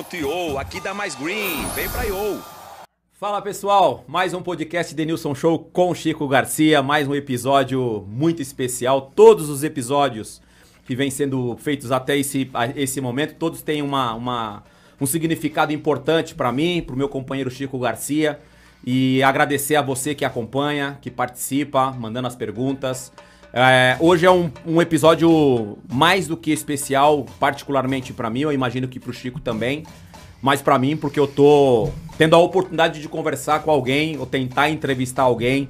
Nilson.io. Aqui dá mais green. Vem pra IO. Fala pessoal, mais um podcast Denilson Show com Chico Garcia, mais um episódio muito especial. Todos os episódios que vêm sendo feitos até esse, esse momento, todos têm uma, uma um significado importante para mim, para o meu companheiro Chico Garcia. E agradecer a você que acompanha, que participa, mandando as perguntas. É, hoje é um, um, episódio mais do que especial, particularmente para mim, eu imagino que pro Chico também, mas para mim porque eu tô tendo a oportunidade de conversar com alguém ou tentar entrevistar alguém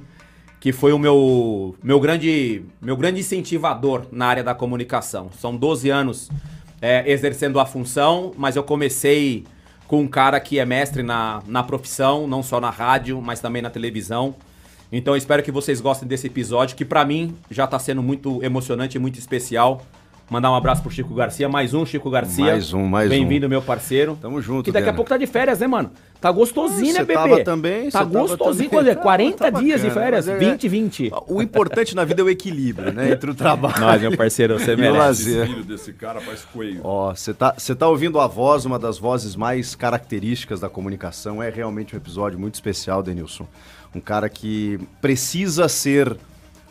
que foi o meu, meu, grande, meu grande incentivador na área da comunicação. São 12 anos é, exercendo a função, mas eu comecei com um cara que é mestre na, na profissão, não só na rádio, mas também na televisão. Então espero que vocês gostem desse episódio, que para mim já tá sendo muito emocionante e muito especial. Mandar um abraço pro Chico Garcia, mais um Chico Garcia. Mais um, mais Bem um. Bem-vindo, meu parceiro. Tamo junto, Que daqui a pouco tá de férias, né, mano? Tá gostosinho, né, bebê? Tava também, tá gostosinho, quer dizer, 40 ah, dias de férias, 20, 20. É- o importante na vida é o equilíbrio, né? Entre o trabalho. Nós, meu parceiro, você merece. O lazer. Esse desse cara faz coelho. Ó, você tá, tá ouvindo a voz, uma das vozes mais características da comunicação. É realmente um episódio muito especial, Denilson um cara que precisa ser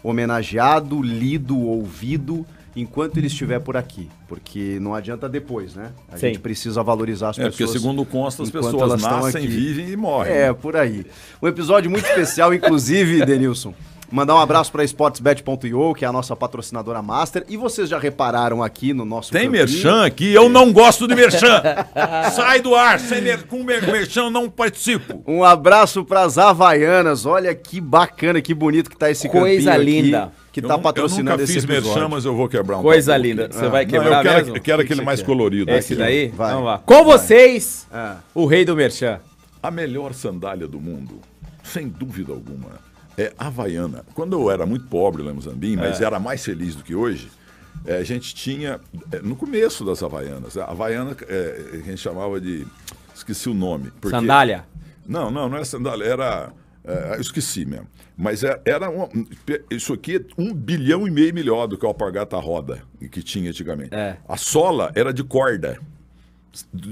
homenageado, lido, ouvido enquanto ele estiver por aqui, porque não adianta depois, né? A Sim. gente precisa valorizar as é, pessoas. Porque segundo consta, as pessoas nascem, vivem e morrem. É, né? por aí. Um episódio muito especial, inclusive, Denilson. Mandar um abraço para sportsbet.io, que é a nossa patrocinadora master. E vocês já repararam aqui no nosso. Tem campinho. merchan aqui? Eu não gosto de merchan. Sai do ar, sem mer com mer merchan não participo. Um abraço para as Havaianas. Olha que bacana, que bonito que tá esse Coisa linda. Aqui que está patrocinando esse episódio. Eu nunca fiz merchan, mas eu vou quebrar um Coisa linda. Você ah. vai quebrar não, eu quero, mesmo? Eu quero aquele mais é. colorido. Esse aqui, né? daí? Vai. Então Vamos lá. Com vai. vocês, ah. o rei do merchan. A melhor sandália do mundo, sem dúvida alguma é, Havaiana. Quando eu era muito pobre lá em Mozambique, é. mas é. era mais feliz do que hoje, é, a gente tinha, é, no começo das Havaianas, a Havaiana é, a gente chamava de, esqueci o nome. Porque, sandália? Não, não, não era sandália, era... eu esqueci mesmo. Mas era uma, isso aqui é um bilhão e meio melhor do que o alpargata roda que tinha antigamente. A sola era de corda.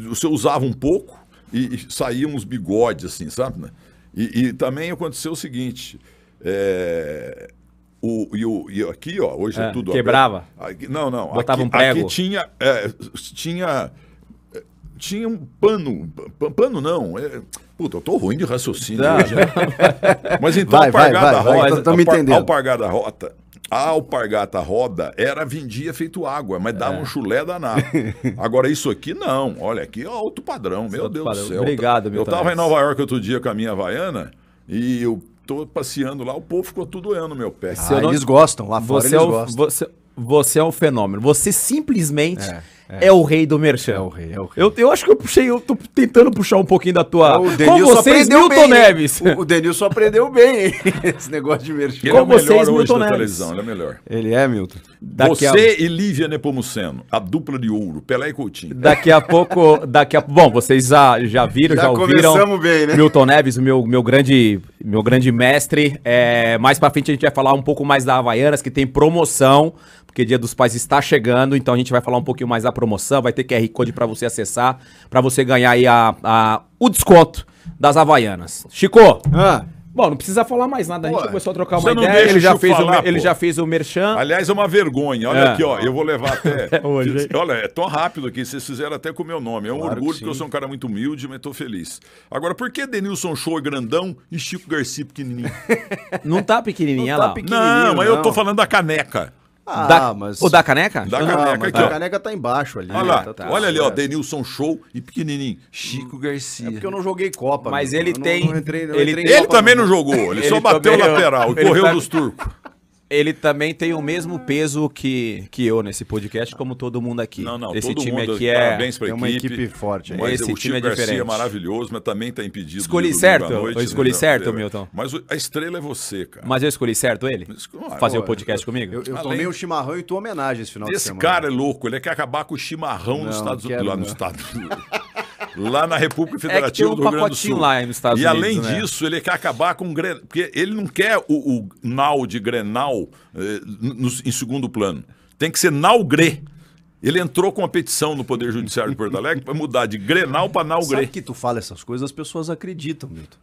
Você usava um pouco e, e saíam uns bigodes, assim, sabe? Né? E, e, também aconteceu o seguinte: é, o, e, o, e aqui, ó, hoje é, é tudo Quebrava? não, não. Botava aqui, um prego? Aqui tinha, é, tinha, tinha um pano. Pano não, é... Puta, eu tô ruim de raciocínio hoje. Né? Mas então, vai, alpargata entendendo. rota. A alpargata roda era vendia feito água, mas dava é. um chulé danado. Agora, isso aqui não. Olha, aqui é alto padrão, é meu Deus do céu. Obrigado, meu Eu tava em Nova York outro dia com a minha Havaiana e o tô passeando lá, o povo ficou tudo olhando meu pé. Ah, não... eles gostam, lá fora você eles é o, gostam. Você, você é um fenômeno. Você simplesmente é, é. é o rei do merchan. É o rei, é o rei. Eu, eu acho que eu puxei, eu tô tentando puxar um pouquinho da tua... Ah, o Denilson Com vocês, Milton bem, Neves. O, o Denilson aprendeu bem esse negócio de merchan. Ele Com é o vocês, melhor Milton hoje Neves. televisão, ele é melhor. Ele é, Milton? Daqui você a... e Lívia Nepomuceno, a dupla de ouro, Pelé e Coutinho. Daqui a pouco, daqui a bom, vocês já, já viram, já, já ouviram. Bem, né? Milton Neves, meu, meu grande meu grande mestre. É, mais para frente a gente vai falar um pouco mais da Havaianas que tem promoção porque Dia dos Pais está chegando, então a gente vai falar um pouquinho mais da promoção, vai ter QR Code para você acessar, para você ganhar aí a, a, o desconto das Havaianas. Chico, ah. Bom, não precisa falar mais nada, a gente começou a trocar uma ideia, ele já, fez o, ele já fez o merchan. Aliás, é uma vergonha, olha é. aqui, ó, eu vou levar até... É hoje, olha, é tão rápido aqui, vocês fizeram até com o meu nome, é um claro orgulho, porque eu sou um cara muito humilde, mas tô feliz. Agora, por que Denilson Show é grandão e Chico Garcia pequenininho? Não tá pequenininho, não tá lá. não, mas não. eu tô falando da caneca. Ah, da, mas... O da caneca? Da ah, caneca aqui, ó. A caneca tá embaixo ali. Olha lá, tá, tá, olha ali, ó, tá. Denilson Show e pequenininho. Chico hum. Garcia. É porque eu não joguei Copa. Mas meu. ele eu tem... Não, não entrei, ele, ele também não jogou, ele, ele só bateu o lateral e correu tá... dos turcos. Ele também tem o mesmo peso que, que eu nesse podcast, como todo mundo aqui. Não, não, Esse time mundo, aqui é. Parabéns pra é uma equipe, equipe forte. Mas Esse o time é, é diferente. é maravilhoso, mas também tá impedido. Escolhi certo? Noite, eu escolhi né? certo, Milton. Mas a estrela é você, cara. Mas eu escolhi certo ele? Ah, Fazer o podcast eu, comigo? Eu, eu Além... tomei o um chimarrão e tua homenagem esse final esse de semana. Esse cara é louco, ele quer acabar com o chimarrão não, nos Estados Unidos. Lá nos Estados Unidos. lá na República é Federativa é um do Rio Grande do Sul. Lá nos Estados e Unidos, além né? disso, ele quer acabar com o Grenal. Porque ele não quer o, o nau de Grenal eh, no, em segundo plano. Tem que ser nau-gre. Ele entrou com uma petição no Poder Judiciário de Porto Alegre para mudar de Grenal para Nau Sabe que tu fala essas coisas, as pessoas acreditam, Milton.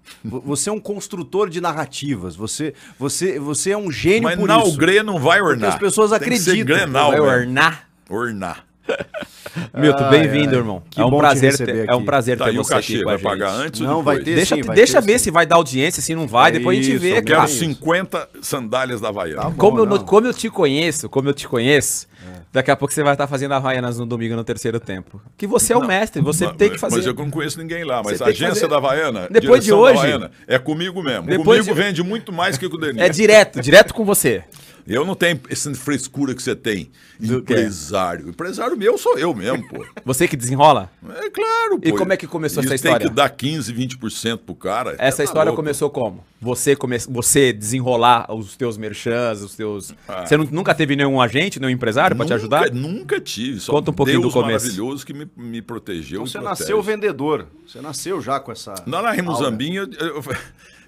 Você é um construtor de narrativas, você, você, você é um gênio Mas por isso. Mas Nau não vai ornar. Porque as pessoas Tem acreditam. Que ser Grenal, vai ornar. Ornar. Milton, ah, bem-vindo, é. irmão. Que é um prazer te ter, aqui. é um prazer tá ter você o cachê aqui com a gente. vai pagar antes Não, vai ter Deixa, sim, vai deixa ter, ver sim. se vai dar audiência, se não vai, é depois isso, a gente vê, eu quero 50 sandálias da Havaiana. Tá, tá bom, como, eu, como eu te conheço, como eu te conheço, é. daqui a pouco você vai estar fazendo Havaianas no domingo no terceiro tempo. Que você é o mestre, você tem que fazer. Mas eu não conheço ninguém lá, mas a agência fazer... da Havaiana, depois de hoje, Havaiana, é comigo mesmo. comigo vende muito mais que com o Denise. É direto, direto com você. Eu não tenho essa frescura que você tem. Do empresário. Quê? Empresário meu sou eu mesmo, pô. Você que desenrola? É claro, pô. E como é que começou Isso essa história? Tem que dar 15, 20% pro cara. Essa tá história começou como? Você come... você desenrolar os teus merchans, os teus. Ah. Você nunca teve nenhum agente, nenhum empresário para te ajudar? Nunca tive. Só Conta um pouquinho Deus do começo. maravilhoso que me, me protegeu. Então você protege. nasceu vendedor. Você nasceu já com essa. na Rimuzambinha, eu, eu,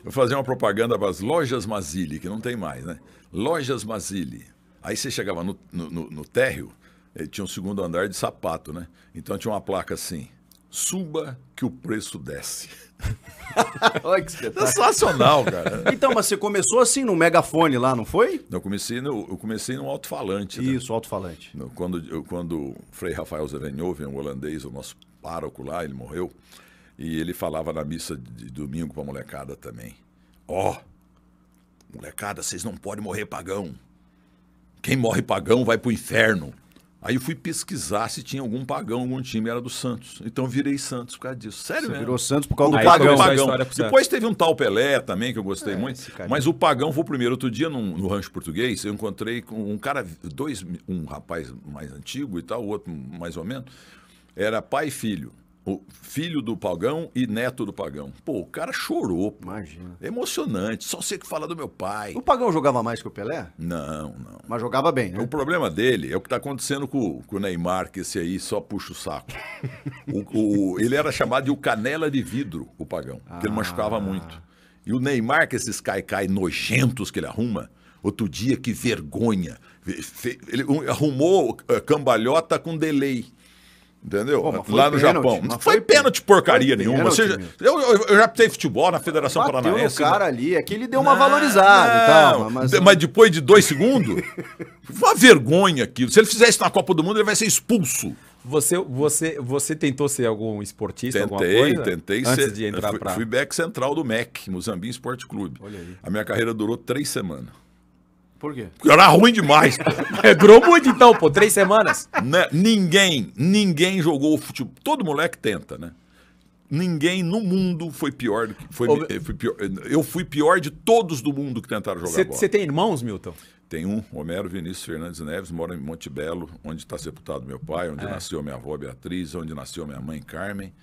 eu fazia uma propaganda para as lojas Mazili, que não tem mais, né? Lojas Mazili. Aí você chegava no, no, no, no térreo, eh, tinha um segundo andar de sapato, né? Então tinha uma placa assim, suba que o preço desce. Olha que Sensacional, cara. Então, mas você começou assim no megafone lá, não foi? Eu comecei no, eu comecei né? no alto-falante. Isso, né? alto-falante. Quando, quando o Frei Rafael Zevenhoven, um holandês, o nosso pároco lá, ele morreu, e ele falava na missa de domingo para a molecada também. Ó, oh, Molecada, vocês não podem morrer pagão. Quem morre pagão vai pro inferno. Aí fui pesquisar se tinha algum pagão, algum time, era do Santos. Então virei Santos por causa disso. Sério Você mesmo? virou Santos por causa do pagão. pagão. Depois teve um tal Pelé também, que eu gostei ah, é, muito. Mas o pagão foi o primeiro. Outro dia, no rancho português, eu encontrei com um cara, dois, um rapaz mais antigo e tal, o outro mais ou menos. Era pai e filho. O filho do pagão e neto do pagão. Pô, o cara chorou. Pô. Imagina. emocionante. Só sei que fala do meu pai. O pagão jogava mais que o Pelé? Não, não. Mas jogava bem, né? O problema dele é o que está acontecendo com, com, o Neymar, que esse aí só puxa o saco. o, o, ele era chamado de o canela de vidro, o pagão, ah. que ele ah. machucava muito. E o Neymar, que esses cai cai nojentos que ele arruma, outro dia, que vergonha. Ele arrumou eh, cambalhota com delay. Entendeu? Pô, lá no Japão. Não foi, pênalti porcaria foi nenhuma. Pênalti, seja, eu, eu, eu, já pitei futebol na Federação Bateu Paranaense. O cara ali, aqui ele deu uma não, valorizada não, tal, mas... mas... depois de dois segundos, uma vergonha aquilo. Se ele fizesse na Copa do Mundo, ele vai ser expulso. Você, você, você tentou ser algum esportista? Tentei, tentei antes ser. De entrar fui, pra... fui back central do MEC, Muzambique Esporte Clube. A minha carreira durou três semanas. Por quê? Porque era ruim demais. É, durou muito então, pô, três semanas. Né? Ninguém, ninguém jogou futebol. Todo moleque tenta, né? Ninguém no mundo foi pior do que. Foi, Ô, foi pior, eu fui pior de todos do mundo que tentaram jogar cê, bola. Você tem irmãos, Milton? Tem um, Romero Vinícius Fernandes Neves, mora em Belo, onde está sepultado meu pai, onde é. nasceu minha avó Beatriz, onde nasceu minha mãe Carmen.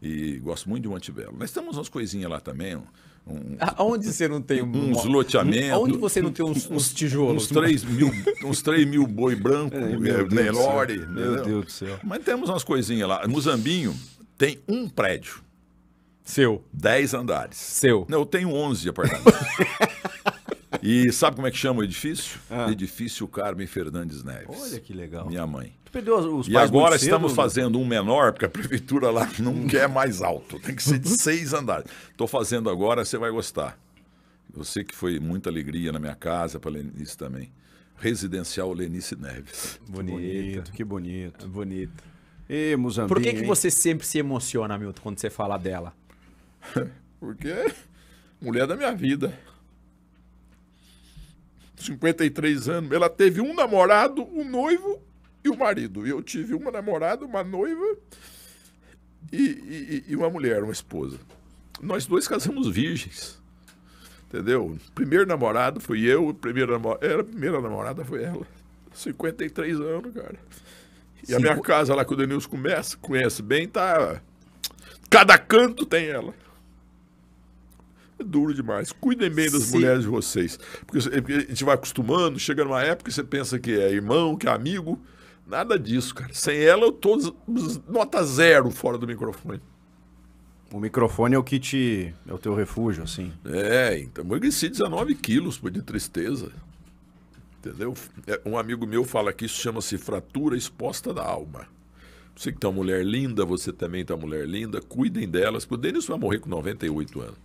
E gosto muito de Belo. Nós temos umas coisinhas lá também, um, Aonde você não tem um, uns loteamentos? Onde você não tem uns, uns tijolos? Uns 3 mil, uns 3 mil boi branco, é, é meu é, Meu Deus do céu. Mas temos umas coisinhas lá. Muzambinho tem um prédio. Seu. 10 andares. Seu. Não, eu tenho 11 apartamentos. e sabe como é que chama o edifício? Ah. Edifício Carmen Fernandes Neves. Olha que legal. Minha mãe. Tu perdeu os E agora estamos né? fazendo um menor, porque a prefeitura lá não quer mais alto. Tem que ser de seis andares. Estou fazendo agora, você vai gostar. Você que foi muita alegria na minha casa, para Lenice também. Residencial Lenice Neves. Bonito, bonito. que bonito. É bonito. E, Muzambinho, Por que, que você sempre se emociona, Milton, quando você fala dela? porque mulher da minha vida. 53 anos. Ela teve um namorado, um noivo e o marido. Eu tive uma namorada, uma noiva e, e, e uma mulher, uma esposa. Nós dois casamos virgens. Entendeu? Primeiro namorado fui eu, primeira namorada, a primeira namorada foi ela. 53 anos, cara. E Cinco... a minha casa lá que o Denilson começa, conhece bem, tá. Cada canto tem ela. É duro demais. Cuidem bem das Sim. mulheres de vocês. Porque a gente vai acostumando, chega numa época que você pensa que é irmão, que é amigo. Nada disso, cara. Sem ela, eu tô nota zero fora do microfone. O microfone é o que te. é o teu refúgio, assim. É, então eu emagreci 19 quilos de tristeza. Entendeu? É, um amigo meu fala que isso chama-se fratura exposta da alma. Você que tá uma mulher linda, você também tá uma mulher linda, cuidem delas, porque o Denis vai morrer com 98 anos.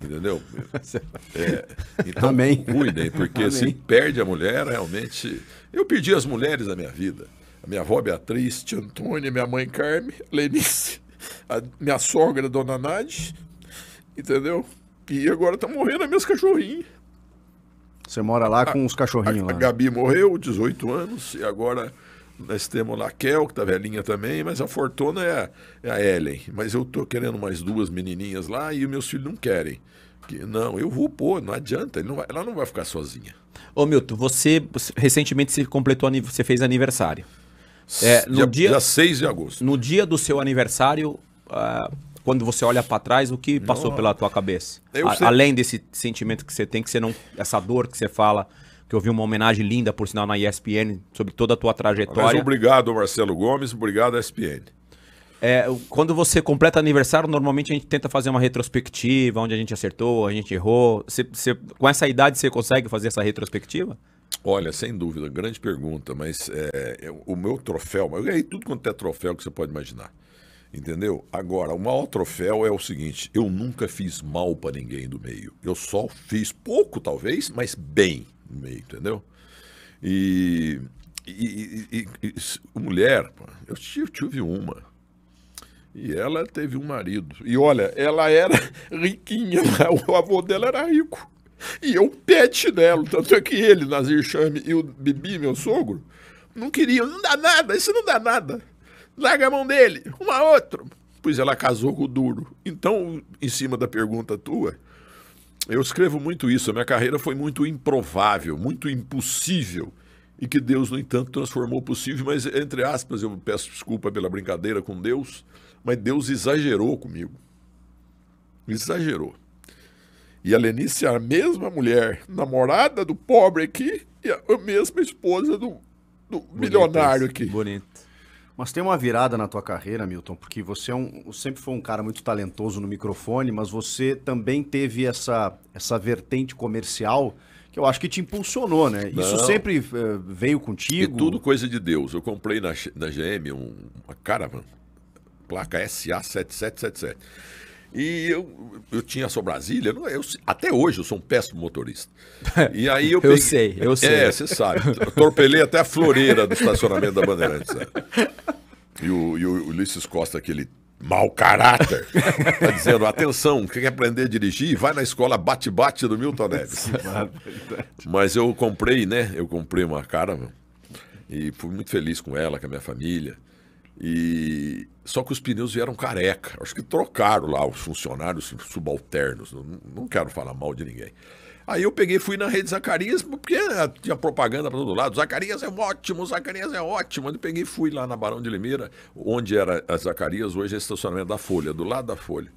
Entendeu? É, então, Amém. cuidem, porque Amém. se perde a mulher, realmente. Eu perdi as mulheres da minha vida minha avó Beatriz, tia Antônia, minha mãe Carme, Lenice, a minha sogra Dona Nade, entendeu? E agora tá morrendo as minhas cachorrinhas. Você mora lá com os cachorrinhos a, lá. A Gabi morreu, 18 anos, e agora nós temos lá a Kel, que tá velhinha também, mas a Fortuna é a, é a Ellen. Mas eu tô querendo mais duas menininhas lá e meus filhos não querem. Que, não, eu vou pôr, não adianta, não vai, ela não vai ficar sozinha. Ô Milton, você recentemente se completou, você fez aniversário. É, no dia, dia, 6 de agosto. No dia do seu aniversário, uh, quando você olha para trás, o que passou não, pela tua cabeça? A, além desse sentimento que você tem, que você não. Essa dor que você fala, que eu vi uma homenagem linda, por sinal, na ESPN, sobre toda a tua trajetória. Mas obrigado, Marcelo Gomes, obrigado, ESPN. É, quando você completa aniversário, normalmente a gente tenta fazer uma retrospectiva, onde a gente acertou, a gente errou. com essa idade, você consegue fazer essa retrospectiva? Olha, sem dúvida, grande pergunta, mas é, o meu troféu, eu ganhei tudo quanto é troféu que você pode imaginar. Entendeu? Agora, o maior troféu é o seguinte: eu nunca fiz mal para ninguém do meio. Eu só fiz pouco, talvez, mas bem no meio, entendeu? E, e, e, e mulher, eu tive, tive uma. E ela teve um marido. E olha, ela era riquinha, o avô dela era rico. E eu pete nela tanto é que ele, Nazir Chame e o Bibi, meu sogro, não queriam, não dá nada, isso não dá nada. Larga a mão dele, uma outra. Pois ela casou com o duro. Então, em cima da pergunta tua, eu escrevo muito isso. A minha carreira foi muito improvável, muito impossível. E que Deus, no entanto, transformou possível, mas entre aspas, eu peço desculpa pela brincadeira com Deus, mas Deus exagerou comigo. Exagerou. E a Lenice é a mesma mulher, namorada do pobre aqui, e a mesma esposa do, do milionário aqui. Bonito. Mas tem uma virada na tua carreira, Milton, porque você é um, sempre foi um cara muito talentoso no microfone, mas você também teve essa, essa vertente comercial que eu acho que te impulsionou, né? Não. Isso sempre uh, veio contigo. E tudo coisa de Deus. Eu comprei na, na GM um, uma Caravan, placa SA7777. E eu, eu tinha só Brasília, não, eu, até hoje eu sou um péssimo motorista. E aí eu peguei, Eu sei, eu sei. É, você sabe. Torpelei até a floreira do estacionamento da Bandeirantes. Né? E o, e o Ulisses Costa, aquele mau caráter, tá dizendo: atenção, quem quer aprender a dirigir, vai na escola bate-bate do Milton Neves. Mas eu comprei, né? Eu comprei uma cara, e fui muito feliz com ela, com a minha família. E só que os pneus vieram careca. Acho que trocaram lá os funcionários subalternos. Não, quero falar mal de ninguém. Aí eu peguei, fui na rede Zacarias, porque né, tinha propaganda para todo lado. Zacarias é ótimo, Zacarias é ótimo. Eu peguei, fui lá na Barão de Limeira, onde era a eh, Zacarias, hoje é estacionamento da Folha, do lado da Folha.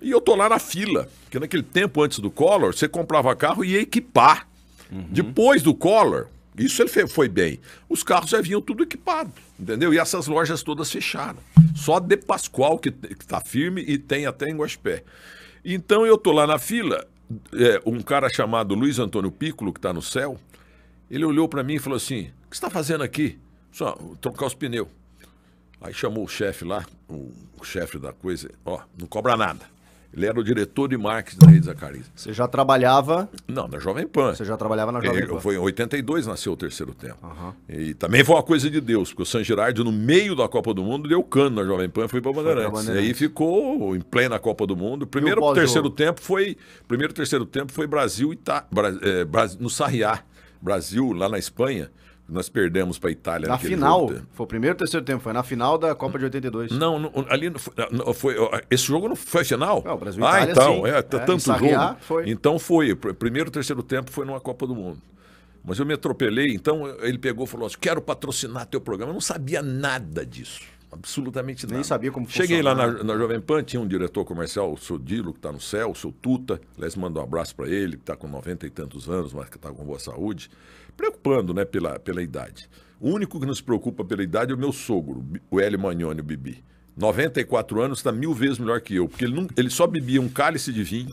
E eu tô lá na fila, porque naquele tempo antes do Collor, você comprava carro e ia equipar. Uhum. Depois do Collor, isso ele foi bem. Os carros já vinham tudo equipado, entendeu? E essas lojas todas fecharam. Só de Pascoal que está firme e tem até em Guaxpé. Então eu estou lá na fila, é, um cara chamado Luiz Antônio Piccolo, que está no céu, ele olhou para mim e falou assim: O que você está fazendo aqui? Só trocar os pneus. Aí chamou o chefe lá, o, o chefe da coisa, ó, não cobra nada. Ele era o diretor de marketing da Rede Zacarias. Você já trabalhava? Não, na Jovem Pan. Você já trabalhava na Jovem Pan. Foi em 82 nasceu o terceiro tempo. Uhum. E também foi uma coisa de Deus, porque o San Girardi, no meio da Copa do Mundo, deu cano na Jovem Pan e foi para Bandeirantes. Bandeirantes. E aí ficou em plena Copa do Mundo. Primeiro o terceiro tempo foi, primeiro terceiro tempo foi Brasil, Ita... Bra... É, eh, Brasil no Sarriá. Brasil, lá na Espanha. Nós perdemos para a Itália na final. Jogo. Foi o primeiro ou terceiro tempo? Foi na final da Copa de 82. Não, não ali não foi, não foi, Esse jogo não foi final? Não, é, Brasil Ah, Itália, então. Sim. É, é, tanto jogo. Foi. Então foi. Primeiro ou terceiro tempo foi numa Copa do Mundo. Mas eu me atropelei, então ele pegou e falou assim: quero patrocinar teu programa. Eu não sabia nada disso. Absolutamente nada. Nem sabia como Cheguei lá na, na Jovem Pan, tinha um diretor comercial, o seu Dilo, que está no céu, o seu Tuta. Aliás, manda um abraço para ele, que está com 90 e tantos anos, mas que está com boa saúde preocupando, né, pela, pela idade. O único que nos preocupa pela idade é o meu sogro, o Hélio Magnoni, o Bibi. 94 anos, está mil vezes melhor que eu, porque ele, não, ele só bebia um cálice de vinho,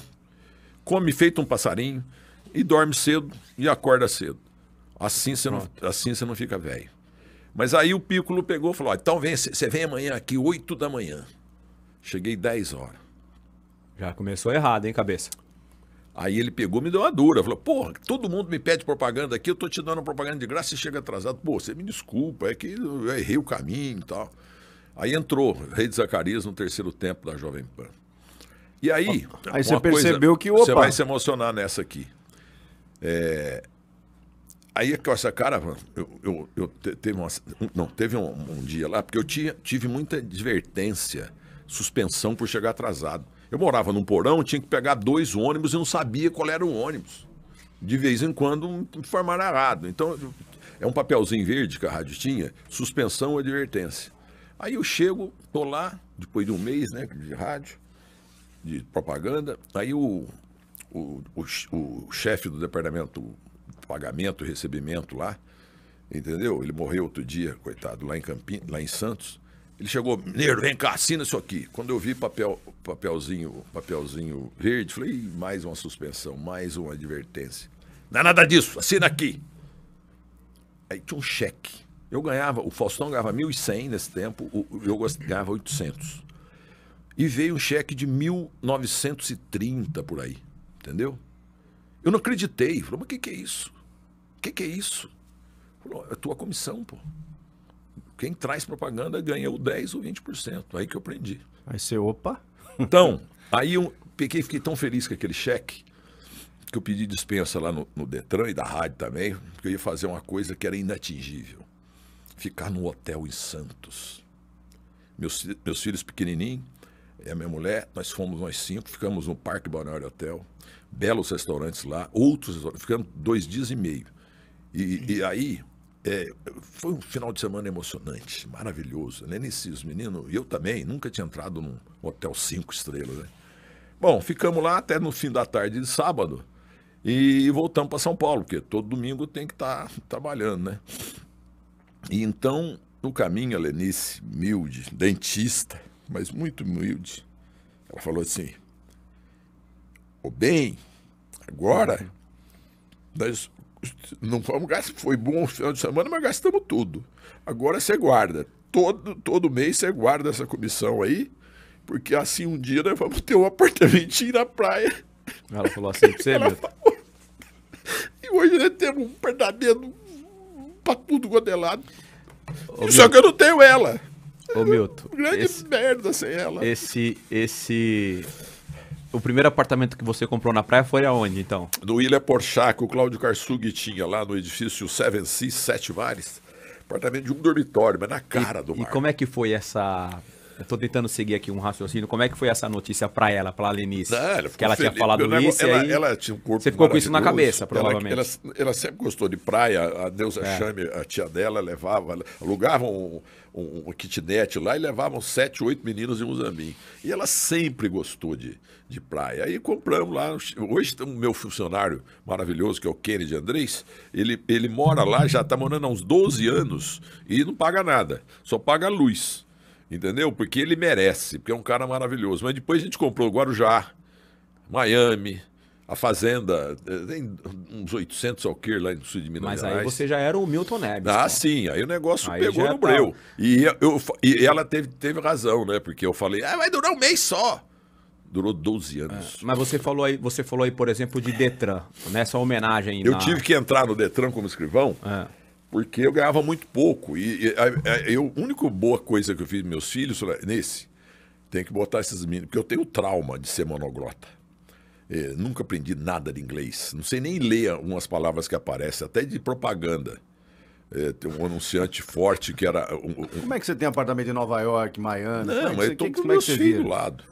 come feito um passarinho, e dorme cedo e acorda cedo. Assim você não, assim você não fica velho. Mas aí o Piccolo pegou e falou: então vem, você vem amanhã aqui, 8 da manhã. Cheguei 10 horas. Já começou errado, hein, cabeça? Aí ele pegou me deu uma dura. Falou, porra, todo mundo me pede propaganda aqui, eu tô te dando propaganda de graça e chega atrasado. Pô, você me desculpa, é que eu errei o caminho e tal. Aí entrou Rei de Zacarias no terceiro tempo da Jovem Pan. E aí. Aí você percebeu coisa, que. Opa. Você vai se emocionar nessa aqui. É, aí com é essa cara, eu, eu, eu teve uma, não, teve um, um, dia lá, porque eu tinha, tive muita advertência, suspensão por chegar atrasado. Eu morava num porão, tinha que pegar dois ônibus e não sabia qual era o ônibus. De vez em quando, um informar arado. Então, é um papelzinho verde que a rádio tinha, suspensão ou advertência. Aí eu chego, tô lá, depois de um mês, né, de rádio, de propaganda, aí o, o, o, o chefe do departamento de pagamento e recebimento lá, entendeu? Ele morreu outro dia, coitado, lá em Campinas, lá em Santos. Ele chegou, mineiro, vem cá, assina isso aqui. Quando eu vi papel, papelzinho, papelzinho verde, falei, mais uma suspensão, mais uma advertência. Não é nada disso, assina aqui. Aí tinha um cheque. Eu ganhava, o Faustão ganhava 1.100 nesse tempo, eu ganhava 800. E veio um cheque de 1.930 por aí, entendeu? Eu não acreditei. Falei, mas o que, que é isso? O que, que é isso? Falou, é tua comissão, pô. Quem traz propaganda ganha o 10 ou 20%. Aí que eu aprendi. Aí você, opa. Então, aí eu fiquei, fiquei tão feliz com aquele cheque que eu pedi dispensa lá no, no, Detran e da rádio também, porque eu ia fazer uma coisa que era inatingível. Ficar no hotel em Santos. Meus, meus filhos pequenininhos, a é, minha mulher, nós fomos nós cinco, ficamos no Parque Balneário Hotel, belos restaurantes lá, outros restaurantes, ficamos dois dias e meio. e, e aí, é, foi um final de semana emocionante, maravilhoso. Lenice, né? os meninos, e eu também, nunca tinha entrado num hotel cinco estrelas. Né? Bom, ficamos lá até no fim da tarde de sábado e voltamos para São Paulo, porque todo domingo tem que estar tá trabalhando, né? E então, no caminho, a Lenice, humilde, dentista, mas muito humilde, ela falou assim: Ô bem, agora uhum. nós não vamos gastar. Foi bom o final de semana, mas gastamos tudo. Agora você guarda. Todo, todo mês você guarda essa comissão aí, porque assim um dia nós vamos ter um apartamento na praia. Ela falou assim pra você, Ela falou... E hoje nós temos um verdadeiro pra tudo godelado. É Ô, Só Milton. que eu não tenho ela. Ô, Milton. Grande esse, merda sem ela. Esse, esse, o primeiro apartamento que você comprou na praia foi aonde, então? No Ilha Porchat, que o Cláudio Karsug tinha lá no edifício Seven Seas, Sete Mares. Apartamento de um dormitório, mas na cara e, do mar. E como é que foi essa eu tô tentando seguir aqui um raciocínio. Como é que foi essa notícia para ela, pra Lenice? Não, ela que ela feliz. tinha falado Meu isso negócio, aí... ela, tinha um corpo Você ficou com isso na cabeça, provavelmente. Ela, ela, ela sempre gostou de praia. A deusa é. Chame, a tia dela, levava, alugava um, um, um kitnet lá e levavam sete, oito meninos um zambim. E ela sempre gostou de, de praia. Aí compramos lá. Hoje tem um meu funcionário maravilhoso, que é o Kennedy Andrés, ele, ele mora lá, já está morando há uns 12 anos e não paga nada, só paga luz. Entendeu? Porque ele merece, porque é um cara maravilhoso. Mas depois a gente comprou Guarujá, Miami, a Fazenda, tem uns 800 alqueires lá no sul de Minas Mas Gerais. Mas aí você já era o Milton Neves. Ah, sim, aí o negócio aí pegou no tá. breu. E, eu, e ela teve, teve razão, né? Porque eu falei, ah, vai durar um mês só. Durou 12 é, anos. É, mas você falou aí, você falou aí, por exemplo, de Detran, nessa né? homenagem. Eu na... tive que entrar no Detran como escrivão, é porque eu ganhava muito pouco. E, e eu, a única boa coisa que eu fiz meus filhos, nesse, tem que botar esses meninos, porque eu tenho trauma de ser monoglota. É, nunca aprendi nada de inglês. Não sei nem ler umas palavras que aparecem, até de propaganda. É, tem um anunciante forte que era. Um, um... Como é que você tem apartamento em Nova York, Miami? Não, é mas é estou com meus filhos do lado.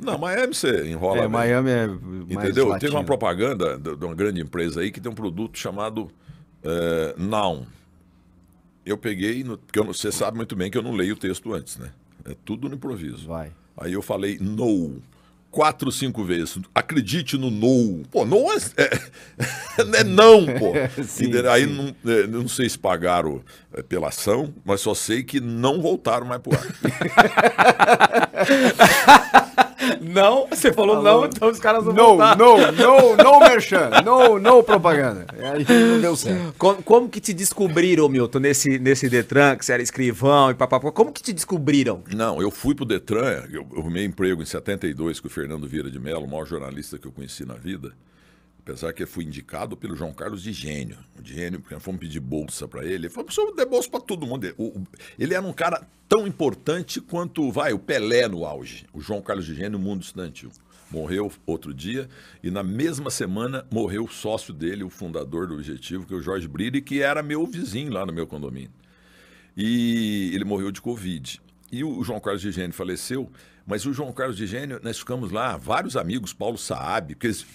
Não, Miami você enrola. É, mesmo. Miami é. Entendeu? Latino. Teve uma propaganda de uma grande empresa aí que tem um produto chamado é, Noun eu peguei, no, porque eu, você sabe muito bem que eu não leio o texto antes, né? É tudo no improviso. Vai. Aí eu falei no. Quatro, cinco vezes. Acredite no no. Pô, no é, é, é não, pô. sim, aí Não, é, não sei se pagaram é, pela ação, mas só sei que não voltaram mais pro ar. não, você falou, não, então os caras vão não, voltar. Não, não, não, merchan, não, não propaganda. Aí não deu certo. Como, como, que te descobriram, Milton, nesse, nesse Detran, que você era escrivão e papapá, como que te descobriram? Não, eu fui pro Detran, eu arrumei emprego em 72 com o Fernando Vieira de Mello, o maior jornalista que eu conheci na vida apesar que eu fui indicado pelo João Carlos de Gênio. De Gênio, porque nós fomos pedir bolsa para ele. Ele falou, preciso dar bolsa para todo mundo. Ele era um cara tão importante quanto, vai, o Pelé no auge. O João Carlos de Gênio, mundo estudantil. Morreu outro dia e na mesma semana morreu o sócio dele, o fundador do Objetivo, que é o Jorge e que era meu vizinho lá no meu condomínio. E ele morreu de Covid. E o João Carlos de Gênio faleceu mas o João Carlos de Gênio, nós ficamos lá, vários amigos, Paulo Saab, porque eles,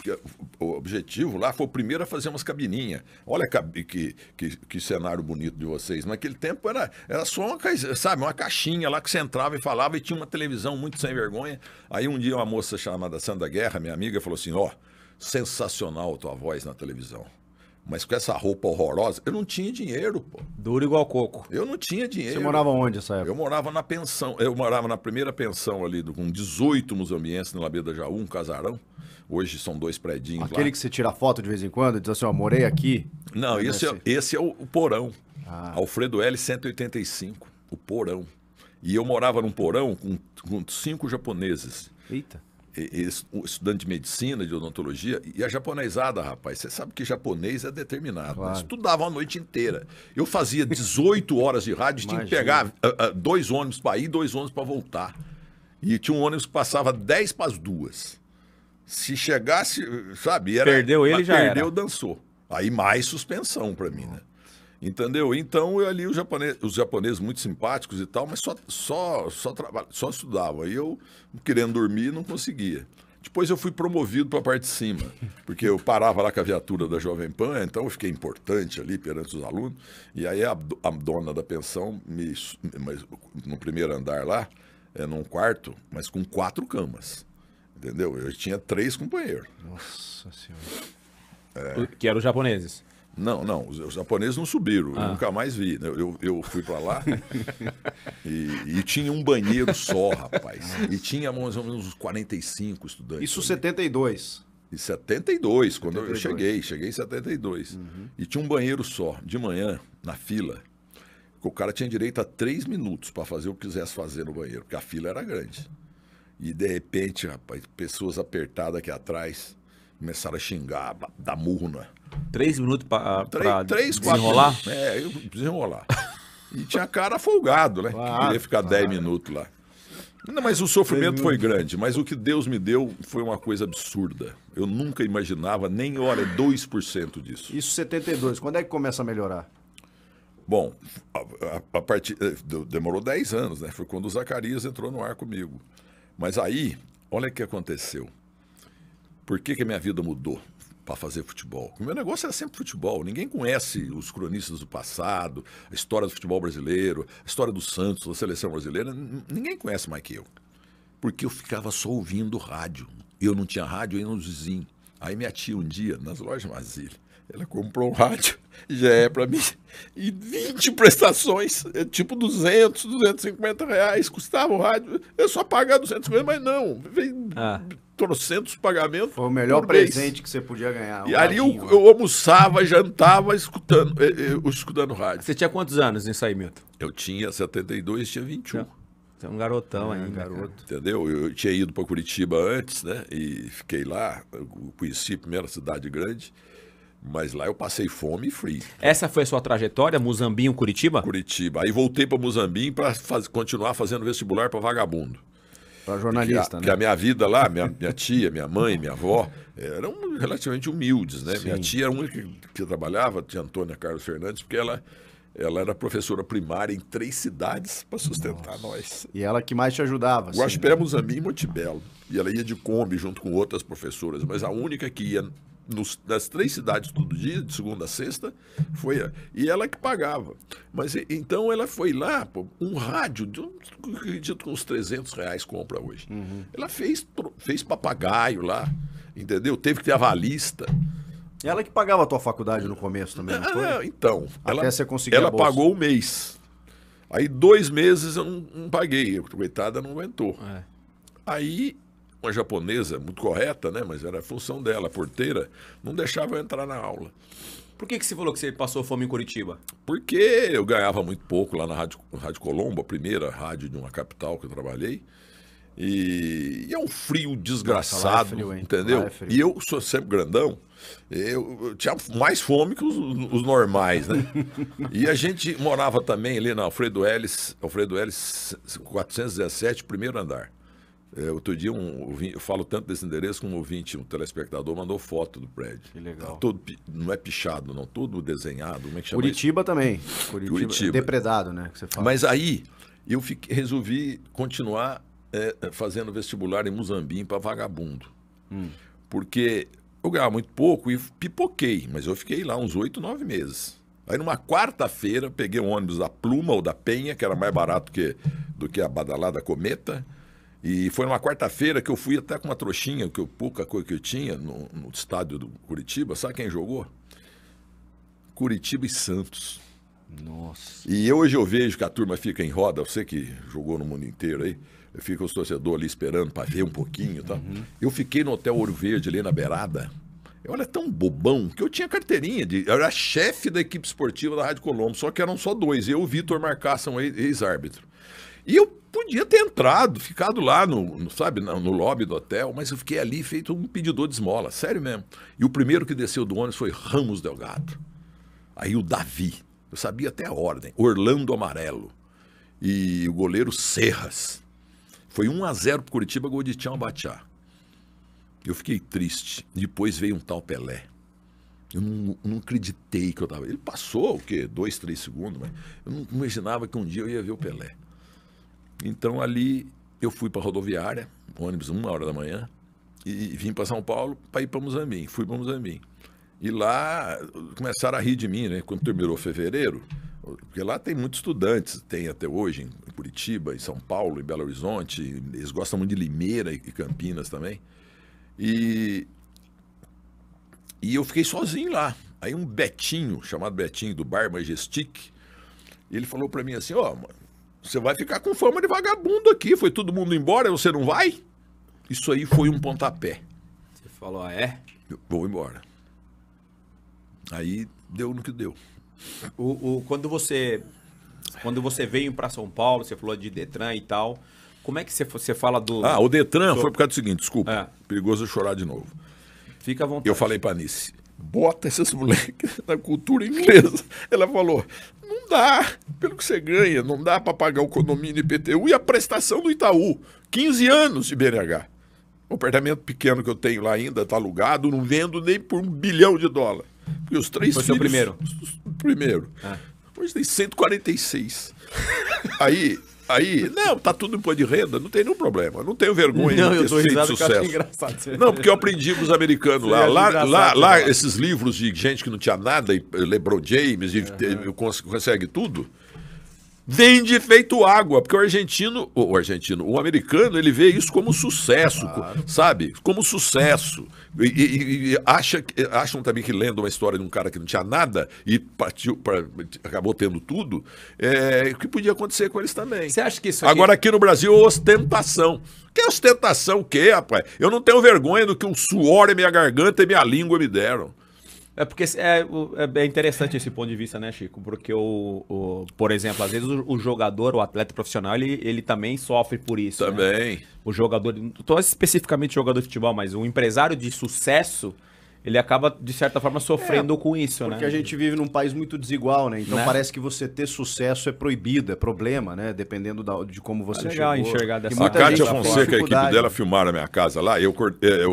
o objetivo lá foi o primeiro a fazer umas cabininhas. Olha que, que, que, cenário bonito de vocês. Naquele tempo era, era só uma, sabe, uma caixinha lá que você entrava e falava e tinha uma televisão muito sem vergonha. Aí um dia uma moça chamada Sandra Guerra, minha amiga, falou assim: ó, oh, sensacional a tua voz na televisão. Mas com essa roupa horrorosa, eu não tinha dinheiro, pô. Duro igual coco. Eu não tinha dinheiro. Você morava onde essa época? Eu morava na pensão. Eu morava na primeira pensão ali, com 18 museambientes na Labeda da Jaú, um casarão. Hoje são dois predinhos Aquele lá. que você tira foto de vez em quando, diz assim, ó, morei aqui. Não, esse é, assim? esse é o, o porão. Ah. Alfredo L. 185, o porão. E eu morava num porão com, com cinco japoneses. Eita estudante de medicina, de odontologia, e a japonesada, rapaz. Você sabe que japonês é determinado. Né? Claro. Né? Estudava a noite inteira. Eu fazia 18 horas de rádio, tinha que pegar uh, uh, dois ônibus para ir dois ônibus para voltar. E tinha um ônibus que passava 10 para as duas. Se chegasse, sabe? Era, perdeu ele já. Perdeu, era. dançou. Aí mais suspensão para mim, né? Entendeu? Então eu ali, os japoneses muito simpáticos e tal, mas só, só, só, só estudava. E eu, querendo dormir, não conseguia. Depois eu fui promovido para a parte de cima, porque eu parava lá com a viatura da Jovem Pan, então eu fiquei importante ali perante os alunos. E aí a, a dona da pensão, me, no primeiro andar lá, é, num quarto, mas com quatro camas. Entendeu? Eu tinha três companheiros. Nossa Senhora. É. Que eram japoneses. Não, não, os, os japoneses não subiram, ah. eu nunca mais vi. Né? Eu, eu fui para lá e, e, tinha um banheiro só, rapaz. E tinha mais ou menos uns 45 estudantes. Isso ali. 72. Em 72, quando 72. eu cheguei, cheguei em 72. Uhum. E tinha um banheiro só, de manhã, na fila. O cara tinha direito a três minutos para fazer o que quisesse fazer no banheiro, porque a fila era grande. E de repente, rapaz, pessoas apertadas aqui atrás Começaram a xingar, da murro, né? Três minutos para desenrolar? Quatro, é, eu desenrolar. E tinha cara folgado, né? Claro, Queria ficar claro. dez minutos lá. Não, mas o sofrimento foi grande, mas o que Deus me deu foi uma coisa absurda. Eu nunca imaginava, nem hora, 2% disso. Isso 72, quando é que começa a melhorar? Bom, a, a, a partir, eh, demorou 10 anos, né? Foi quando o Zacarias entrou no ar comigo. Mas aí, olha o que aconteceu. Por que, que a minha vida mudou para fazer futebol? O meu negócio era sempre futebol. Ninguém conhece os cronistas do passado, a história do futebol brasileiro, a história do Santos, da seleção brasileira. Ninguém conhece mais que eu. Porque eu ficava só ouvindo rádio. Eu não tinha rádio, eu ia nos vizinhos. Aí minha tia, um dia, nas lojas Marília, ela comprou um rádio, já é para mim, e 20 prestações, é tipo 200, 250 reais, custava o rádio. Eu só pagava 250, mas não, ah trocentos pagamentos. Foi o melhor presente mês. que você podia ganhar. Um e ali eu, eu, almoçava, jantava, escutando, eu, eh, eh, eu, escutando rádio. Você tinha quantos anos nisso aí, Milton? Eu tinha 72, tinha 21. Então, você é um garotão é, Um né, garoto. Cara. Entendeu? Eu, eu tinha ido para Curitiba antes, né? E fiquei lá, conheci a primeira cidade grande. Mas lá eu passei fome e frio. Essa foi a sua trajetória, Muzambinho, Curitiba? Curitiba. Aí voltei para Muzambinho para faz, continuar fazendo vestibular para vagabundo. Para jornalista, porque a, né? a minha vida lá, minha, minha tia, minha mãe, minha avó, eram relativamente humildes, né? Sim. Minha tia era a única que, que trabalhava, tia Antônia Carlos Fernandes, porque ela ela era professora primária em três cidades para sustentar Nossa. nós. E ela que mais te ajudava? Guaxupé, assim, né? mim e Montebello. E ela ia de Kombi junto com outras professoras, mas a única que ia nos, das três cidades todo dia, de segunda a sexta, foi E ela que pagava. Mas então ela foi lá, pô, um rádio, de, acredito que uns 300 reais compra hoje. Uhum. Ela fez, fez papagaio lá, entendeu? Teve que ter avalista. Ela que pagava a tua faculdade no começo também, não foi? Ah, então. Até ela, você conseguir Ela pagou um mês. Aí dois meses eu não, não paguei. coitada não aguentou. É. Aí uma japonesa muito correta, né? Mas era a função dela, a porteira, não deixava eu entrar na aula. Por que, que você falou que você passou fome em Curitiba? Porque eu ganhava muito pouco lá na Rádio, rádio Colombo, a primeira rádio de uma capital que eu trabalhei. E, e é um frio é desgraçado, Nossa, é frio, entendeu? É e eu sou sempre grandão, eu, eu tinha mais fome que os, os normais, né? e a gente morava também ali na Alfredo Ellis, Alfredo Ellis 417, primeiro andar. É, outro dia, um, eu falo tanto desse endereço como um ouvinte, um telespectador, mandou foto do prédio. Que legal. Tá todo, não é pichado, não, todo desenhado. Como é que chama Curitiba isso? também. Curitiba. Curitiba. É depredado, né? Que você fala. Mas aí, eu fiquei, resolvi continuar é, é fazendo vestibular em Muzambim para vagabundo. Hum. Porque eu ganhava muito pouco e pipoquei, mas eu fiquei lá uns oito, nove meses. Aí numa quarta-feira peguei um ônibus da Pluma ou da Penha, que era mais barato que, do que a badalada Cometa. E foi numa quarta-feira que eu fui até com uma trouxinha, que eu, pouca coisa que eu tinha, no, no estádio do Curitiba. Sabe quem jogou? Curitiba e Santos. Nossa. E hoje eu vejo que a turma fica em roda, você que jogou no mundo inteiro aí, fica os torcedores ali esperando para ver um pouquinho e tá? tal. Uhum. Eu fiquei no Hotel Ouro Verde ali na beirada. Eu era tão bobão que eu tinha carteirinha de. Eu era chefe da equipe esportiva da Rádio Colombo, só que eram só dois. Eu e o Vitor Marcação, ex-árbitro. E eu podia ter entrado, ficado lá no, no sabe, no lobby do hotel, mas eu fiquei ali feito um pedidor de esmola, sério mesmo. E o primeiro que desceu do ônibus foi Ramos Delgado. Aí o Davi, eu sabia até a ordem, Orlando Amarelo e o goleiro Serras. Foi 1 a 0 pro Curitiba, gol de Tião Bachá. Eu fiquei triste. Depois veio um tal Pelé. Eu não, não acreditei que eu tava. Ele passou o quê? Dois, três segundos, mas eu não imaginava que um dia eu ia ver o Pelé. Então ali eu fui para a rodoviária, ônibus uma hora da manhã, e vim para São Paulo para ir para Muzambim. Fui para Muzambim. E lá começaram a rir de mim, né? Quando terminou fevereiro, porque lá tem muitos estudantes, tem até hoje em Curitiba, em São Paulo, em Belo Horizonte, eles gostam muito de Limeira e Campinas também. E, e eu fiquei sozinho lá. Aí um Betinho, chamado Betinho, do Bar Majestic, ele falou para mim assim, ó, oh, mano, você vai ficar com fama de vagabundo aqui. Foi todo mundo embora, você não vai? Isso aí foi um pontapé. Você falou, ah, é? Eu vou embora. Aí deu no que deu. O, o, quando você quando você veio para São Paulo, você falou de Detran e tal. Como é que você, você fala do. Ah, o Detran so... foi por causa do seguinte, desculpa. É. Perigoso eu chorar de novo. Fica à vontade. Eu falei para Nice, bota esses moleques na cultura inglesa. Ela falou, não dá. Pelo que você ganha, não dá para pagar o condomínio IPTU e a prestação do Itaú. 15 anos de BNH. O apartamento pequeno que eu tenho lá ainda está alugado, não vendo nem por um bilhão de dólares os três Foi filhos... Foi primeiro? Os, primeiro. Ah. Hoje tem 146. Aí Aí, não, tá tudo em pôr de renda, não tem nenhum problema. Não tenho vergonha não, de ter feito sucesso. Não, porque eu aprendi com os americanos lá. Lá, lá, lá, esses livros de gente que não tinha nada, e eh, LeBron James, e, uhum. consegue tudo vende feito água, porque o argentino, o argentino, o americano, ele vê isso como sucesso, claro. sabe? Como sucesso. E, e, e acha, acham também que lendo uma história de um cara que não tinha nada e partiu, pra, acabou tendo tudo, é, o que podia acontecer com eles também. Você acha que isso aqui... Agora aqui no Brasil, ostentação. Que ostentação o quê, é, rapaz? Eu não tenho vergonha do que um suor em minha garganta e minha língua me deram. É porque é, é, é interessante esse ponto de vista, né, Chico? Porque, o, o por exemplo, às vezes o, o, jogador, o atleta profissional, ele, ele também sofre por isso. Né? Também. Né? O jogador, não estou especificamente jogador de futebol, mas um empresário de sucesso, ele acaba, de certa forma, sofrendo é, com isso, porque né? Porque a gente vive num país muito desigual, né? Então né? parece que você ter sucesso é proibido, é problema, né? Dependendo da, de como é você é legal chegou. enxergar dessa A Cátia Fonseca, a equipe dela, filmaram a minha casa lá. Eu, eh, acordei, né?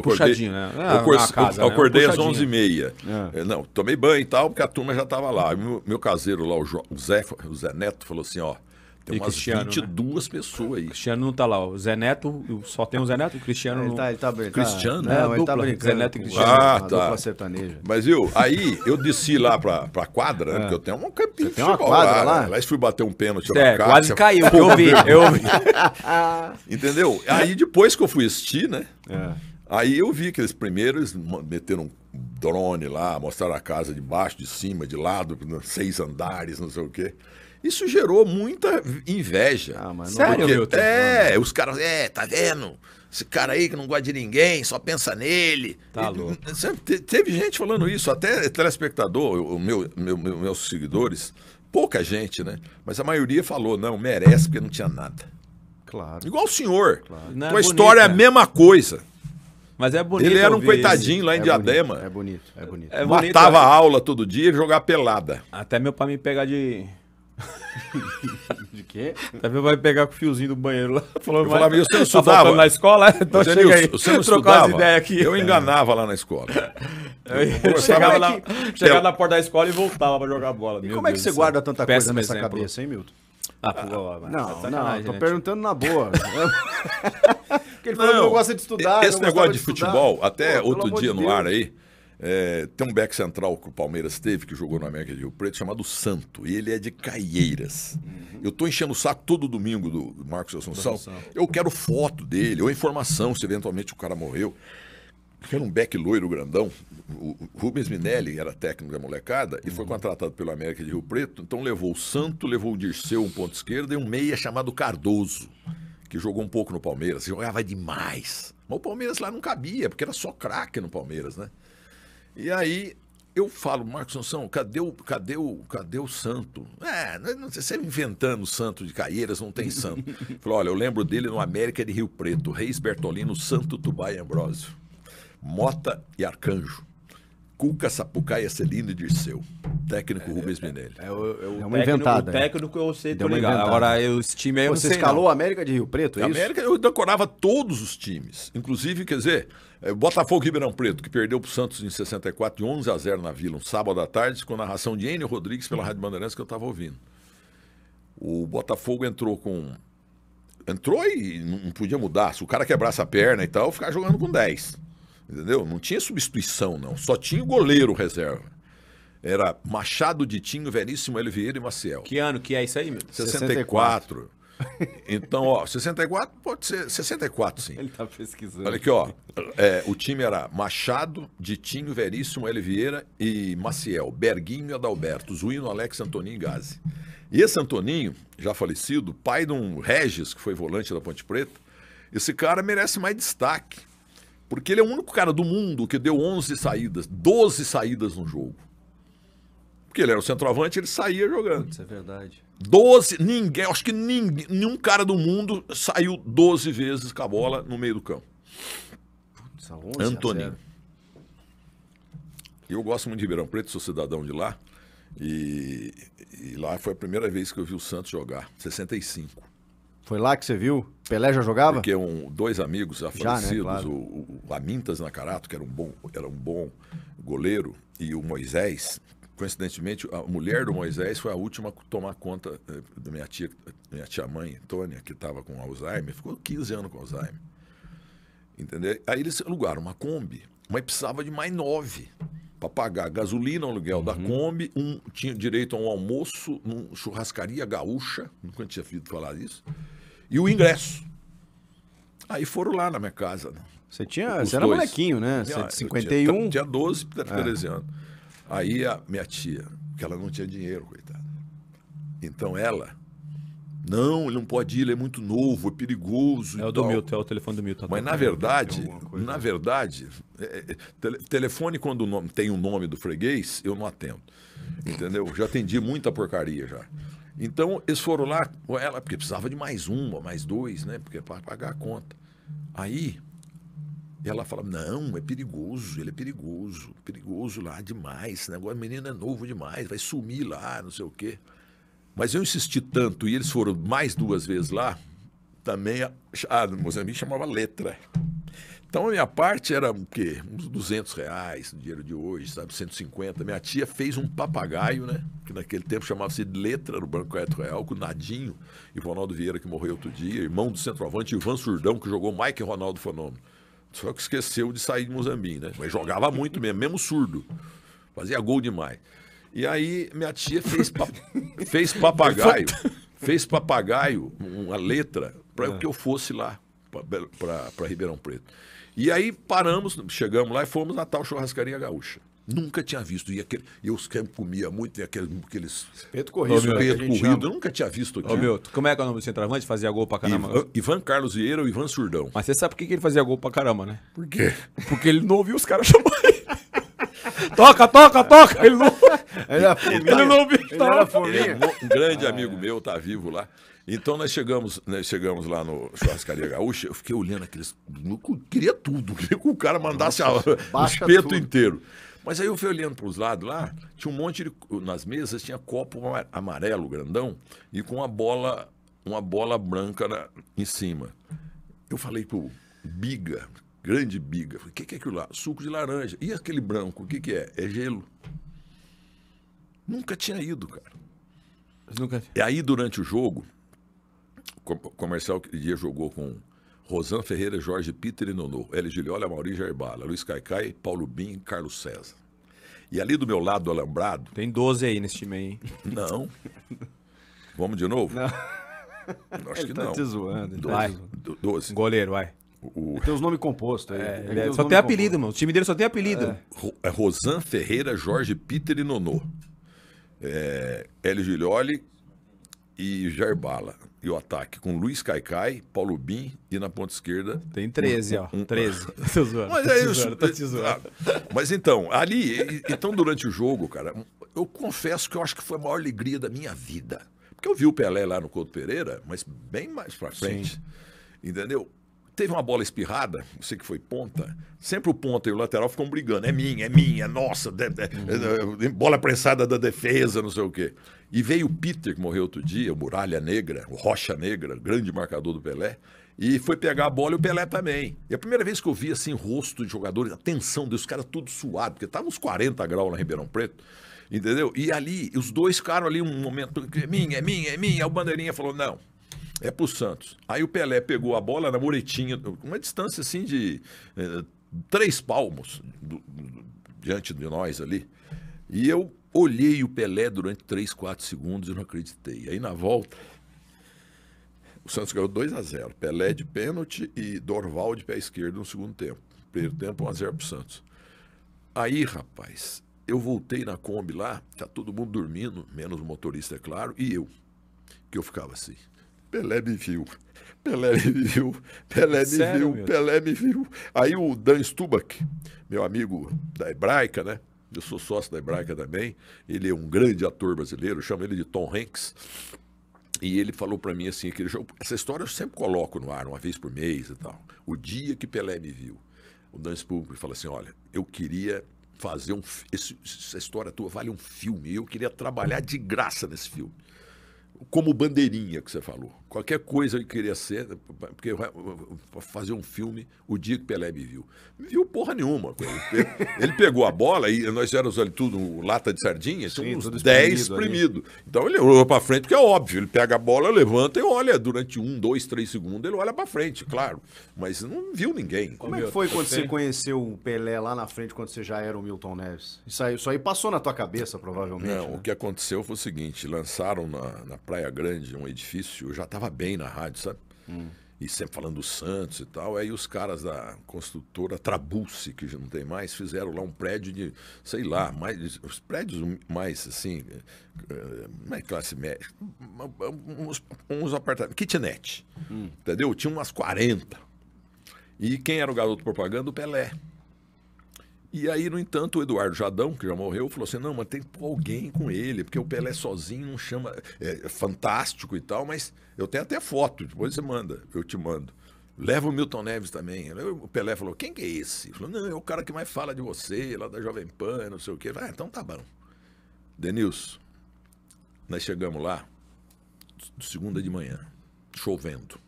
eu, ah, né? acordei às 11h30. É. Eh, não, tomei banho e tal, porque a turma já estava lá. Meu, meu caseiro lá, o, jo, o, Zé, o Zé Neto, falou assim, ó... Tem e umas Cristiano, 22 né? pessoas aí. O Cristiano não tá lá. O Zé Neto, só tem o Zé Neto, o Cristiano é, não. Tá, ele tá brincando. Tá. Cristiano? Não, não é, ele tá Zé Neto e Cristiano. Ah, tá. sertaneja. Mas eu, aí eu desci lá pra, pra quadra, né? É. Porque eu tenho um campinho Tem uma quadra lá. Lá, lá fui bater um pênalti. É, quase caiu, eu vi, eu vi. Entendeu? Aí depois que eu fui assistir, né? É. Aí eu vi que eles primeiros meteram um drone lá, mostraram a casa de baixo, de cima, de lado, seis andares, não sei o quê. Isso gerou muita inveja. Ah, mas Sério? Porque, é, os caras, é, tá vendo? Esse cara aí que não gosta de ninguém, só pensa nele. Tá e, louco. teve gente falando isso, até telespectador, o meu, meu, meus seguidores, pouca gente, né? Mas a maioria falou, não, merece porque não tinha nada. Claro. Igual o senhor. Claro. Com Tua é história é a né? mesma coisa. Mas é bonito. Ele era um coitadinho lá em é Diadema. É bonito, é bonito, é bonito. É Matava bonito, aula todo dia e jogava pelada. Até meu pai me pegar de De quê? Tá vendo? Vai pegar com o fiozinho do banheiro lá. Falou, eu falava, você tá estudava? na escola? Então chega aí, você não trocar as ideias aqui. Eu enganava lá na escola. É. Eu, eu chegava, lá, que... chegava eu... na porta da escola e voltava pra jogar bola. E Meu como Deus é que você guarda tanta Péssimo coisa nessa exemplo. cabeça, hein, Milton? Ah, ah, não, tá não, tô né, perguntando na boa. Porque ele falou não, que não gosta de estudar. Esse negócio de, de futebol, até outro dia no ar aí, é, tem um back central que o Palmeiras teve, que jogou no América de Rio Preto, chamado Santo. E ele é de Caieiras. Uhum. Eu tô enchendo o saco todo domingo do Marcos Assunção. Eu quero foto dele, ou informação, se eventualmente o cara morreu. era um back loiro grandão. O Rubens Minelli era técnico da molecada e foi uhum. contratado pelo América de Rio Preto. Então levou o Santo, levou o Dirceu, um ponto esquerdo, e um meia chamado Cardoso, que jogou um pouco no Palmeiras. Jogava demais. Mas o Palmeiras lá não cabia, porque era só craque no Palmeiras, né? E aí eu falo, Marcos Sansão, cadê o, cadê o, cadê o santo? É, não, sei você inventando santo de Caieiras, não tem santo. Falou, olha, eu lembro dele no América de Rio Preto, Reis Bertolino, Santo Tubai Ambrósio, Mota e Arcanjo. Cuca, Sapucaia, Celino e Dirceu. Técnico é, Rubens é, Minelli. É, é, o, é, o uma técnico, inventada. O né? técnico é eu sei, tô ligado. Agora, eu, esse time aí eu Você sei, escalou a América de Rio Preto, é a América, eu decorava todos os times. Inclusive, quer dizer, é, Botafogo e Ribeirão Preto, que perdeu pro Santos em 64 de 11 a 0 na Vila, um sábado à tarde, com a narração de Enio Rodrigues pela Rádio Bandeirantes que eu estava ouvindo. O Botafogo entrou com... Entrou e não podia mudar. Se o cara quebrasse a perna e tal, eu ficava jogando com 10. Entendeu? Não tinha substituição, não. Só tinha o goleiro reserva. Era Machado de Veríssimo, Elvieira e Maciel. Que ano que é isso aí, meu? 64. 64. Então, ó, 64 pode ser 64, sim. Ele tá pesquisando. Olha aqui, ó. É, o time era Machado, Ditinho, Veríssimo, Elvieira e Maciel, Berguinho, Adalberto, Zuíno, Alex, Antoninho e Gazi. E esse Antoninho, já falecido, pai de um Regis, que foi volante da Ponte Preta, esse cara merece mais destaque. Porque ele é o único cara do mundo que deu 11 saídas, 12 saídas no jogo. Porque ele era o centroavante, ele saía jogando. Isso é verdade. 12, ninguém, acho que ninguém, nenhum cara do mundo saiu 12 vezes com a bola no meio do campo. Putz, 11 Antoninho. Eu gosto muito de Ribeirão Preto, sou cidadão de lá. E, e lá foi a primeira vez que eu vi o Santos jogar, 65. Foi lá que você viu? Pelé já jogava? Porque um, dois amigos já já, né? claro. o, o Amintas Nakarato, que era um bom, era um bom goleiro, e o Moisés, coincidentemente, a mulher do Moisés foi a última a tomar conta eh, da minha tia, minha tia mãe, Tônia, que estava com Alzheimer, ficou 15 anos com Alzheimer. Entendeu? Aí eles alugaram uma Kombi, mas precisava de mais nove para pagar gasolina, aluguel uhum. da Kombi, um tinha direito a um almoço num churrascaria gaúcha, nunca tinha ouvido falar disso, e o ingresso. Aí foram lá na minha casa. Né? Você tinha. Os você dois. era molequinho, né? Você ah, 51. Tinha, tinha 12, 13 é. anos. Aí a minha tia, que ela não tinha dinheiro, coitada. Então ela não, ele não pode ir, ele é muito novo, é perigoso. É o do Milton, é o telefone do Milton. Tá Mas na verdade, na verdade, é, é, tele, telefone quando nome, tem o um nome do freguês, eu não atendo. Entendeu? Já atendi muita porcaria já. Então, eles foram lá, ela, porque precisava de mais uma, mais dois, né? Porque é para pagar a conta. Aí ela fala: não, é perigoso, ele é perigoso, perigoso lá demais. Esse negócio, menino é novo demais, vai sumir lá, não sei o quê. Mas eu insisti tanto e eles foram mais duas vezes lá, também a, a Moçambique chamava letra. Então a minha parte era o quê? Uns 200 reais, dinheiro de hoje, sabe? 150. Minha tia fez um papagaio, né? Que naquele tempo chamava-se Letra no Banco Eto Real, com o Nadinho e Ronaldo Vieira, que morreu outro dia, irmão do centroavante, Ivan Surdão, que jogou Mike Ronaldo Fenômeno. Só que esqueceu de sair de Mozambique, né? Mas jogava muito mesmo, mesmo surdo. Fazia gol demais. E aí minha tia fez, pa... fez papagaio, fez papagaio, uma letra, para é. que eu fosse lá, para Ribeirão Preto. E aí paramos, chegamos lá e fomos na tal churrascaria gaúcha. Nunca tinha visto. E, aquele, e eu comia muito, e aquele, aqueles. Espeto corrido. Espeto né, corrido. Eu nunca tinha visto aqui. Ô, meu, como é que é o nome do centroavante? Fazia gol pra caramba. Ivan, Ivan Carlos Vieira ou Ivan Surdão. Mas você sabe por que, que ele fazia gol pra caramba, né? Por quê? Porque ele não ouvia os caras chamarem. toca, toca, toca! Ele não. É Ele era Ele não estava. fominha. Um grande ah, amigo é. meu tá vivo lá. Então nós chegamos, nós chegamos lá no Churrascaria Gaúcha, eu fiquei olhando aqueles. Eu queria tudo, queria que o cara mandasse Nossa, a, o espeto tudo. inteiro. Mas aí eu fui olhando para os lados lá, tinha um monte de. Nas mesas tinha copo amarelo, grandão, e com uma bola, uma bola branca na, em cima. Eu falei pro Biga, grande Biga, o que, que é aquilo lá? Suco de laranja. E aquele branco, o que, que é? É gelo. Nunca tinha ido, cara. Nunca... E aí, durante o jogo, o comercial que dia jogou com Rosan Ferreira, Jorge Peter e Nonô, Hélio Giliola, Maurício Gerbala, Luiz Caicai, Paulo Bim e Carlos César. E ali do meu lado alambrado. Tem 12 aí nesse time aí. Hein? Não. Vamos de novo? Não. Acho que tá não. Te zoando, 12, vai. 12. Goleiro, vai. O... Tem os nomes compostos. É, é, só tem apelido, composto. mano. O time dele só tem apelido. É. é Rosan Ferreira, Jorge Peter e Nonô é, L. Gilioli e Jair Bala. E o ataque com Luiz Caicai, Paulo Bim e na ponta esquerda. Tem 13, um, ó. 13. tô mas é isso. Zoando, tô te zoando. Ah, mas então, ali, então durante o jogo, cara, eu confesso que eu acho que foi a maior alegria da minha vida. Porque eu vi o Pelé lá no Couto Pereira, mas bem mais pra frente. Sim. Entendeu? Teve uma bola espirrada, você que foi ponta, sempre o ponta e o lateral ficam brigando. É minha, é minha, nossa, de, de, de, bola pressada da defesa, não sei o quê. E veio o Peter, que morreu outro dia, o Muralha Negra, o Rocha Negra, grande marcador do Pelé, e foi pegar a bola e o Pelé também. E a primeira vez que eu vi assim, rosto de jogadores, a tensão dos caras tudo suado, porque tava uns 40 graus na Ribeirão Preto. Entendeu? E ali, os dois ficaram ali um momento, é minha, é minha, é minha. O bandeirinha falou: não, é pro Santos. Aí o Pelé pegou a bola na muretinha, uma distância assim de eh, três palmos do, do, diante de nós ali. E eu olhei o Pelé durante três, quatro segundos e não acreditei. Aí na volta, o Santos ganhou 2 a 0 Pelé de pênalti e Dorval de pé esquerdo no segundo tempo. Primeiro tempo, 1x0 pro Santos. Aí, rapaz, eu voltei na Kombi lá, tá todo mundo dormindo, menos o motorista, é claro, e eu. Que eu ficava assim. Pelé me viu. Pelé me viu, Pelé me Sério, viu, Pelé me viu. Aí o Dan Stubach, meu amigo da Hebraica, né? Eu sou sócio da Hebraica também. Ele é um grande ator brasileiro, chama ele de Tom Hanks. E ele falou para mim assim, aquele jogo, essa história eu sempre coloco no ar, uma vez por mês e tal. O dia que Pelé me viu. O Dan Stubach fala assim, olha, eu queria fazer um... Esse, essa história tua vale um filme. Eu queria trabalhar de graça nesse filme. Como bandeirinha que você falou qualquer coisa ele queria ser, porque fazer um filme o dia que Pelé me viu. Me viu porra nenhuma. Ele, pegou a bola e nós éramos ali tudo lata de sardinha, Sim, uns 10 espremidos. Então ele olhou para frente, que é óbvio, ele pega a bola, levanta e olha durante um, dois, três segundos, ele olha para frente, claro. Mas não viu ninguém. Como é que foi quando você conheceu o Pelé lá na frente, quando você já era o Milton Neves? Isso aí, isso aí passou na tua cabeça, provavelmente. Não, né? o que aconteceu foi o seguinte: lançaram na, na Praia Grande um edifício, eu já estava tava bem na rádio, sabe? Hum. E sempre falando do Santos e tal. Aí os caras da construtora Trabuce, que já não tem mais, fizeram lá um prédio de, sei lá, mais, os prédios mais assim, eh, não é classe média, uns, uns apartamentos, kitnet, hum. entendeu? Tinha umas 40. E quem era o garoto propaganda? O Pelé. E aí, no entanto, o Eduardo Jadão, que já morreu, falou assim: não, mas tem alguém com ele, porque o Pelé uhum. sozinho não chama. É, é, fantástico e tal, mas eu tenho até foto, depois você manda, eu te mando. Leva o Milton Neves também. O Pelé falou: quem que é esse? Ele falou: não, é o cara que mais fala de você, lá da Jovem Pan, não sei o quê. Falei, ah, então tá bom. Denilson, nós chegamos lá, segunda de manhã, chovendo.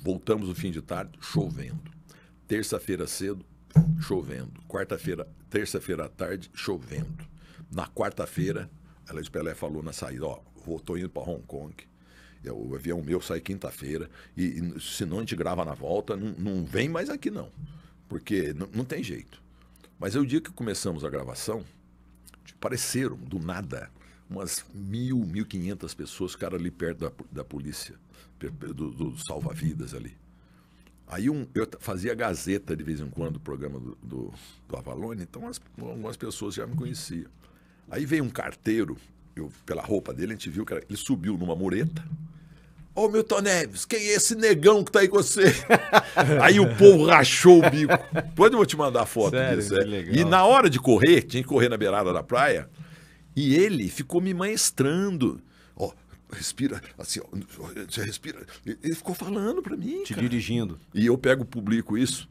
Voltamos no fim de tarde, chovendo. Terça-feira cedo, chovendo. Quarta-feira, terça-feira à tarde, chovendo. Na quarta-feira, a Leide Pelé falou na saída, ó, vou, tô indo para Hong Kong. É, o avião meu sai quinta-feira e, e se não a gente grava na volta, não, não vem mais aqui não, porque não tem jeito. Mas é o dia que começamos a gravação, apareceram do nada umas mil, mil quinhentas pessoas, cara ali perto da, da polícia, do, do salva-vidas ali. Aí um, eu fazia gazeta de vez em quando, do programa do, do, do Avalone, então as, algumas pessoas já me conheciam. Aí veio um carteiro, eu, pela roupa dele, a gente viu que era, ele subiu numa mureta. Ô oh, Milton Neves, quem é esse negão que tá aí com você? aí o povo rachou o bico. Depois eu vou te mandar foto Sério, disso. É. E na hora de correr, tinha que correr na beirada da praia, e ele ficou me maestrando respira, assim, ó, você respira. Ele ficou falando para mim. Te cara. dirigindo. E eu pego, o público isso.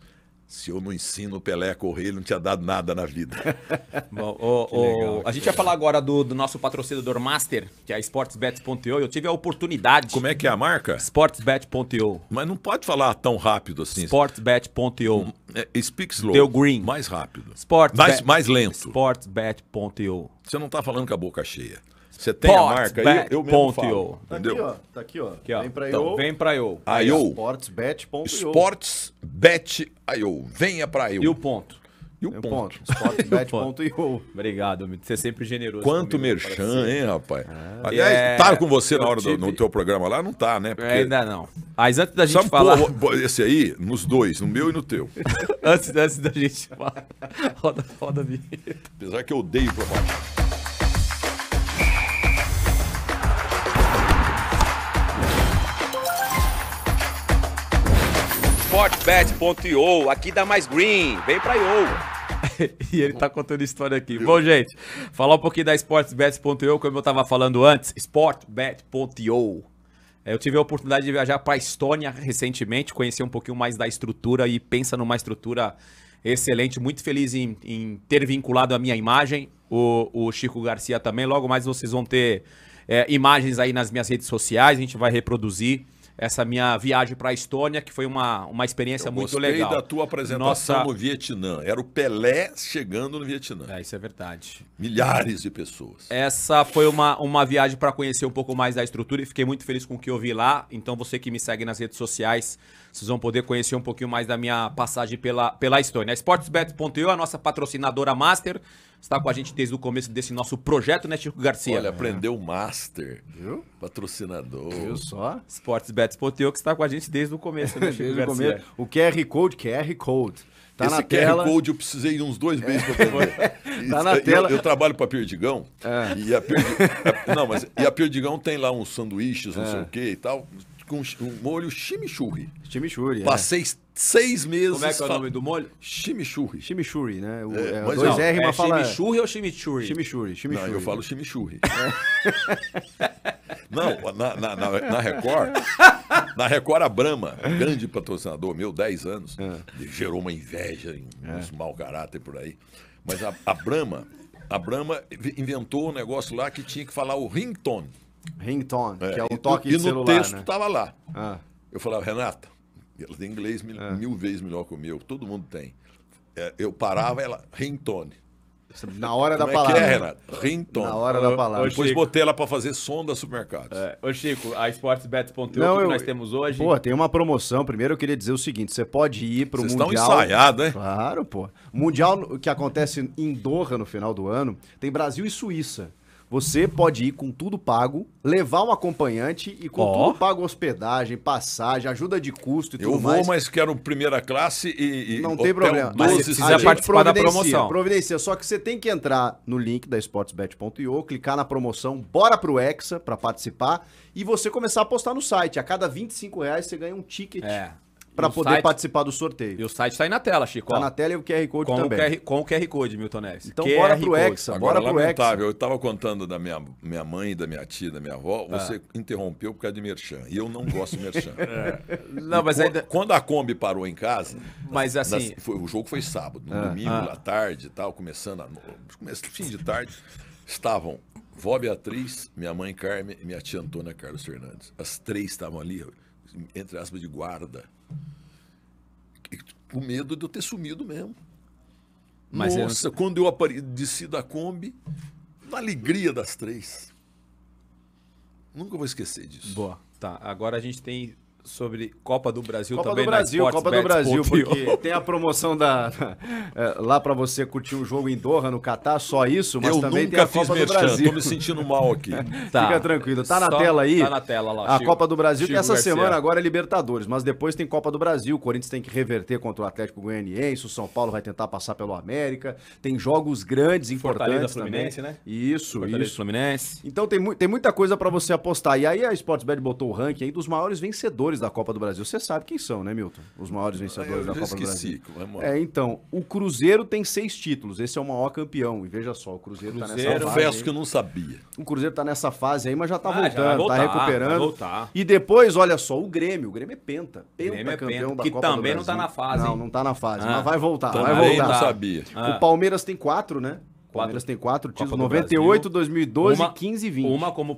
Se eu não ensino o Pelé a correr, ele não tinha dado nada na vida. Bom, o, legal, a gente vai falar agora do, do, nosso patrocinador master, que é sportsbet.io. Eu tive a oportunidade. Como é que é a marca? Sportsbet.io. Mas não pode falar tão rápido assim. Sportsbet.io. Hum, é, speak slow. Deu green. Mais rápido. Sportsbet. Mais, mais lento. Sportsbet.io. Você não está falando com a boca cheia. Você tem Sports a marca aí? Eu, eu mesmo falo, tá entendeu? Aqui, ó. Tá aqui, ó. Aqui, ó. Vem pra então, IO. Vem pra IO. IO. É Sportsbet.io. Sportsbet.io. Venha pra IO. E o ponto? E o ponto? ponto. Sportsbet.io. Obrigado, Você é sempre generoso. Quanto comigo, merchan, hein, rapaz? Ah, Aliás, é... tá com você na hora tive... do, no teu programa lá? Não tá, né? É, Porque... Ainda não. Mas antes da gente Sabe, falar... Pô, esse aí, nos dois, no meu e no teu. antes, antes da gente falar... Roda, roda a vinheta. Apesar que eu odeio propaganda. sportbet.io, aqui dá mais green, vem pra IO. e ele tá contando história aqui. Bom, gente, falar um pouquinho da sportsbet.io, como eu tava falando antes, sportbet.io. É, eu tive a oportunidade de viajar para Estônia recentemente, conhecer um pouquinho mais da estrutura e pensa numa estrutura excelente. Muito feliz em, em ter vinculado a minha imagem, o, o, Chico Garcia também. Logo mais vocês vão ter é, imagens aí nas minhas redes sociais, a gente vai reproduzir essa minha viagem para a Estônia, que foi uma, uma experiência eu muito legal. da tua apresentação Nossa... no Vietnã. Era o Pelé chegando no Vietnã. É, isso é verdade. Milhares de pessoas. Essa foi uma, uma viagem para conhecer um pouco mais da estrutura e fiquei muito feliz com o que eu vi lá. Então, você que me segue nas redes sociais, vocês vão poder conhecer um pouquinho mais da minha passagem pela, pela Estônia. Sportsbet.eu, a nossa patrocinadora master está com a gente desde o começo desse nosso projeto, né, Chico Garcia? Olha, aprendeu o Master, viu? patrocinador. Viu só? Sportsbet Spoteo, que está com a gente desde o começo, né, Chico desde Garcia? O, começo. o QR Code, QR Code. Tá Esse na QR tela. Code eu precisei de uns dois meses para é. aprender. tá na eu, tela. Eu, trabalho para Perdigão. É. E a Perdigão, não, mas, e a Perdigão tem lá uns sanduíches, não é. sei o quê e tal, com um molho chimichurri. Chimichurri, é. Passei é seis meses. Como é que é o nome do molho? Chimichurri. Chimichurri, né? O, é, é mas dois não, é. R, mas é fala... chimichurri ou chimichurri? Chimichurri, chimichurri. Não, eu falo chimichurri. não, na, na, na, Record, na Record a Brahma, grande patrocinador meu, 10 anos, é. gerou uma inveja, uns é. mau caráter por aí. Mas a, a Brahma, a Brahma inventou um negócio lá que tinha que falar o ringtone. Ringtone, que é o toque e, de e celular, E no texto estava né? lá. Ah. Eu falava, Renata, ela tem inglês mil, é. mil vezes melhor que o meu, todo mundo tem. É, eu parava, ela ringtone. Na hora da é, é palavra. Que é, Renato? Ringtone. Na hora da palavra. Depois Chico. botei ela para fazer som da supermercados. É. Ô, Chico, a sportsbet.eu que eu... nós temos hoje. Pô, tem uma promoção. Primeiro eu queria dizer o seguinte: você pode ir pro Vocês Mundial. Vocês estão ensaiados, hein? Claro, pô. Mundial que acontece em Doha no final do ano, tem Brasil e Suíça. Você pode ir com tudo pago, levar um acompanhante e com oh. tudo pago hospedagem, passagem, ajuda de custo e tudo mais. Eu vou, mas quero primeira classe e. e não tem problema. Mas você precisa participar da promoção. Providencia, só que você tem que entrar no link da sportsbet.io, clicar na promoção Bora pro Hexa para participar e você começar a postar no site. A cada 25 reais você ganha um ticket. É para poder site... participar do sorteio. E o site sai tá aí na tela, Chico. Tá na tela e o QR Code com também. O QR, com o QR Code, Milton Neves. Então QR bora pro Hexa, bora pro Hexa. Eu tava contando da minha, minha mãe, da minha tia, da minha avó, ah. você ah. interrompeu por causa de merchan. E eu não gosto de merchan. é. Não, mas quando, ainda... quando a Kombi parou em casa, mas assim... Nas, foi, o jogo foi sábado, no ah, domingo, ah. à tarde e tal, começando a, fim de tarde, estavam vó Beatriz, minha mãe Carmen e minha tia Antônia Carlos Fernandes. As três estavam ali, entre aspas, de guarda o medo de eu ter sumido mesmo. Mas é Nossa, quando eu apare... desci da Kombi, na alegria das três. Nunca vou esquecer disso. Boa, tá. Agora a gente tem sobre Copa do Brasil Copa também. Do Brasil, Copa do Brasil, porque tem a promoção da eh, lá para você curtir um jogo em Doha no Catar, só isso, mas Eu também tem a Copa fiz do Brasil. Tô me sentindo mal aqui. tá. Fica tranquilo, tá na só, tela aí. Tá na tela lá. A Chico, Copa do Brasil que essa Garcia. semana agora é Libertadores, mas depois tem Copa do Brasil. O Corinthians tem que reverter contra o Atlético Goianiense, o São Paulo vai tentar passar pelo América. Tem jogos grandes, importantes Fortaleza, Fluminense, né? Isso, Fortaleza, isso. Fluminense. Então tem, mu tem muita coisa para você apostar. E aí a Sportsbet botou o ranking aí dos maiores vencedores vencedores da Copa do Brasil. Você sabe quem são, né, Milton? Os maiores vencedores eu da Copa esqueci, do Brasil. É, é, então, o Cruzeiro tem seis títulos. Esse é o maior campeão. E veja só, o Cruzeiro, Cruzeiro tá nessa é fase. Confesso que eu não sabia. O Cruzeiro tá nessa fase aí, mas já tá ah, voltando, já tá voltar, tá recuperando. E depois, olha só, o Grêmio. O Grêmio é penta. Penta Grêmio é campeão penta, da que Copa também do Brasil. não tá na fase. Não, não tá na fase, ah, mas vai voltar, vai voltar. não sabia. O ah. Palmeiras tem quatro, né? Palmeiras quatro, tem quatro títulos, 98, Brasil, 2012, uma, 15 e 20. Uma como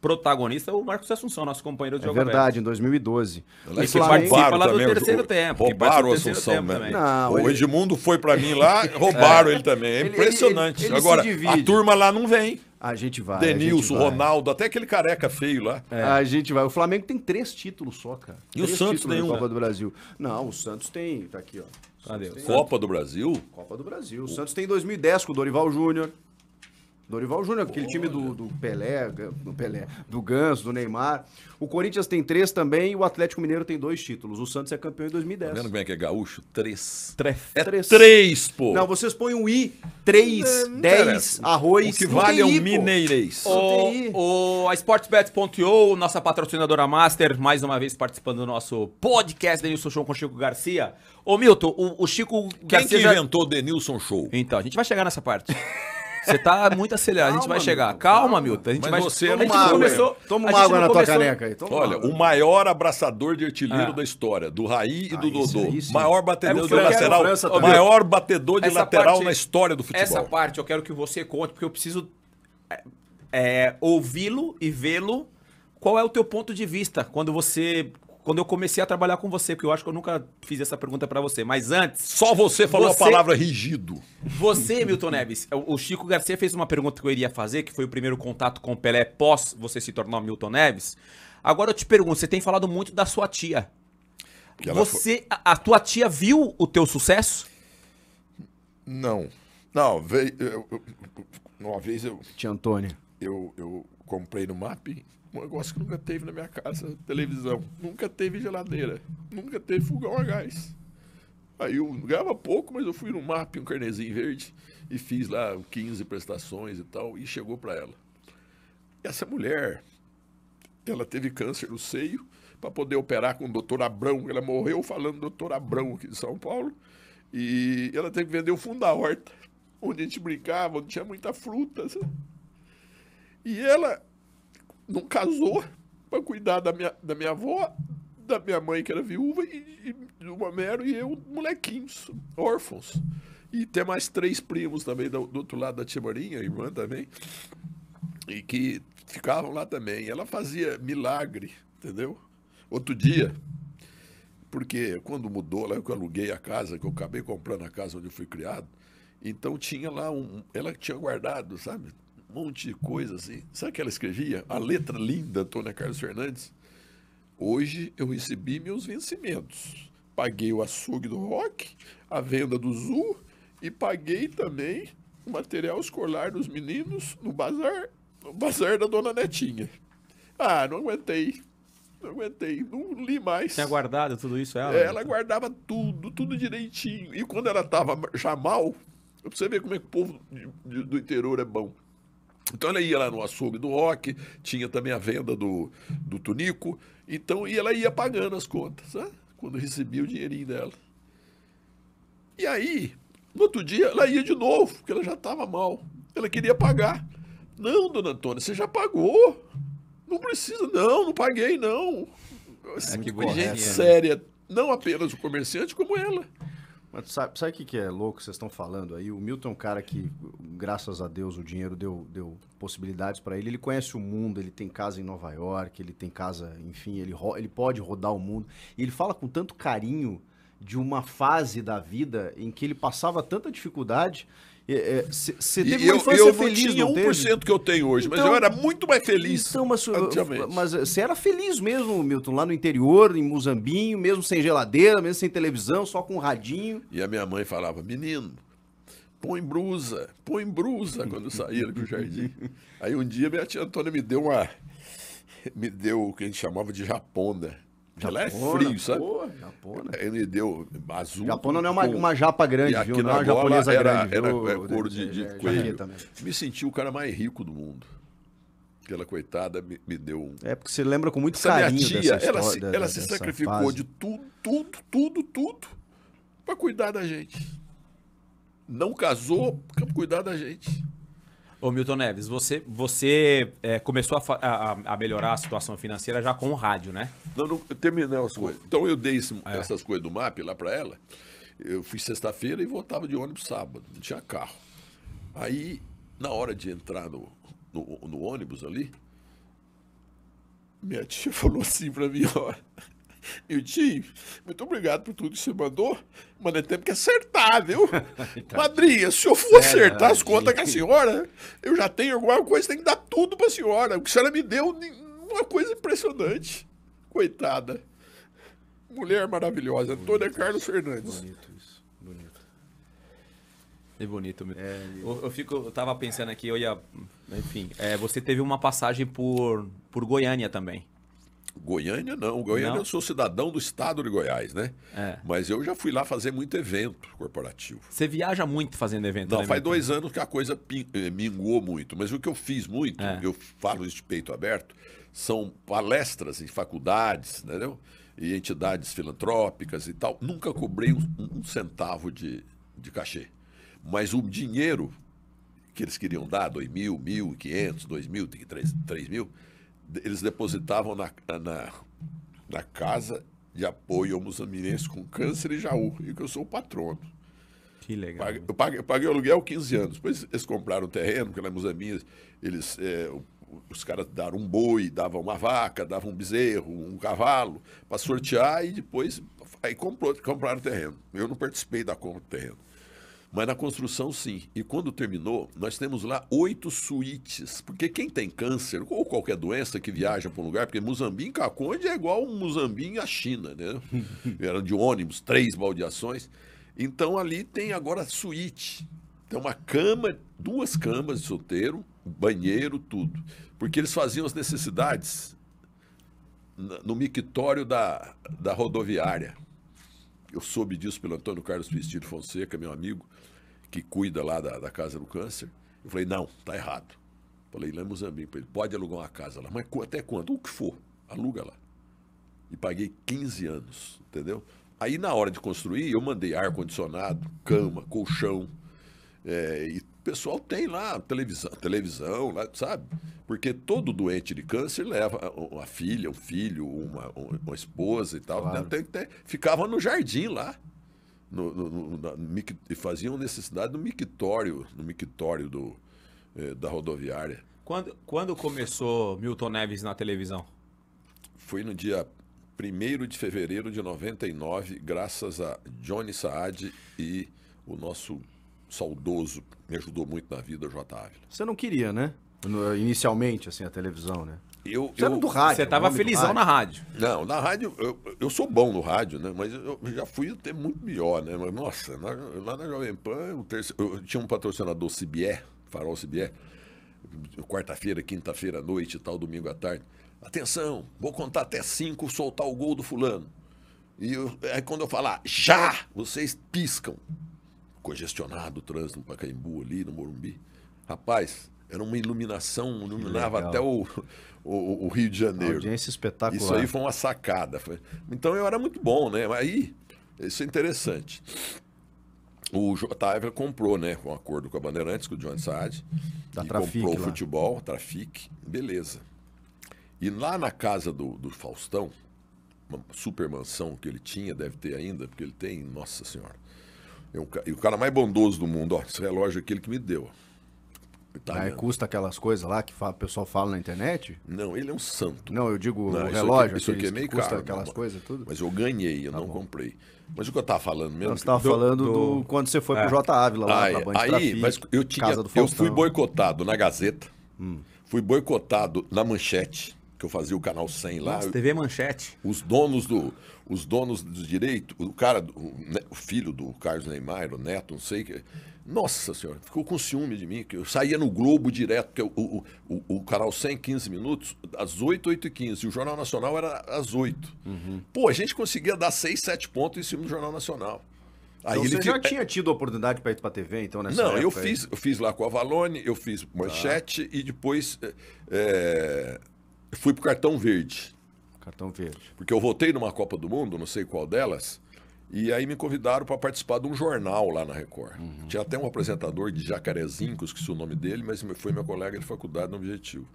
protagonista, é o Marcos Assunção, nosso companheiro de é jogo. É verdade, aberto. em 2012. E Flamengo... participa lá do também, terceiro o, tempo. Roubaram o Assunção mesmo. Não, o ele... Edmundo foi para mim lá, é. roubaram é. ele também. É impressionante. Ele, ele, Agora, a turma lá não vem. A gente vai. Denilson, Ronaldo, até aquele careca feio lá. É. A gente vai. O Flamengo tem três títulos só, cara. E três o Santos tem um. Copa do Brasil. Não, o Santos tem. Tá aqui, ó. Copa do Brasil? Copa do Brasil. O Santos tem 2010 com o Dorival Júnior. Dorival Júnior, aquele time do, do, Pelé, do Pelé, do Ganso, do Neymar. O Corinthians tem três também e o Atlético Mineiro tem dois títulos. O Santos é campeão em 2010. Tá vendo como é que é gaúcho? Três. Tref. É três. três, pô. Não, vocês põem um I, três, dez, arroz. O que vale é um mineirês. O, o, a Sportsbet.io, nossa patrocinadora master, mais uma vez participando do nosso podcast Denilson Show com Chico Garcia. Ô Milton, o, o Chico Quem Garcia... que inventou já... Denilson Show? Então, a gente vai chegar nessa parte. Você tá muito acelerado, a gente vai chegar. calma, Milton. A gente vai chegar. É começou, Toma uma água na começou... tua caneca aí. Olha, água. o maior abraçador de artilheiro ah, da história, do Raí e ah, do é Dodô. Isso, isso. Maior é batedor é de lateral, maior batedor de lateral na história do futebol. Essa parte eu quero que você conte, porque eu preciso ouvi-lo e vê-lo. Qual é o teu ponto de vista quando você quando eu comecei a trabalhar com você, porque eu acho que eu nunca fiz essa pergunta para você, mas antes. Só você falou você, a palavra rigido. Você, Milton Neves, é o Chico Garcia fez uma pergunta que eu iria fazer, que foi o primeiro contato com o Pelé pós você se tornar Milton Neves. Agora eu te pergunto, você tem falado muito da sua tia. Você, foi... a, a tua tia viu o teu sucesso? Não. Não, veio, eu, eu, uma vez eu. Tia Antônia. Eu, eu comprei no MAP um negócio que nunca teve na minha casa, televisão. Nunca teve geladeira. Nunca teve fogão a gás. Aí eu ganhava pouco, mas eu fui no MAP, um carnezinho verde, e fiz lá 15 prestações e tal, e chegou para ela. Essa mulher, ela teve câncer no seio, para poder operar com o doutor Abrão. Ela morreu falando doutor Abrão aqui de São Paulo, e ela teve que vender o fundo da horta, onde a gente brincava, onde tinha muita fruta. Sabe? E ela não casou para cuidar da minha, da minha avó, da minha mãe, que era viúva, e, e o Homero e eu, molequinhos, órfãos. E tem mais três primos também do, do outro lado da Timorinha, irmã também, e que ficavam lá também. Ela fazia milagre, entendeu? Outro dia, porque quando mudou, lá que eu aluguei a casa, que eu acabei comprando a casa onde eu fui criado, então tinha lá um. Ela tinha guardado, sabe? monte de coisa assim. Sabe o que ela escrevia? A letra linda, Antônia Carlos Fernandes. Hoje eu recebi meus vencimentos. Paguei o açougue do rock, a venda do zoo e paguei também o material escolar dos meninos no bazar, no bazar da dona Netinha. Ah, não aguentei. Não aguentei, não li mais. Tinha guardado tudo isso, ela? ela guardava tudo, tudo direitinho. E quando ela estava já mal, pra você ver como é que o povo do interior é bom. Então ela ia lá no açougue do rock, tinha também a venda do, do tunico, então e ela ia pagando as contas, né? quando recebia o dinheirinho dela. E aí, no outro dia, ela ia de novo, porque ela já estava mal. Ela queria pagar. Não, dona Antônia, você já pagou. Não precisa, não, não paguei, não. É, que Gente né? séria, não apenas o comerciante, como ela. Mas sabe, sabe o que, que é louco que vocês estão falando aí? O Milton é um cara que, graças a Deus, o dinheiro deu, deu possibilidades para ele. Ele conhece o mundo, ele tem casa em Nova York, ele tem casa, enfim, ele, ele pode rodar o mundo. E ele fala com tanto carinho de uma fase da vida em que ele passava tanta dificuldade você é, teve eu, uma eu, eu feliz, tinha não 1% teve? que eu tenho hoje, então, mas eu então, era muito mais feliz. Então, mas você uh, uh, uh, era feliz mesmo, Milton, lá no interior, em Muzambinho, mesmo sem geladeira, mesmo sem televisão, só com um radinho. E a minha mãe falava: menino, põe brusa, põe brusa quando saíram do jardim. Aí um dia minha tia Antônia me deu uma. Me deu o que a gente chamava de japonda. Japona, ela é frio, sabe? Japona. Né? Ele deu azul. Japona não é uma, uma japa grande, viu? Não é uma japonesa era, grande. Era, viu, era é de, é, de, é, coelho. Me senti o cara mais rico do mundo. Aquela coitada me, me deu um... É porque você lembra com muito Essa carinho minha tia, história, ela se, ela se sacrificou fase. de tudo, tudo, tudo, tudo para cuidar da gente. Não casou para cuidar da gente. Ô Milton Neves, você, você é, começou a, a, a, melhorar a situação financeira já com o rádio, né? Não, não terminei as coisas. Então eu dei esse, é. essas coisas do MAP lá para ela. Eu fui sexta-feira e voltava de ônibus sábado, não tinha carro. Aí, na hora de entrar no, no, no ônibus ali, minha tia falou assim para mim, olha. Miltinho, muito obrigado por tudo que você mandou. Mas nós é temos que acertar, viu? então, Madrinha, se eu for acertar as contas com a senhora, eu já tenho alguma coisa, tem que dar tudo para a senhora. O que a senhora me deu, uma coisa impressionante. Coitada. Mulher maravilhosa, Antônia Carlos Fernandes. Bonito isso, bonito. É bonito mesmo. É, eu... eu, fico, eu tava pensando aqui, eu ia. Enfim, é, você teve uma passagem por, por Goiânia também. Goiânia não. Goiânia não. eu sou cidadão do estado de Goiás, né? É. Mas eu já fui lá fazer muito evento corporativo. Você viaja muito fazendo evento? Não, né, faz dois anos que a coisa eh, minguou muito. Mas o que eu fiz muito, é. eu falo isso de peito aberto, são palestras em faculdades, entendeu? E entidades filantrópicas e tal. Nunca cobrei um, um centavo de, de cachê. Mas o dinheiro que eles queriam dar, 2 mil, 1.500, 2 mil, 3 mil eles depositavam na, na, na casa de apoio ao Muzamirense com câncer e Jaú, e que eu sou o patrono. Que legal. Paguei, eu, paguei, eu paguei o aluguel 15 anos. Depois eles compraram o terreno, porque em Muzamira eles, é, os caras daram um boi, davam uma vaca, davam um bezerro, um cavalo, para sortear e depois aí comprou, compraram o terreno. Eu não participei da compra do terreno. Mas na construção, sim. E quando terminou, nós temos lá oito suítes. Porque quem tem câncer ou qualquer doença que viaja para um lugar, porque Muzambinho Caconde é igual um Muzambique à China, né? Era de ônibus, três baldeações. Então ali tem agora suíte. Tem uma cama, duas camas de solteiro, banheiro, tudo. Porque eles faziam as necessidades no mictório da, da rodoviária. Eu soube disso pelo Antônio Carlos Pistilho Fonseca, meu amigo, que cuida lá da, da Casa do Câncer. Eu falei, não, tá errado. Falei lá em ele, pode alugar uma casa lá, mas até quando? O que for, aluga lá. E paguei 15 anos, entendeu? Aí na hora de construir, eu mandei ar-condicionado, cama, colchão, é, e pessoal tem lá televisão, televisão lá, sabe? Porque todo doente de câncer leva uma filha, um filho, uma, uma esposa e tal. Claro. até ficava no jardim lá. No, no, no, faziam necessidade no mictório, no mictório do, eh, da rodoviária. Quando, quando começou Milton Neves na televisão? Foi no dia 1 de fevereiro de 99, graças a Johnny Saad e o nosso saudoso, me ajudou muito na vida, J. Ávila. Você não queria, né? Inicialmente, assim, a televisão, né? Eu, você eu, era do rádio. Você tava felizão rádio. na rádio. Não, na rádio, eu, eu, sou bom no rádio, né? Mas eu já fui até muito melhor, né? Mas, nossa, na, lá na Jovem Pan, eu, eu tinha um patrocinador Cibier, Farol Cibier, quarta-feira, quinta-feira à noite e tal, domingo à tarde. Atenção, vou contar até cinco, soltar o gol do fulano. E eu, aí quando eu falar, já, vocês piscam congestionado o trânsito no Pacaembu ali, no Morumbi. Rapaz, era uma iluminação, iluminava até o, o, o, Rio de Janeiro. Uma audiência espetacular. Isso aí foi uma sacada. Então eu era muito bom, né? Aí, isso é interessante. O Taivra comprou, né, com um acordo com a Bandeirantes, com o John Saad, da e trafique, comprou o futebol, trafique, beleza. E lá na casa do, do Faustão, uma super mansão que ele tinha, deve ter ainda, porque ele tem, nossa senhora, é e o cara mais bondoso do mundo, ó, esse relógio é aquele que me deu. Tá custa aquelas coisas lá que o pessoal fala na internet? Não, ele é um santo. Não, eu digo não, o relógio, isso aqui, isso aqui é meio custa caro, aquelas coisas tudo. Mas eu ganhei, eu tá não bom. comprei. Mas o que eu tava falando mesmo? Não, você tava do, falando do... do... quando você foi é. pro J. Ávila lá aí, na Band Aí, Trafic, mas eu tinha, eu fui boicotado na Gazeta, hum. fui boicotado na Manchete, que eu fazia o canal 100 lá. Nossa, TV Manchete. Os donos do os donos dos direitos, o cara, o, filho do Carlos Neymar, o neto, não sei que. Nossa senhora, ficou com ciúme de mim, que eu saía no Globo direto, porque o, o, o, o canal 115 minutos, às 8, 8 e 15, e o Jornal Nacional era às 8. Uhum. Pô, a gente conseguia dar 6, 7 pontos em cima do Jornal Nacional. Então aí então, você já tinha tido a oportunidade para ir para a TV, então, nessa Não, eu fiz, eu fiz lá com a Valone, eu fiz tá. Manchete e depois é, fui para o Cartão Verde. Cartão verde. Porque eu votei numa Copa do Mundo, não sei qual delas, e aí me convidaram para participar de um jornal lá na Record. Uhum. Tinha até um apresentador de Jacarezinho, que eu esqueci o nome dele, mas foi meu colega de faculdade no Objetivo.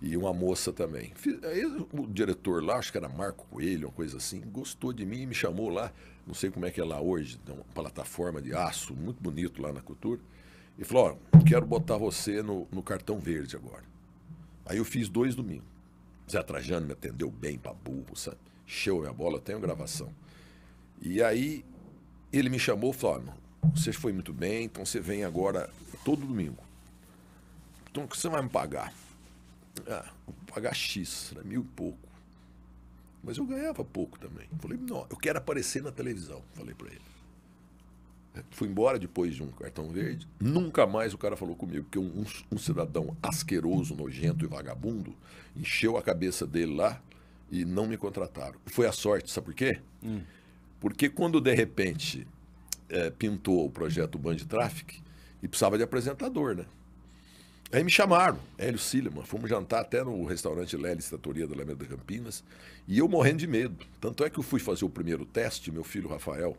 E uma moça também. Aí o diretor lá, acho que era Marco Coelho, uma coisa assim, gostou de mim e me chamou lá. Não sei como é que é lá hoje, uma plataforma de aço, muito bonito lá na cultura. E falou: Ó, quero botar você no, no cartão verde agora. Aí eu fiz dois domingos. Zé Trajano me atendeu bem pra burro, sabe? Encheu minha bola, tenho gravação. E aí ele me chamou e falou: ah, você foi muito bem, então você vem agora todo domingo. Então o que você vai me pagar? Ah, vou pagar X, né? mil e pouco. Mas eu ganhava pouco também. Falei, não, eu quero aparecer na televisão, falei para ele. Fui embora depois de um cartão verde. Nunca mais o cara falou comigo, porque um, um, cidadão asqueroso, nojento e vagabundo encheu a cabeça dele lá e não me contrataram. Foi a sorte, sabe por quê? Hum. Porque quando de repente é, pintou o projeto Band Traffic, e precisava de apresentador, né? Aí me chamaram, Hélio Silliman, fomos jantar até no restaurante Lelis Tatoria da Alameda Campinas, e eu morrendo de medo. Tanto é que eu fui fazer o primeiro teste, meu filho Rafael,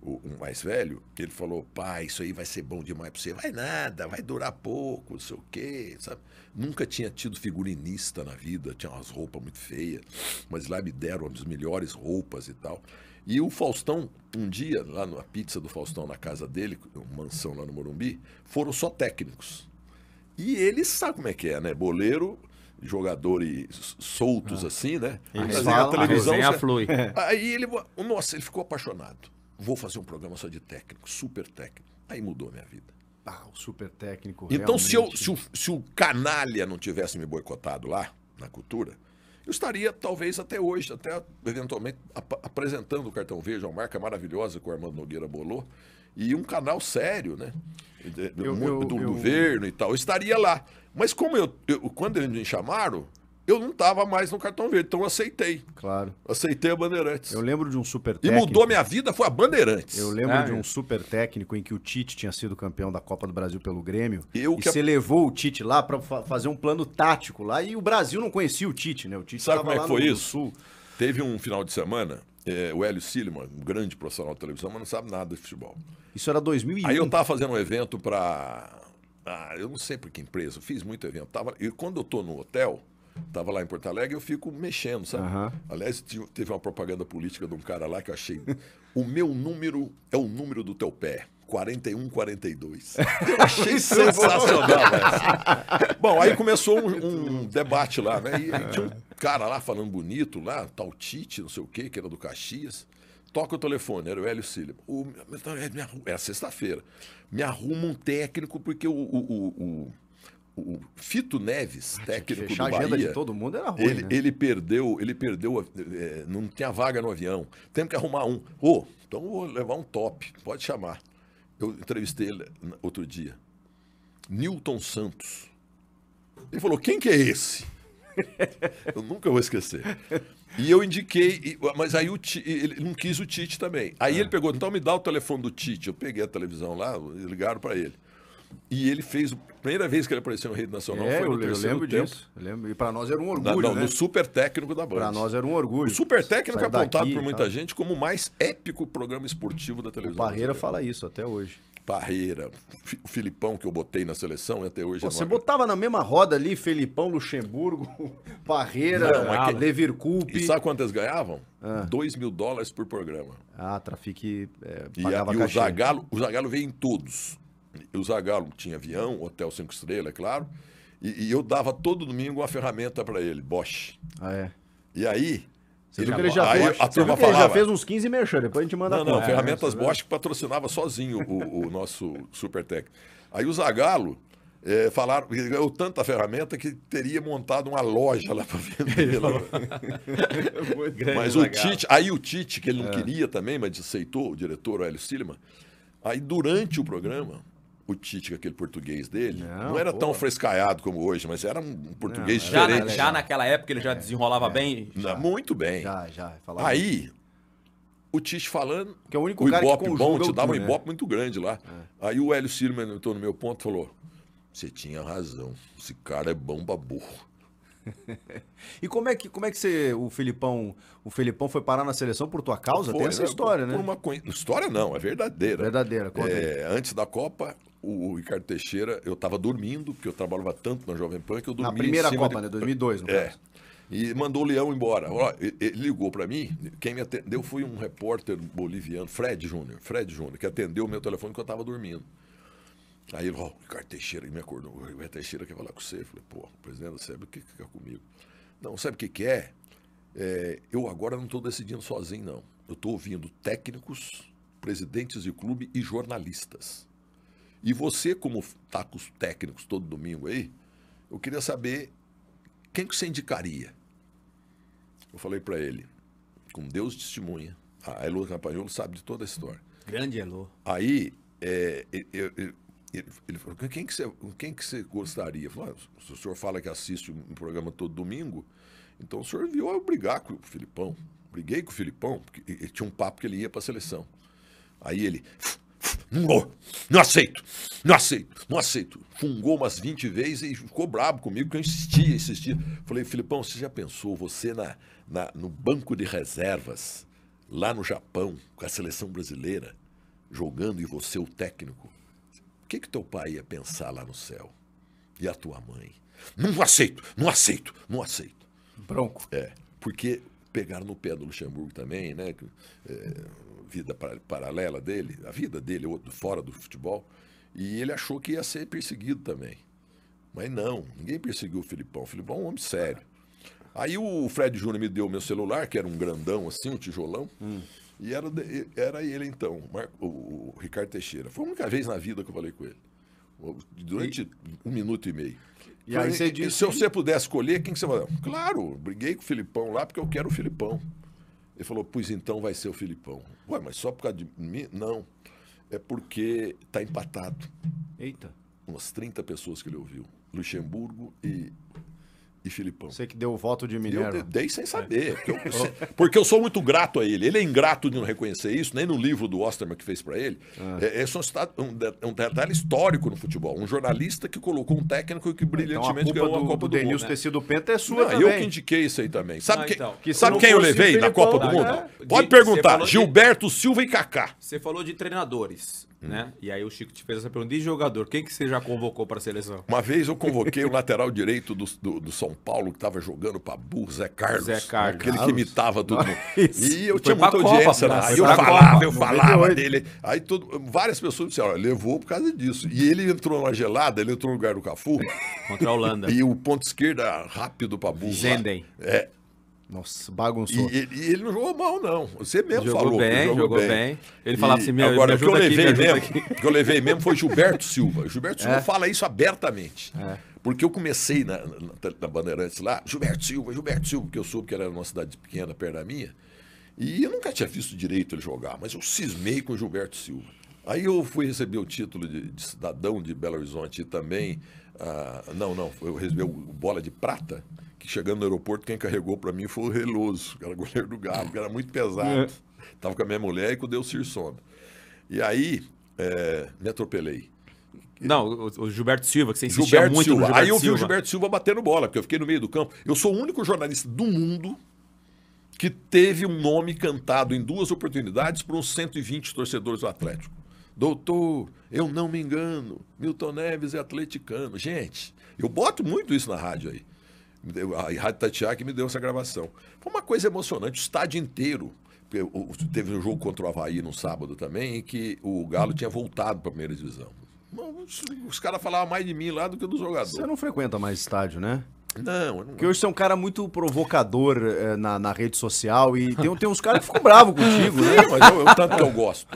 o, o mais velho, que ele falou, pai, isso aí vai ser bom demais para você. Vai nada, vai durar pouco, não sei o quê, sabe? Nunca tinha tido figurinista na vida, tinha umas roupas muito feias, mas lá me deram as melhores roupas e tal. E o Faustão, um dia, lá na pizza do Faustão, na casa dele, mansão lá no Morumbi, foram só técnicos. E ele sabe como é que é, né? Boleiro, jogadores soltos ah. assim, né? Eles falam, a televisão a você... flui. É. É. Aí ele, nossa, ele ficou apaixonado. Vou fazer um programa só de técnico, super técnico. Aí mudou a minha vida. Ah, o super técnico. Então, realmente... se, eu, se, o, se o canalha não tivesse me boicotado lá, na cultura, eu estaria talvez até hoje, até eventualmente ap apresentando o cartão verde, uma marca maravilhosa que o Armando Nogueira bolou e um canal sério, né? Eu, eu, do eu, governo e tal. Eu estaria lá. Mas como eu, quando eles me chamaram, eu não estava mais no cartão verde, então eu aceitei. Claro. Aceitei a Bandeirantes. Eu lembro de um super técnico. E mudou minha vida foi a Bandeirantes. Eu lembro ah, de um é. super técnico em que o Tite tinha sido campeão da Copa do Brasil pelo Grêmio. Eu e que... você levou o Tite lá para fa fazer um plano tático lá e o Brasil não conhecia o Tite, né? O Tite Sabe como é que foi isso? Sul. Teve um final de semana é, o Hélio Silliman, um grande profissional de televisão, mas não sabe nada de futebol. Isso era 2001. Aí eu estava fazendo um evento para. Ah, eu não sei por que empresa, eu fiz muito evento. Tava... E quando eu estou no hotel, estava lá em Porto Alegre, eu fico mexendo, sabe? Uhum. Aliás, teve uma propaganda política de um cara lá que eu achei. o meu número é o número do teu pé. 4142. Eu achei é sensacional essa. Né? Bom, aí começou um, um debate lá, né? E, e tinha um é. cara lá falando bonito, lá, tal Tite, não sei o quê, que era do Caxias. Toca o telefone, era o Hélio Silva. O, é, é sexta-feira. Me arruma um técnico, porque o, o, o, o Fito Neves, ah, técnico do Bahia... A agenda de todo mundo era ruim, ele, né? ele perdeu, ele perdeu é, não tinha vaga no avião. tem que arrumar um. Ô, oh, então vou levar um top, pode chamar. Eu entrevistei ele outro dia. Newton Santos. Ele falou: quem que é esse? eu nunca vou esquecer. E eu indiquei, mas aí o Tite, ele não quis o Tite também. Aí ah. ele pegou, então me dá o telefone do Tite. Eu peguei a televisão lá, ligaram para ele. E ele fez a primeira vez que ele apareceu no Rede Nacional é, foi no eu, terceiro eu lembro tempo. disso. Eu lembro. E para nós era um orgulho. Não, não né? no super técnico da Band. Para nós era um orgulho. O super técnico é apontado por muita tá. gente como o mais épico programa esportivo da televisão. O Parreira fala isso até hoje. Parreira, o Filipão que eu botei na seleção até hoje. Pô, é você botava na mesma roda ali Felipão, Luxemburgo, Parreira, não, Levir E sabe quantas ganhavam? 2 ah. mil dólares por programa. Ah, Trafique é, pagava e, e o Zagalo, o Zagalo veio em todos. O Zagalo tinha avião, hotel cinco estrelas, é claro. E, e, eu dava todo domingo uma ferramenta para ele, Bosch. Ah, é? E aí... Você ele, ele já, aí Bosch, a turma falava, já fez uns 15 merchan, depois a gente manda... Não, não, né? ferramentas é, Bosch patrocinava sozinho o, o nosso Supertech. Aí o Zagalo é, eh, falaram, ele ganhou tanta ferramenta que teria montado uma loja lá para vender. lá. Né? mas o Tite, aí o Tite, que ele não é. queria também, mas aceitou, o diretor o Hélio Silva, aí durante o programa, o Tite, aquele português dele, não, não era tão frescaiado como hoje, mas era um português não, diferente. Já, na, já, naquela época ele já é, desenrolava é, bem? Já, muito bem. Já, já. Aí, o Tite falando. Que é o único o Ibope bom, te dava um né? Ibope muito grande lá. É. Aí o Hélio Silman entrou no meu ponto e falou: Você tinha razão, esse cara é bom babu burro. e como é que como é que você, o Felipão, o Felipão foi parar na seleção por tua causa? Foi, Tem essa história, por, né? Por uma história não, é verdadeira. Verdadeira, conta é, Antes da Copa, o, Ricardo Teixeira, eu estava dormindo, porque eu trabalhava tanto na Jovem Pan que eu dormia. Na primeira Copa, de... né? 2002, no é. E mandou o Leão embora. Ele ligou para mim, quem me atendeu foi um repórter boliviano, Fred Júnior, Fred Júnior, que atendeu o meu telefone que eu estava dormindo. Aí ele, ó, oh, Ricardo Teixeira, ele me acordou. O Ricardo Teixeira quer falar com você. Eu falei, pô, presidente, sabe o que quer é comigo? Não, sabe o que, quer é? é? Eu agora não estou decidindo sozinho, não. Eu estou ouvindo técnicos, presidentes de clube e jornalistas. E você, como está com os técnicos todo domingo aí, eu queria saber quem que você indicaria. Eu falei para ele, com Deus de testemunha, ah, a Elô Campagnolo sabe de toda a história. Grande Elô. Aí, é, eu, eu, ele falou, quem que você, quem que você gostaria? Ah, se o senhor fala que assiste um programa todo domingo, então o senhor viu eu brigar com o Filipão. Briguei com o Filipão, porque tinha um papo que ele ia para a seleção. Aí ele, não, não aceito, não aceito, não aceito. Fungou umas 20 vezes e ficou brabo comigo, que eu insistia, insistia. Falei, Filipão, você já pensou, você na, na, no banco de reservas, lá no Japão, com a seleção brasileira, jogando e você o técnico? O que que teu pai ia pensar lá no céu? E a tua mãe? Não aceito, não aceito, não aceito. Bronco. É, porque pegaram no pé do Luxemburgo também, né? É, vida paralela dele, a vida dele fora do futebol, e ele achou que ia ser perseguido também. Mas não, ninguém perseguiu o Filipão. O Filipão é um homem sério. Aí o Fred Júnior me deu meu celular, que era um grandão assim, um tijolão. Hum. E era, era ele então, o, Ricardo Teixeira. Foi a única vez na vida que eu falei com ele. Durante e... um minuto e meio. E aí você disse... Se você pudesse escolher, quem que você vai? Claro, briguei com o Filipão lá porque eu quero o Filipão. Ele falou, pois então vai ser o Filipão. Ué, mas só por causa de mim? Não. É porque está empatado. Eita. Umas 30 pessoas que ele ouviu. Luxemburgo e e Filipão. Você que deu o voto de Minerva. Eu dei sem é. saber. Porque eu, porque eu sou muito grato a ele. Ele é ingrato de não reconhecer isso, nem no livro do Osterman que fez para ele. Ah. É, é um, um, detalhe histórico no futebol. Um jornalista que colocou um técnico que então, brilhantemente então, ganhou a Copa do, do, do Mundo. Né? ter sido penta é sua não, também. Eu que indiquei isso aí também. Sabe, ah, então, que, que sabe quem eu levei na Copa do né? Mundo? Pode perguntar. Gilberto de... Silva e Kaká. Você falou de treinadores. Hum. Né? E aí o Chico te fez essa pergunta. De jogador, quem que você já convocou para a seleção? Uma vez eu convoquei o lateral direito do, do, do São Paulo, que estava jogando para Burro, Zé Carlos. Zé Carlos. Aquele que imitava tudo. mundo. E eu foi tinha muita Copa, audiência. Né? Aí eu falava, Copa, eu falava dele. Aí todo, várias pessoas disseram, olha, levou por causa disso. E ele entrou na gelada, ele entrou no lugar do Cafu. Contra a Holanda. e o ponto esquerda rápido para Burro. Zenden. É, nossa, bagunçou. E, e, ele não jogou mal, não. Você mesmo jogou falou. Bem, jogou, jogou bem. bem. Ele falava assim, meu, agora, me o que eu levei aqui, mesmo, aqui. que eu levei mesmo foi Gilberto Silva. Gilberto é. Silva é. fala isso abertamente. É. Porque eu comecei na, na, na, Bandeirantes lá, Gilberto Silva, Gilberto Silva, porque eu soube que era uma cidade pequena perto da minha. E eu nunca tinha visto direito ele jogar, mas eu cismei com o Gilberto Silva. Aí eu fui receber o título de, de cidadão de Belo Horizonte e também. Ah, não, não, eu recebi o bola de prata que chegando no aeroporto, quem carregou para mim foi o Reloso, que era goleiro do Galo, que era muito pesado. É. Tava com a minha mulher e com o Deus Sirsono. E aí, é, me atropelei. Não, o Gilberto Silva, que você insistia Gilberto muito Silva. Gilberto aí eu vi Silva. o Gilberto Silva batendo bola, porque eu fiquei no meio do campo. Eu sou o único jornalista do mundo que teve um nome cantado em duas oportunidades por uns 120 torcedores do Atlético. Doutor, eu não me engano, Milton Neves é atleticano. Gente, eu boto muito isso na rádio aí a Rádio Tatiá que me deu essa gravação. Foi uma coisa emocionante, o estádio inteiro. Teve um jogo contra o Havaí no sábado também, em que o Galo tinha voltado para a primeira divisão. Os caras falavam mais de mim lá do que dos jogadores Você não frequenta mais estádio, né? Não, não. Porque hoje você é um cara muito provocador é, na, na rede social e tem, tem uns caras que ficam bravos contigo, né? mas eu, eu, tanto que eu gosto.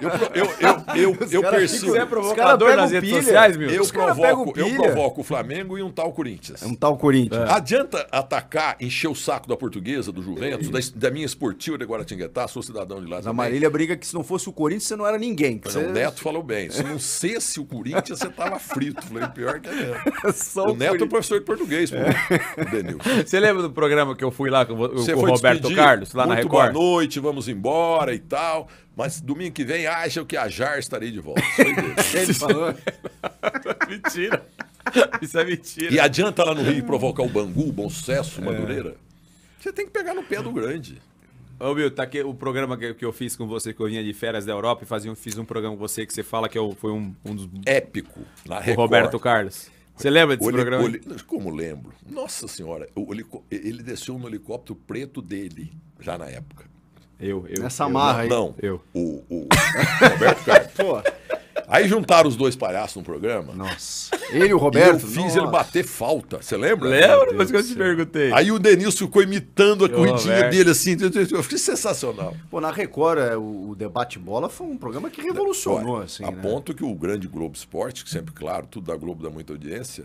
Eu, eu, eu, eu, eu persigo. Você é provocador nas redes pilha, sociais, meu? Eu provoco, eu provoco o Flamengo e um tal Corinthians. É um tal Corinthians. É. Adianta atacar, encher o saco da portuguesa, do Juventus, é. da, da, minha esportiva de Guaratinguetá, sou cidadão de lá. Na Marília briga que se não fosse o Corinthians, você não era ninguém. Mas você... O Neto falou bem. Se não cesse o Corinthians, você tava frito. Falei, pior que é. o Neto é professor de português Denilson. Né? É. Denilson. Você lembra do programa que eu fui lá com, com o Roberto despedir, Carlos, lá na Record? Boa noite, vamos embora e tal. Mas domingo que vem acham que a Jar estarei de volta. Ele falou. mentira. Isso é mentira. E adianta lá no Rio provocar o Bangu, Bom Sucesso, é. Madureira? Você tem que pegar no pé do grande. Ô, Bill, tá aqui o programa que, eu fiz com você, que eu vinha de férias da Europa, e fazia, fiz um programa com você que você fala que eu, foi um, um dos. Épico. o Roberto Carlos. Você lembra desse programa? Como lembro? Nossa Senhora, ele desceu no helicóptero preto dele, já na época. Eu, eu. Nessa marra não, aí. Não, eu. O, o Roberto Carlos. Pô. Aí juntaram os dois palhaços no programa. Nossa. Ele e o Roberto. E eu fiz nossa. ele bater falta. Você lembra? Lembro, mas que eu te perguntei. Aí o Denilson ficou imitando a eu corridinha Roberto. dele assim. Eu fiquei sensacional. Pô, na Record, é, o Debate Bola foi um programa que revolucionou, Olha, assim. A né? ponto que o grande Globo Esporte, que sempre, claro, tudo da Globo dá muita audiência,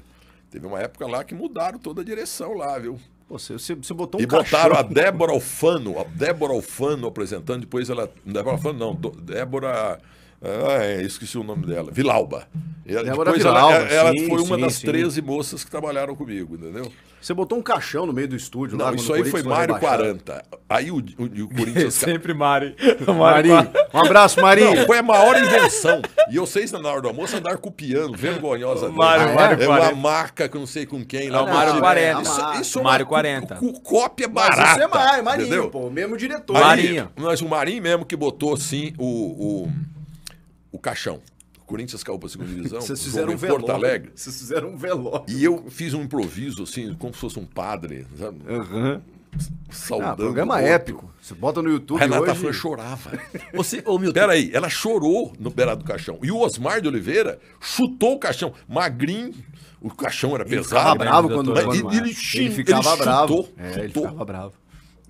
teve uma época lá que mudaram toda a direção lá, viu? você, você botou um E botaram cachorro. a Débora Alfano, a Débora Alfano apresentando, depois ela. Débora Alfano, não, Débora. Ah, é, esqueci o nome dela. Vilauba. Ela, Débora depois Vilauba, ela, ela sim, foi uma sim, das sim. 13 moças que trabalharam comigo, entendeu? Você botou um caixão no meio do estúdio Não, lá. Isso aí foi Mário 40. Aí o, o, o Corinthians. Sempre Mari. Mari. Um abraço, Mari. Não, foi a maior invenção. E eu sei se na hora do almoço é andar copiando, vergonhosa. Mário, Mário é uma marca que eu não sei com quem. Não, é lá, Mário 40. Isso, isso Mário é 40. Cópia barata. Mas isso é Mário, Marinho, entendeu? pô. O mesmo diretor. Marinho. Mas o Marinho mesmo que botou, sim, o... o o caixão. O Corinthians caiu para a segunda divisão. Vocês fizeram um velório. Porto Alegre. Vocês fizeram um velório. E eu fiz um improviso, assim, como se fosse um padre, sabe? Uhum. Saudando. Ah, programa épico. Você bota no YouTube. A Renata hoje... Fran chorava. Você, ô, Milton. Peraí, ela chorou no beirado do caixão. E o Osmar de Oliveira chutou o caixão. Magrinho, o caixão era ele pesado. Ficava né? bravo quando ele, ele, ele, ele ficava ele bravo. Chutou, é, ele chutou. ficava bravo.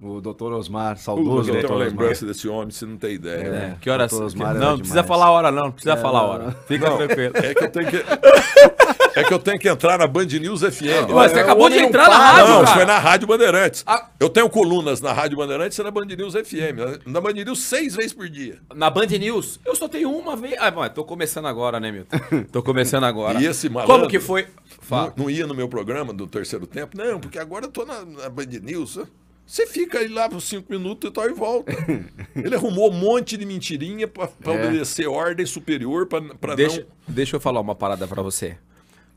O doutor Osmar, saudoso. Eu tenho uma lembrança Osmar. desse homem, você não tem ideia. É, é Que horas? Que... Não, não precisa falar a hora, não. Não precisa é, falar a hora. Fica não, tranquilo. É que eu tenho que. É que eu tenho que entrar na Band News FM. Não, né? você é, acabou de entrar na rádio, Não, cara. foi na Rádio Bandeirantes. A... Ah. Eu tenho colunas na Rádio Bandeirantes e na Band News FM. Na Band News, seis vezes por dia. Na Band News, eu só tenho uma vez. Ah, mas tô começando agora, né, Milton? Tô começando agora. e esse malandro... Como que foi? Não, não, ia no meu programa do terceiro tempo? Não, porque agora eu tô na, na Band News. Né? Você fica aí lá por cinco minutos e tal tá e volta. Ele arrumou um monte de mentirinha para é. obedecer ordem superior, para deixa, não... Deixa eu falar uma parada para você.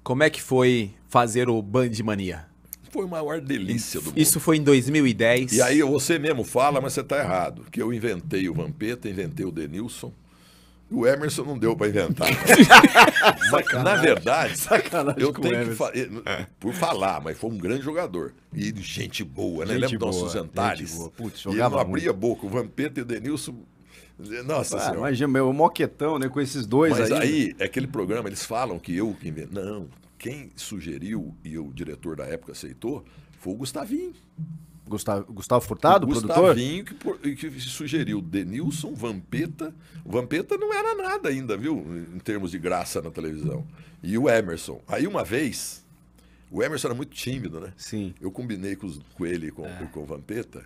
Como é que foi fazer o Mania? Foi uma maior delícia do mundo. Isso foi em 2010. E aí você mesmo fala, mas você tá errado. Que eu inventei o Vampeta, inventei o Denilson. O Emerson não deu para inventar. Na verdade, Sacanagem eu tenho que é. por falar, mas foi um grande jogador. E gente boa, né? Gente Lembra boa, nossos Antares? Putz, e não abria a boca. O Vampeta e o Denilson. Nossa ah, senhora. Imagina, meu, o Moquetão, né? Com esses dois mas aí. aí, é aquele programa, eles falam que eu que inventei. Não, quem sugeriu e o diretor da época aceitou foi o Gustavinho. Gustavo, Gustavo Furtado, o produtor? Gustavinho que, por, que sugeriu Denilson, Vampeta. O Vampeta não era nada ainda, viu? Em termos de graça na televisão. E o Emerson. Aí uma vez, o Emerson era muito tímido, né? Sim. Eu combinei com, com ele e com, é. com o Vampeta.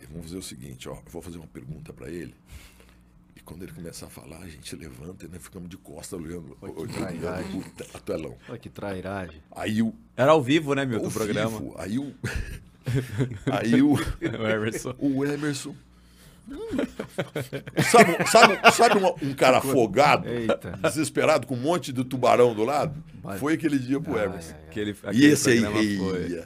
E vamos fazer o seguinte, ó. Vou fazer uma pergunta para ele. E quando ele começar a falar, a gente levanta e né, ficamos de costas olhando, Oi, o telão. Olha que trairagem. Aí o, era ao vivo, né, meu, O programa. Aí o... Aí o, o Emerson. O Emerson. Hum. sabe, sabe, sabe um, um, cara afogado, Eita. desesperado, com um monte de tubarão do lado? Foi aquele dia pro Emerson. Ai, aquele ai. e esse aí foi.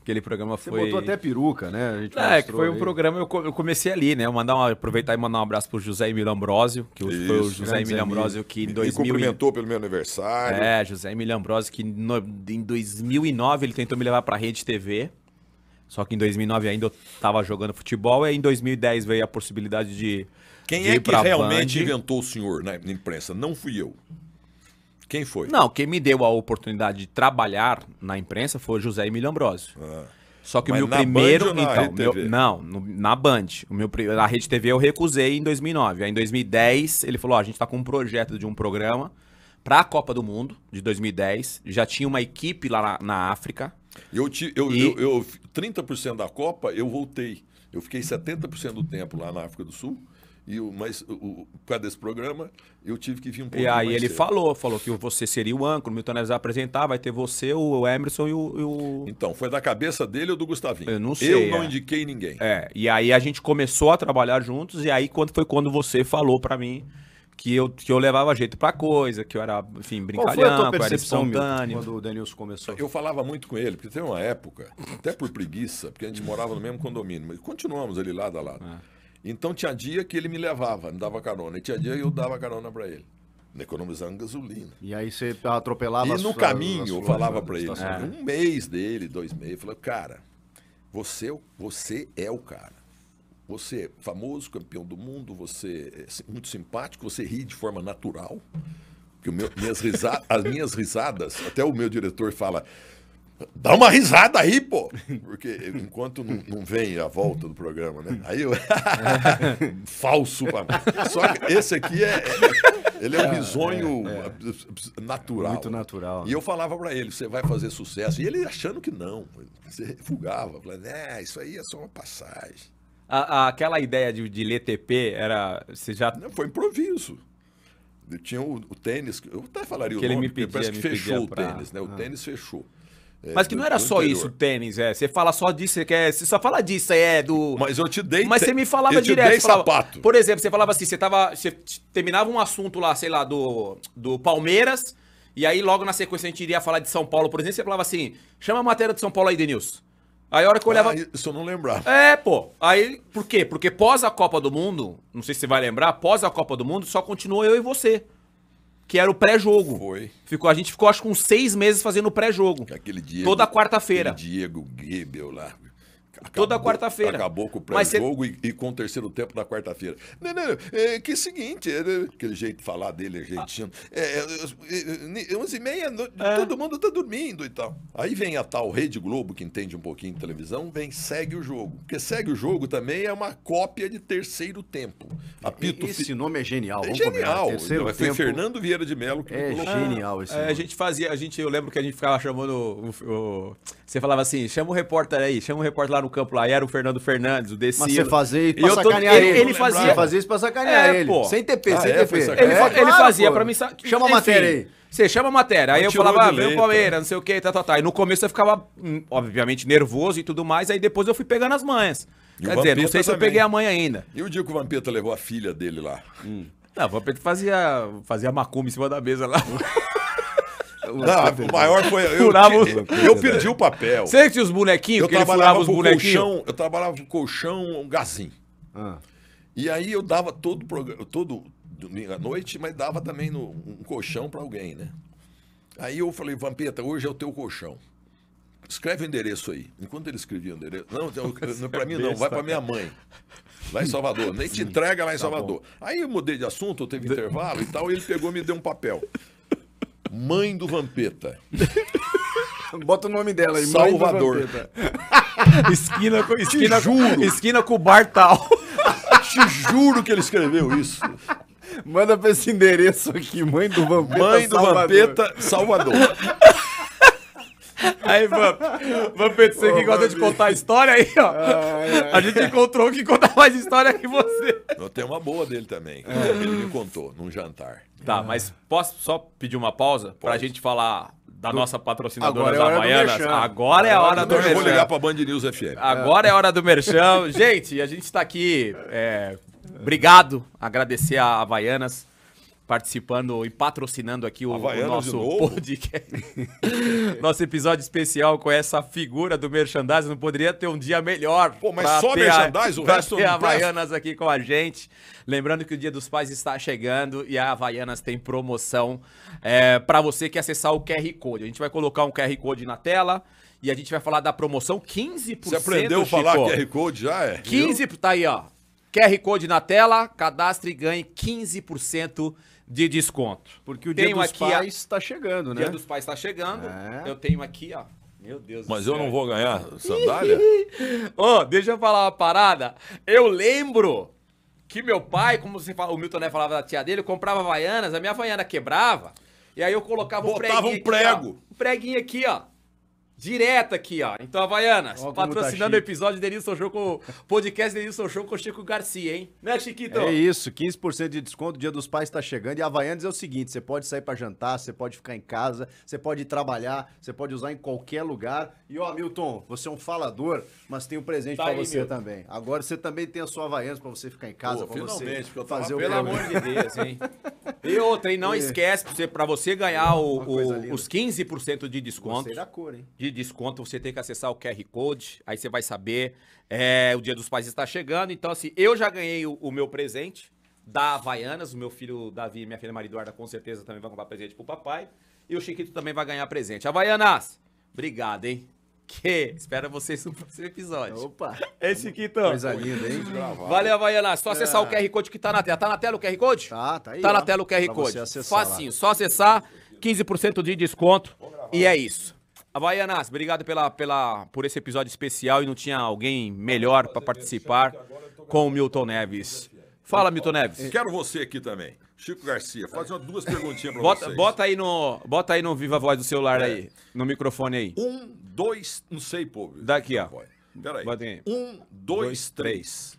Aquele programa Você foi. Você botou até peruca, né? é, é que foi aí. um programa, eu, eu comecei ali, né? Eu mandar uma, aproveitar e mandar um abraço pro José Emílio Ambrosio, que Isso, foi o José Emílio Ambrosio que em 2000. Me cumprimentou pelo meu aniversário. É, José Emílio Ambrosio, que no, em 2009 ele tentou me levar pra Rede TV. Só que em 2009 ainda eu estava jogando futebol e em 2010 veio a possibilidade de. Quem de é que realmente Band. inventou o senhor na imprensa? Não fui eu. Quem foi? Não, quem me deu a oportunidade de trabalhar na imprensa foi José Emílio Ambrosio. Ah. Só que Mas o meu primeiro. Band então, meu, não, no, na Band. O meu, na Rede TV eu recusei em 2009. Aí em 2010 ele falou: a gente está com um projeto de um programa para a Copa do Mundo de 2010. Já tinha uma equipe lá na, na África eu, te, eu, e... eu, eu 30% da Copa eu voltei. Eu fiquei 70% do tempo lá na África do Sul. E o, mas o, o, por causa desse programa, eu tive que vir um pouco E aí ele cedo. falou, falou que você seria o âncora, o Milton Neves vai apresentar, vai ter você, o Emerson e o, e o... Então, foi da cabeça dele ou do Gustavinho? Eu não sei. Eu é. não indiquei ninguém. É, e aí a gente começou a trabalhar juntos, e aí quando foi quando você falou para mim que eu, que eu levava jeito pra coisa, que eu era, enfim, brincalhão, que eu era espontâneo. quando o Denilson começou? Eu falava muito com ele, porque teve uma época, até por preguiça, porque a gente morava no mesmo condomínio, mas continuamos ele lado a lado. É. Então tinha dia que ele me levava, me dava carona, e tinha dia que eu dava carona para ele. Economizando gasolina. E aí você atropelava E no caminho eu falava né, para ele, é. um mês dele, dois meses, eu falava, cara, você, é você é o cara. Você é famoso, campeão do mundo, você é muito simpático, você ri de forma natural. Que meu, minhas as minhas risadas, até o meu diretor fala, dá uma risada aí, pô. Porque enquanto não, não vem a volta do programa, né? Aí eu. Falso pra mim. Só que esse aqui é. é ele é um é, risonho é, é, é. natural. Muito natural. E eu né? falava para ele, você vai fazer sucesso. E ele achando que não. Você fugava, Falando, é, isso aí é só uma passagem. A, a, aquela ideia de, de ler TP era. Você já... Não, foi improviso. tinha o, o, tênis, eu até falaria que o nome, ele me pedia, parece que fechou pra... o tênis, né? O ah. tênis fechou. É, mas que não era só interior. isso, tênis, é. Você fala só disso, você quer. Você só fala disso, é do. Mas eu te dei. Mas você me falava eu direto. dei falava... sapato. Por exemplo, você falava assim, você tava. Você terminava um assunto lá, sei lá, do, do Palmeiras, e aí logo na sequência a gente iria falar de São Paulo, por exemplo, você falava assim: chama a matéria de São Paulo aí, Denilson. Aí a hora que eu olhava. Ah, isso eu não lembrava. É, pô. Aí, por quê? Porque pós a Copa do Mundo, não sei se você vai lembrar, pós a Copa do Mundo, só continuou eu e você. Que era o pré-jogo. Foi. Ficou, a gente ficou, acho que uns seis meses fazendo o pré-jogo. Aquele dia. Toda quarta-feira. Diego Guebel lá. Acabou, toda quarta-feira. Acabou com o pré-jogo e, e, com o terceiro tempo da quarta-feira. Não, não, não. É, que é o seguinte, é, né, aquele jeito de falar dele argentino. Ah. É, é, 11 é, é, e meia, é. todo mundo tá dormindo e tal. Aí vem a tal Rede Globo, que entende um pouquinho de televisão, vem, segue o jogo. Porque segue o jogo também é uma cópia de terceiro tempo. esse fi... nome é genial. É genial. Terceiro Foi tempo... Fernando Vieira de Melo que É genial esse nome. A gente fazia, a gente, eu lembro que a gente ficava chamando... O, o... você falava assim, chama o repórter aí, chama o repórter lá no campo lá e era o Fernando Fernandes, o Decilo. Mas você fazia e pra eu sacanear ele. Ele, ele né, fazia... Você fazia isso pra sacanear é, ele. Pô. Sem TP, ah, sem é, TP. É, ele, ele fazia pô. pra mim... Chama a matéria aí. Você chama a matéria. Aí eu falava, ah, vem o Palmeiras, não sei o que, tá, tá, tá. E no começo eu ficava, hum, obviamente, nervoso e tudo mais. Aí depois eu fui pegando as manhas. E Quer dizer, não sei se eu peguei a mãe ainda. E o dia que o Vampeta levou a filha dele lá? Hum. Não, o Vampeta fazia, fazia macumba em cima da mesa lá. Não, ah, o maior foi. Eu, furava os... eu perdi o papel. Sei que os bonequinhos, eu que ele furava os bonequinhos. Colchão, eu trabalhava com colchão um gazim Ah. E aí eu dava todo o programa, todo domingo à noite, mas dava também no, um colchão para alguém, né? Aí eu falei, Vampeta, hoje é o teu colchão. Escreve o endereço aí. Enquanto ele escrevia o endereço. Não, não para mim não, vai para minha mãe. Lá em Salvador. Nem te entrega lá em tá Salvador. Aí eu mudei de assunto, teve intervalo e tal, e ele pegou e me deu um papel. Mãe do Vampeta. Bota o nome dela aí, Salvador. esquina, com, esquina, juro. esquina com o bar tal. Te juro que ele escreveu isso. Manda pra esse endereço aqui, mãe do Vampeta. Mãe do Salvador. Vampeta, Salvador. Aí, Vamp, Vampet, você Ô, que gosta de contar história aí, ó. Ai, ai. A gente encontrou que conta mais história que você. Eu tenho uma boa dele também. É. Ele me contou num jantar. Tá, é. mas posso só pedir uma pausa Pode. pra gente falar da do... nossa patrocinadora da Havaianas. Agora é a hora do, é é do Eu Vou ligar pra Band News FM. Agora é, é a hora do Merchan. gente, a gente tá aqui. É, obrigado, agradecer a Havaianas participando e patrocinando aqui o, o nosso podcast. nosso episódio especial com essa figura do merchandising. Não poderia ter um dia melhor. Pô, mas só merchandising, o resto ter não Havaianas presta. aqui com a gente. Lembrando que o Dia dos Pais está chegando e a Havaianas tem promoção é, para você que acessar o QR Code. A gente vai colocar um QR Code na tela e a gente vai falar da promoção 15%. Você aprendeu a falar QR Code já é? 15, viu? tá aí, ó. QR Code na tela, cadastre e ganhe 15% de desconto. Porque o tenho dia dos pais está chegando, né? Dia dos pais está chegando. É. Eu tenho aqui, ó. Meu Deus Mas eu céu. não vou ganhar sandália? oh, deixa eu falar uma parada. Eu lembro que meu pai, como você fala, o Milton né, falava da tia dele, comprava vaianas a minha vaiana quebrava. E aí eu colocava Botava um preguinho. Botava um prego. Aqui, ó, um preguinho aqui, ó. Direto aqui, ó. Então, Havaianas, ó, patrocinando tá o episódio Denilson Show com podcast Denilson Show com Chico Garcia, hein? Né, Chiquito? É isso, 15% de desconto, o Dia dos Pais tá chegando. E Havaianas é o seguinte: você pode sair para jantar, você pode ficar em casa, você pode trabalhar, você pode usar em qualquer lugar. E ó, Milton, você é um falador, mas tem um presente tá para você Milton. também. Agora você também tem a sua Havaianas para você ficar em casa, para você fazer o Pelo amor de Deus, hein? E outra, e não e... É. esquece, para você ganhar o, o, os 15% de desconto. da cor, hein? De desconto, você tem que acessar o QR Code, aí você vai saber. É, o Dia dos Pais está chegando, então assim, eu já ganhei o, o meu presente da Havaianas, o meu filho Davi e minha filha Maria Eduarda com certeza também vão comprar presente pro papai. E o Chiquito também vai ganhar presente. Havaianas, obrigado, hein? que espera vocês no próximo episódio. Opa! Esse aqui, então. Coisa linda, hein? Valeu, Havaiana. É só acessar é. o QR Code que tá na tela. Tá na tela o QR Code? Tá, tá aí. Tá ó, na tela o QR Code. Facinho, só acessar, 15% de desconto. E é isso. Havaianas, obrigado pela, pela, por esse episódio especial e não tinha alguém melhor para participar com o Milton Neves. Fala, Milton Neves. Quero você aqui também. Chico Garcia, faz uma, duas perguntinhas pra bota, vocês. Bota aí, no, bota aí no Viva Voz do celular é. aí, no microfone aí. Um, dois, não sei, povo. Daqui, ó. Peraí. Um, dois, dois três. três.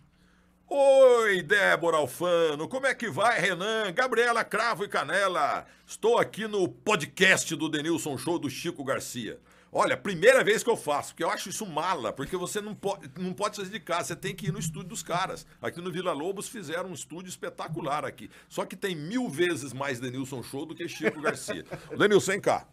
Oi, Débora Alfano, como é que vai, Renan? Gabriela Cravo e Canela. Estou aqui no podcast do Denilson Show do Chico Garcia. Olha, primeira vez que eu faço, porque eu acho isso mala, porque você não pode, não pode sair de casa, você tem que ir no estúdio dos caras. Aqui no Vila Lobos fizeram um estúdio espetacular aqui. Só que tem mil vezes mais Denilson Show do que Chico Garcia. Denilson, vem cá.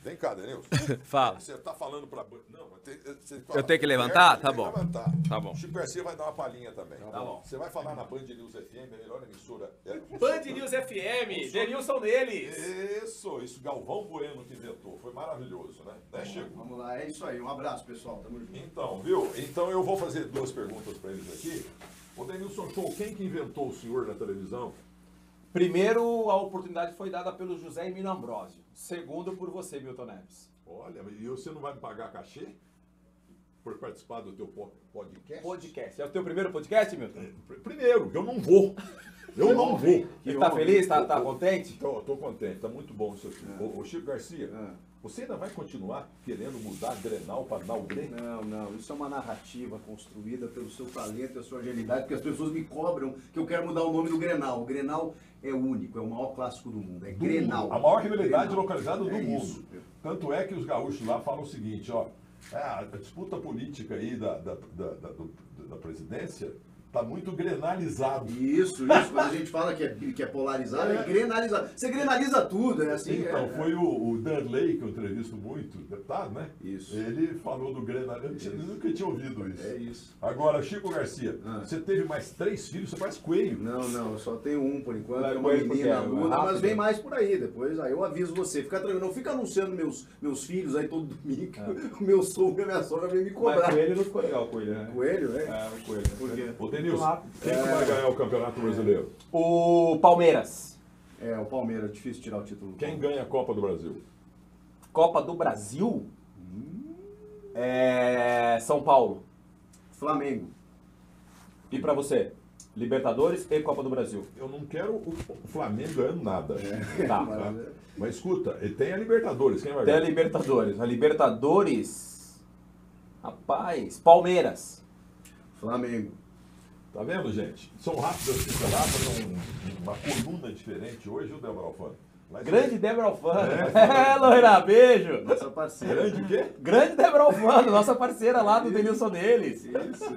Vem cá, Denilson. Fala. Você tá falando para. Não, você fala, eu tenho que levantar? É, tá bom. Levantar. Tá bom. Chico Garcia vai dar uma palhinha também. Tá, tá bom. bom. Você vai falar na Band News FM, é a melhor emissora. É, Band News FM, Denilson deles. Isso, isso, Galvão Bueno que inventou. Foi maravilhoso, né? Né, Chico? Vamos lá, é isso aí. Um abraço, pessoal. Tamo junto. Então, viu? Então eu vou fazer duas perguntas para eles aqui. O Denilson Show, quem que inventou o senhor na televisão? Primeiro, a oportunidade foi dada pelo José Emílio Ambrosio. Segundo, por você, Milton Neves. Olha, e você não vai me pagar cachê? por participar do teu podcast? Podcast. É o teu primeiro podcast, Milton? É, primeiro, eu não vou. Eu não, vou. E está feliz? Está tá, tá contente? Estou contente. Está muito bom, isso Chico. É. Ô, Chico Garcia, é. Você ainda vai continuar querendo mudar Grenal para Nalgrê? Não, não. Isso é uma narrativa construída pelo seu talento, a sua agilidade, porque as pessoas me cobram que eu quero mudar o nome do Grenal. O Grenal é único, é o maior clássico do mundo. É do Grenal. Mundo. A maior rivalidade Grenal. localizada do é mundo. Isso. Tanto é que os gaúchos lá falam o seguinte, ó. Ah, a disputa política aí da, da, da, da, da presidência Tá muito grenalizado. Isso, isso. Quando a gente fala que é, que é polarizado, é. é grenalizado. Você grenaliza tudo, é assim. Então, é, é, foi o, o que eu entrevisto muito, deputado, né? Isso. Ele falou do grenalizado. Eu nunca tinha ouvido isso. É isso. Agora, Chico Garcia, ah. você teve mais três filhos, você faz coelho. Não, não, eu só tenho um por enquanto. Não, uma menina é mas vem mais por aí depois. Aí eu aviso você. Fica tranquilo, não fica anunciando meus, meus filhos aí todo domingo. É. O meu sogro e a minha sogra vem me cobrar. Mas coelho não ficou legal, coelho, né? Coelho, né? É, ah, o coelho. Né? Por quê? Porque é. quem que vai ganhar o Campeonato Brasileiro? O Palmeiras. É, o Palmeiras, difícil tirar o título. Quem ganha a Copa do Brasil? Copa do Brasil? Hum. É, São Paulo. Flamengo. E para você? Libertadores e Copa do Brasil. Eu não quero o Flamengo ganhando nada. É. Tá. É. Mas... escuta, e tem a Libertadores, quem vai ganhar? Tem a Libertadores. A Libertadores. Rapaz, Palmeiras. Flamengo. Tá vendo, gente? São rápidas pinceladas, uma, uma coluna diferente hoje, o Débora Alfano? Mas Grande Débora Alfano. É, é, Loira, beijo. Nossa parceira. Grande o quê? Grande Débora Alfano, nossa parceira lá do Denilson deles. Isso.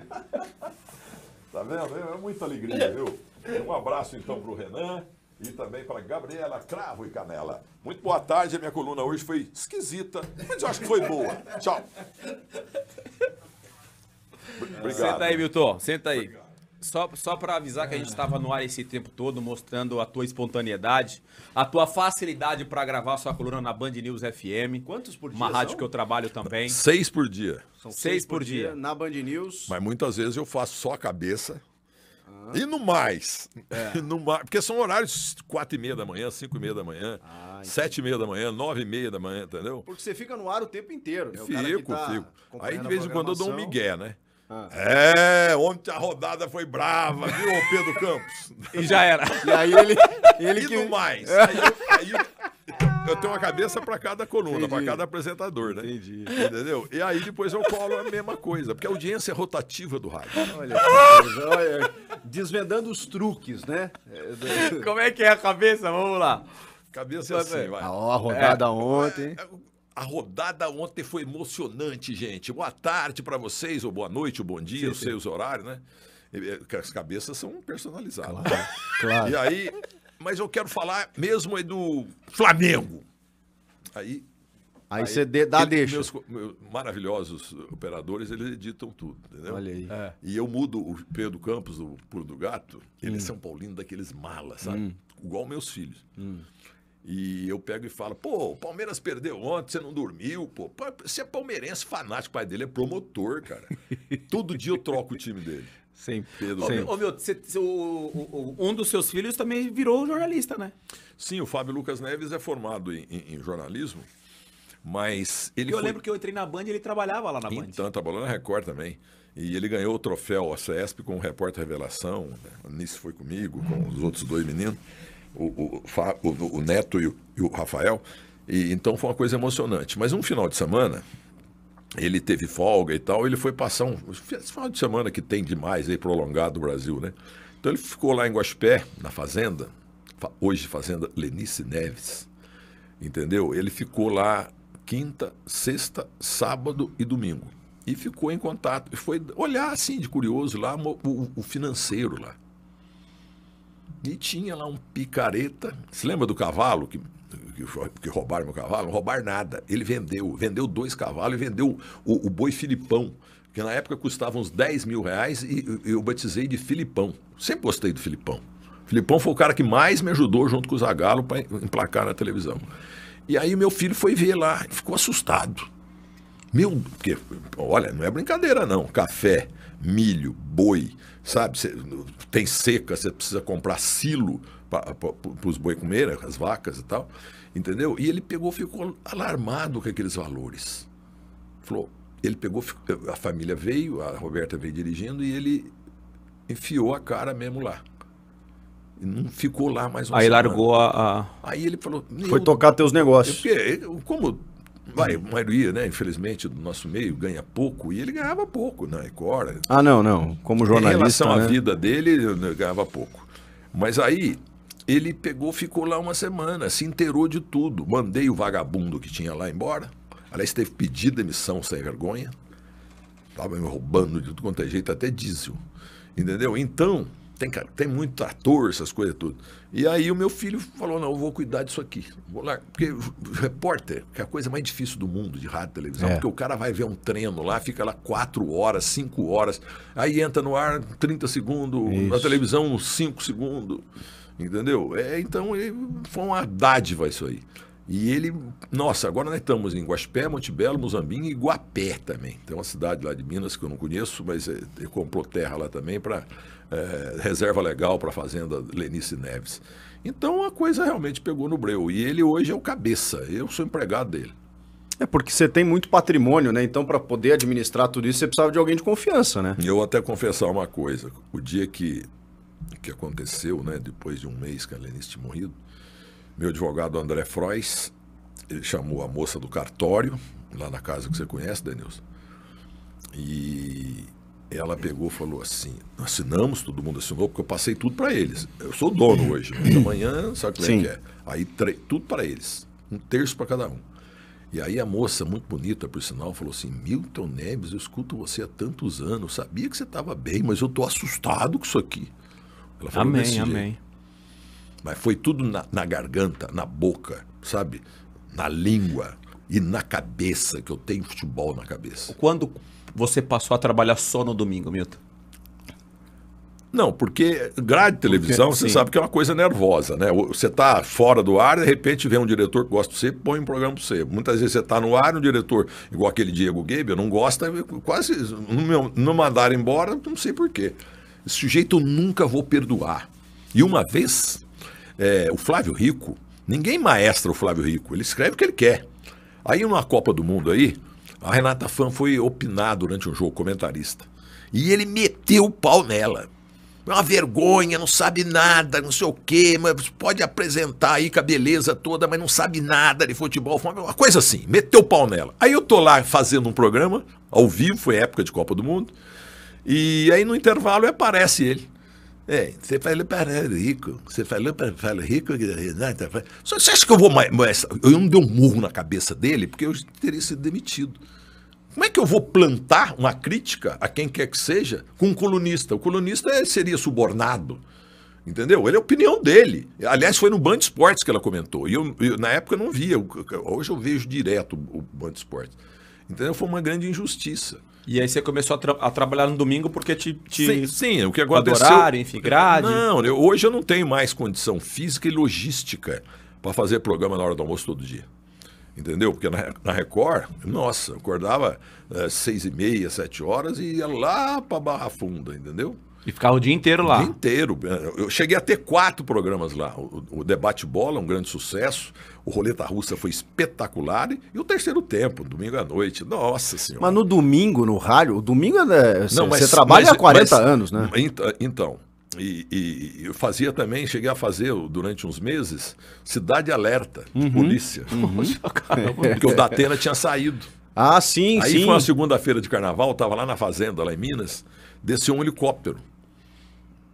tá vendo? É muita alegria, viu? Um abraço então pro Renan e também para Gabriela Cravo e Canela. Muito boa tarde, a minha coluna hoje foi esquisita, mas eu acho que foi boa. Tchau. Obrigado. Senta aí, Milton. Senta aí. Obrigado. Só, só para avisar que a gente estava ah. no ar esse tempo todo, mostrando a tua espontaneidade, a tua facilidade para gravar sua coluna na Band News FM. Quantos por dia? Uma rádio são? que eu trabalho também. Seis por dia. São seis, seis por, por dia. dia. Na Band News. Mas muitas vezes eu faço só a cabeça. Ah. E no mais, é. no mais, porque são horários quatro e meia da manhã, cinco e meia da manhã, ah, sete e meia da manhã, nove e meia da manhã, entendeu? Porque você fica no ar o tempo inteiro. Né? O fico, tá fico. Aí de vez em quando eu dou um migué, né? Ah. É, ontem a rodada foi brava, viu, Pedro Campos? E já era. E aí ele. ele e que... no mais. É. Aí, aí eu, tenho uma cabeça para cada coluna, para cada apresentador, né? Entendi. Entendeu? E aí depois eu colo a mesma coisa, porque a audiência é rotativa do rádio. Olha, olha desvendando os truques, né? Como é que é a cabeça? Vamos lá. Cabeça é tá assim, vai. A, ó, a rodada é. ontem. É, a rodada ontem foi emocionante, gente. Boa tarde para vocês, ou boa noite, ou bom dia, os seus horários, né? É, as cabeças são personalizadas. Claro, claro. E aí, mas eu quero falar mesmo é do Flamengo. Aí. Aí, aí você dá ele, deixa. Meus, meus, maravilhosos operadores, eles editam tudo, entendeu? Olha aí. É. E eu mudo o Pedro Campos, o Puro do Gato, ele é hum. é São Paulino daqueles malas, sabe? Hum. Igual meus filhos. Hum. E eu pego e falo, pô, o Palmeiras perdeu ontem, você não dormiu, pô. Você é palmeirense fanático, o pai dele é promotor, cara. Todo dia eu troco o time dele. sem Pedro. Sempre. Ô, meu, cê, cê, o, o, um dos seus filhos também virou jornalista, né? Sim, o Fábio Lucas Neves é formado em, em, em jornalismo, mas ele Eu foi... lembro que eu entrei na Band e ele trabalhava lá na Band. Então, trabalhou tá na Record também. E ele ganhou o troféu CESP com o Repórter Revelação, né? nisso foi comigo, com os outros dois meninos o, o, o Neto e o, e o Rafael. E, então foi uma coisa emocionante. Mas um final de semana, ele teve folga e tal, ele foi passar um esse final de semana que tem demais aí prolongado o Brasil, né? Então ele ficou lá em Guaxpé, na fazenda, hoje fazenda Lenice Neves, entendeu? Ele ficou lá quinta, sexta, sábado e domingo. E ficou em contato, e foi olhar assim de curioso lá o, o financeiro lá. E tinha lá um picareta. Se lembra do cavalo que, que, que roubaram meu cavalo? Não roubaram nada. Ele vendeu. Vendeu dois cavalos e vendeu o, o boi Filipão, que na época custava uns 10 mil reais e eu batizei de Filipão. Sempre gostei do Filipão. Filipão foi o cara que mais me ajudou junto com o Zagalo para emplacar na televisão. E aí meu filho foi ver lá e ficou assustado. Meu, porque, olha, não é brincadeira não, café, milho, boi, sabe? Cê, tem seca, você precisa comprar silo para os boi comer as vacas e tal, entendeu? E ele pegou, ficou alarmado com aqueles valores. Falou, ele pegou, a família veio, a Roberta veio dirigindo e ele enfiou a cara mesmo lá. E não ficou lá mais um Aí semana. largou a, a, Aí ele falou. Foi tocar teus negócios. Eu, como vai, maioria, né, infelizmente, do nosso meio ganha pouco e ele ganhava pouco na né, Record. Né. Ah, não, não. Como jornalista. Em relação né? à vida dele, ganhava pouco. Mas aí ele pegou, ficou lá uma semana, se inteirou de tudo. Mandei o vagabundo que tinha lá embora. Aliás, teve pedido demissão sem vergonha. Estava me roubando de tudo quanto é jeito, até diesel. Entendeu? Então, tem, tem muito ator, essas coisas tudo. E aí o meu filho falou, não, eu vou cuidar disso aqui. Vou lá, porque repórter, que é a coisa mais difícil do mundo, de rádio e televisão, é. porque o cara vai ver um treino lá, fica lá quatro horas, cinco horas, aí entra no ar 30 segundos, Isso. na televisão 5 segundos. Entendeu? É, então é, foi uma dádiva isso aí. E ele, nossa, agora nós estamos em Guaspé, Montebello, Mozambique e Guapé também. Tem uma cidade lá de Minas que eu não conheço, mas eh, ele comprou terra lá também para é, eh, reserva legal para a fazenda Lenice Neves. Então a coisa realmente pegou no breu. E ele hoje é o cabeça, eu sou empregado dele. É porque você tem muito patrimônio, né? Então, para poder administrar tudo isso, você precisava de alguém de confiança, né? Eu até confessar uma coisa. O dia que, que aconteceu, né? Depois de um mês que a Lenice tinha morrido, meu advogado André Frois, ele chamou a moça do cartório, lá na casa que você conhece, Denilson. E ela pegou e falou assim: assinamos, todo mundo assinou, porque eu passei tudo para eles. Eu sou dono hoje, mas amanhã, sabe como é que é? Aí tudo para eles, um terço para cada um. E aí a moça, muito bonita, por sinal, falou assim: Milton Neves, eu escuto você há tantos anos, sabia que você estava bem, mas eu estou assustado com isso aqui. Ela falou amém, amém. Jeito. Mas foi tudo na, na garganta, na boca, sabe? Na língua e na cabeça, que eu tenho futebol na cabeça. Quando você passou a trabalhar só no domingo, Milton? Não, porque grade de televisão, porque, você sabe que é uma coisa nervosa, né? Você está fora do ar, de repente vem um diretor que gosta de você, põe um programa para você. Muitas vezes você está no ar, um diretor, igual aquele Diego Gabe, não gosta, quase não, não mandaram embora, não sei porquê. Esse sujeito eu nunca vou perdoar. E uma vez, é, o Flávio Rico, ninguém maestra o Flávio Rico, ele escreve o que ele quer. Aí numa Copa do Mundo aí, a Renata Fan foi opinar durante um jogo, comentarista. E ele meteu o pau nela. É uma vergonha, não sabe nada, não sei o quê, mas pode apresentar aí com a beleza toda, mas não sabe nada de futebol. Uma coisa assim, meteu o pau nela. Aí eu tô lá fazendo um programa, ao vivo, foi época de Copa do Mundo, e aí no intervalo aparece ele. É, você falou para rico. Você falou para fala rico. Né, tá, você acha que eu vou mais. Eu não dei um murro na cabeça dele porque eu teria sido demitido. Como é que eu vou plantar uma crítica a quem quer que seja com um colunista? O colunista é, seria subornado. Entendeu? Ele é a opinião dele. Aliás, foi no Band Esportes que ela comentou. E eu, eu na época eu não via. hoje eu vejo direto o Band Esportes. Entendeu? Foi uma grande injustiça. E aí você começou a, tra a trabalhar no domingo porque te. te sim, sim, o que aconteceu. Horário, enfim, é, grade. Não, eu, hoje eu não tenho mais condição física e logística para fazer programa na hora do almoço todo dia. Entendeu? Porque na, na Record, nossa, eu acordava é, seis e meia, sete horas e ia lá para Barra Funda, entendeu? E ficava o dia inteiro lá. O dia inteiro. É, eu cheguei a ter quatro programas lá. O, o Debate Bola, um grande sucesso. O Roleta Russa foi espetacular. E o Terceiro Tempo, domingo à noite. Nossa Senhora. Mas no domingo, no rádio, o domingo é... Né, Não, você, mas, você trabalha mas, há 40 mas, anos, né? Então, e, e, eu fazia também, cheguei a fazer durante uns meses, Cidade Alerta, de uhum, polícia. Uhum. Porque o Datena tinha saído. Ah, sim, Aí sim. Aí foi uma segunda-feira de carnaval, estava lá na fazenda, lá em Minas, desceu um helicóptero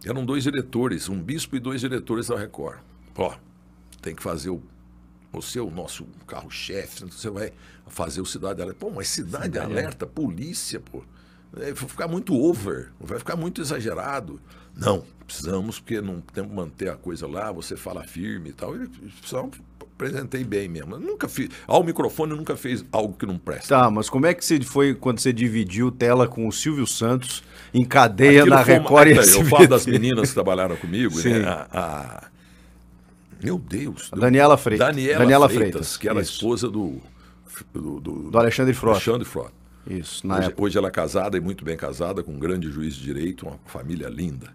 eram dois diretores, um bispo e dois diretores da Record. Ó, tem que fazer o, é o seu, nosso carro-chefe, você vai fazer o Cidade Alerta. Pô, mas Cidade, Alerta, é. polícia, pô. É, vai ficar muito over, vai ficar muito exagerado. Não, precisamos, porque não temos que manter a coisa lá, você fala firme e tal. E só apresentei bem mesmo. Eu nunca fiz. Ao microfone eu nunca fiz algo que não presta. Tá, mas como é que você foi quando você dividiu tela com o Silvio Santos em cadeia Aquilo na Record. Uma... Eu falo das meninas que trabalharam comigo, né? Sim. né? A, a... Meu Deus. A Daniela Freitas. Daniela, Daniela Freitas, Freitas, que era isso. esposa do do, do, do, Alexandre Frota. Alexandre Frota. Isso, hoje, hoje, ela é casada e muito bem casada, com um grande juiz de direito, uma família linda.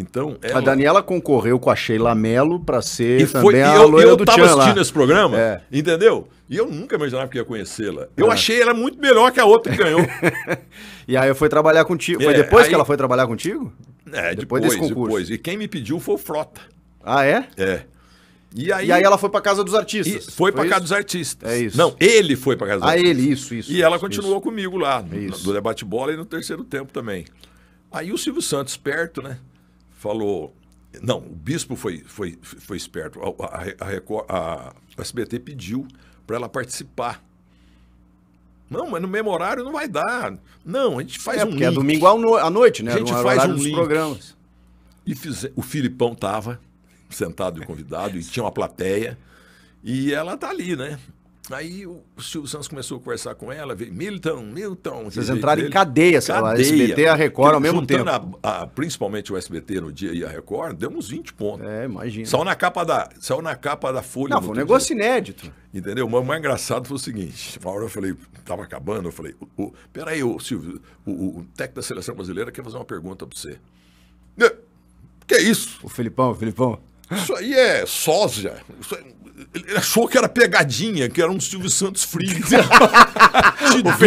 Então, ela... É a Daniela concorreu com a Sheila Mello para ser e foi, também e eu, a loira eu, eu tava assistindo lá. esse programa, é. entendeu? E eu nunca imaginava que ia conhecê-la. Eu é. achei ela muito melhor que a outra que ganhou. e aí eu fui trabalhar contigo. Foi é, depois aí... que ela foi trabalhar contigo? É, depois, depois desse concurso. Depois. E quem me pediu foi o Frota. Ah, é? É. E aí, e aí ela foi para casa dos artistas. foi, foi para casa dos artistas. É isso. Não, ele foi para casa dos ah, artistas. Ah, ele, isso, isso. E ela continuou isso. comigo lá, no, é no debate bola e no terceiro tempo também. Aí o Silvio Santos, perto, né? falou. Não, o bispo foi, foi, foi esperto. A, a, a, a SBT pediu para ela participar. Não, mas no mesmo horário não vai dar. Não, a gente faz é, um porque é link. é domingo à noite, né? A gente faz um link. programas. E fiz... o Filipão estava sentado e convidado e tinha uma plateia. E ela tá ali, né? Aí o Silvio Santos começou a conversar com ela, veio, Milton, Milton. Vocês entraram dele. em cadeia, sei cadeia. lá, SBT e a Record ao mesmo tempo. A, a, principalmente o SBT no dia e a Record, deu uns 20 pontos. É, imagina. só na capa da, só na capa da Folha. Não, foi um negócio dia. inédito. Entendeu? Mas o mais engraçado foi o seguinte: uma hora eu falei, tava acabando, eu falei, o, o, peraí, o Silvio, o, o técnico da seleção brasileira quer fazer uma pergunta para você. Né? Que é isso? O Filipão, o Filipão. Isso aí é sósia. Isso aí ele achou que era pegadinha, que era um Silvio Santos frio te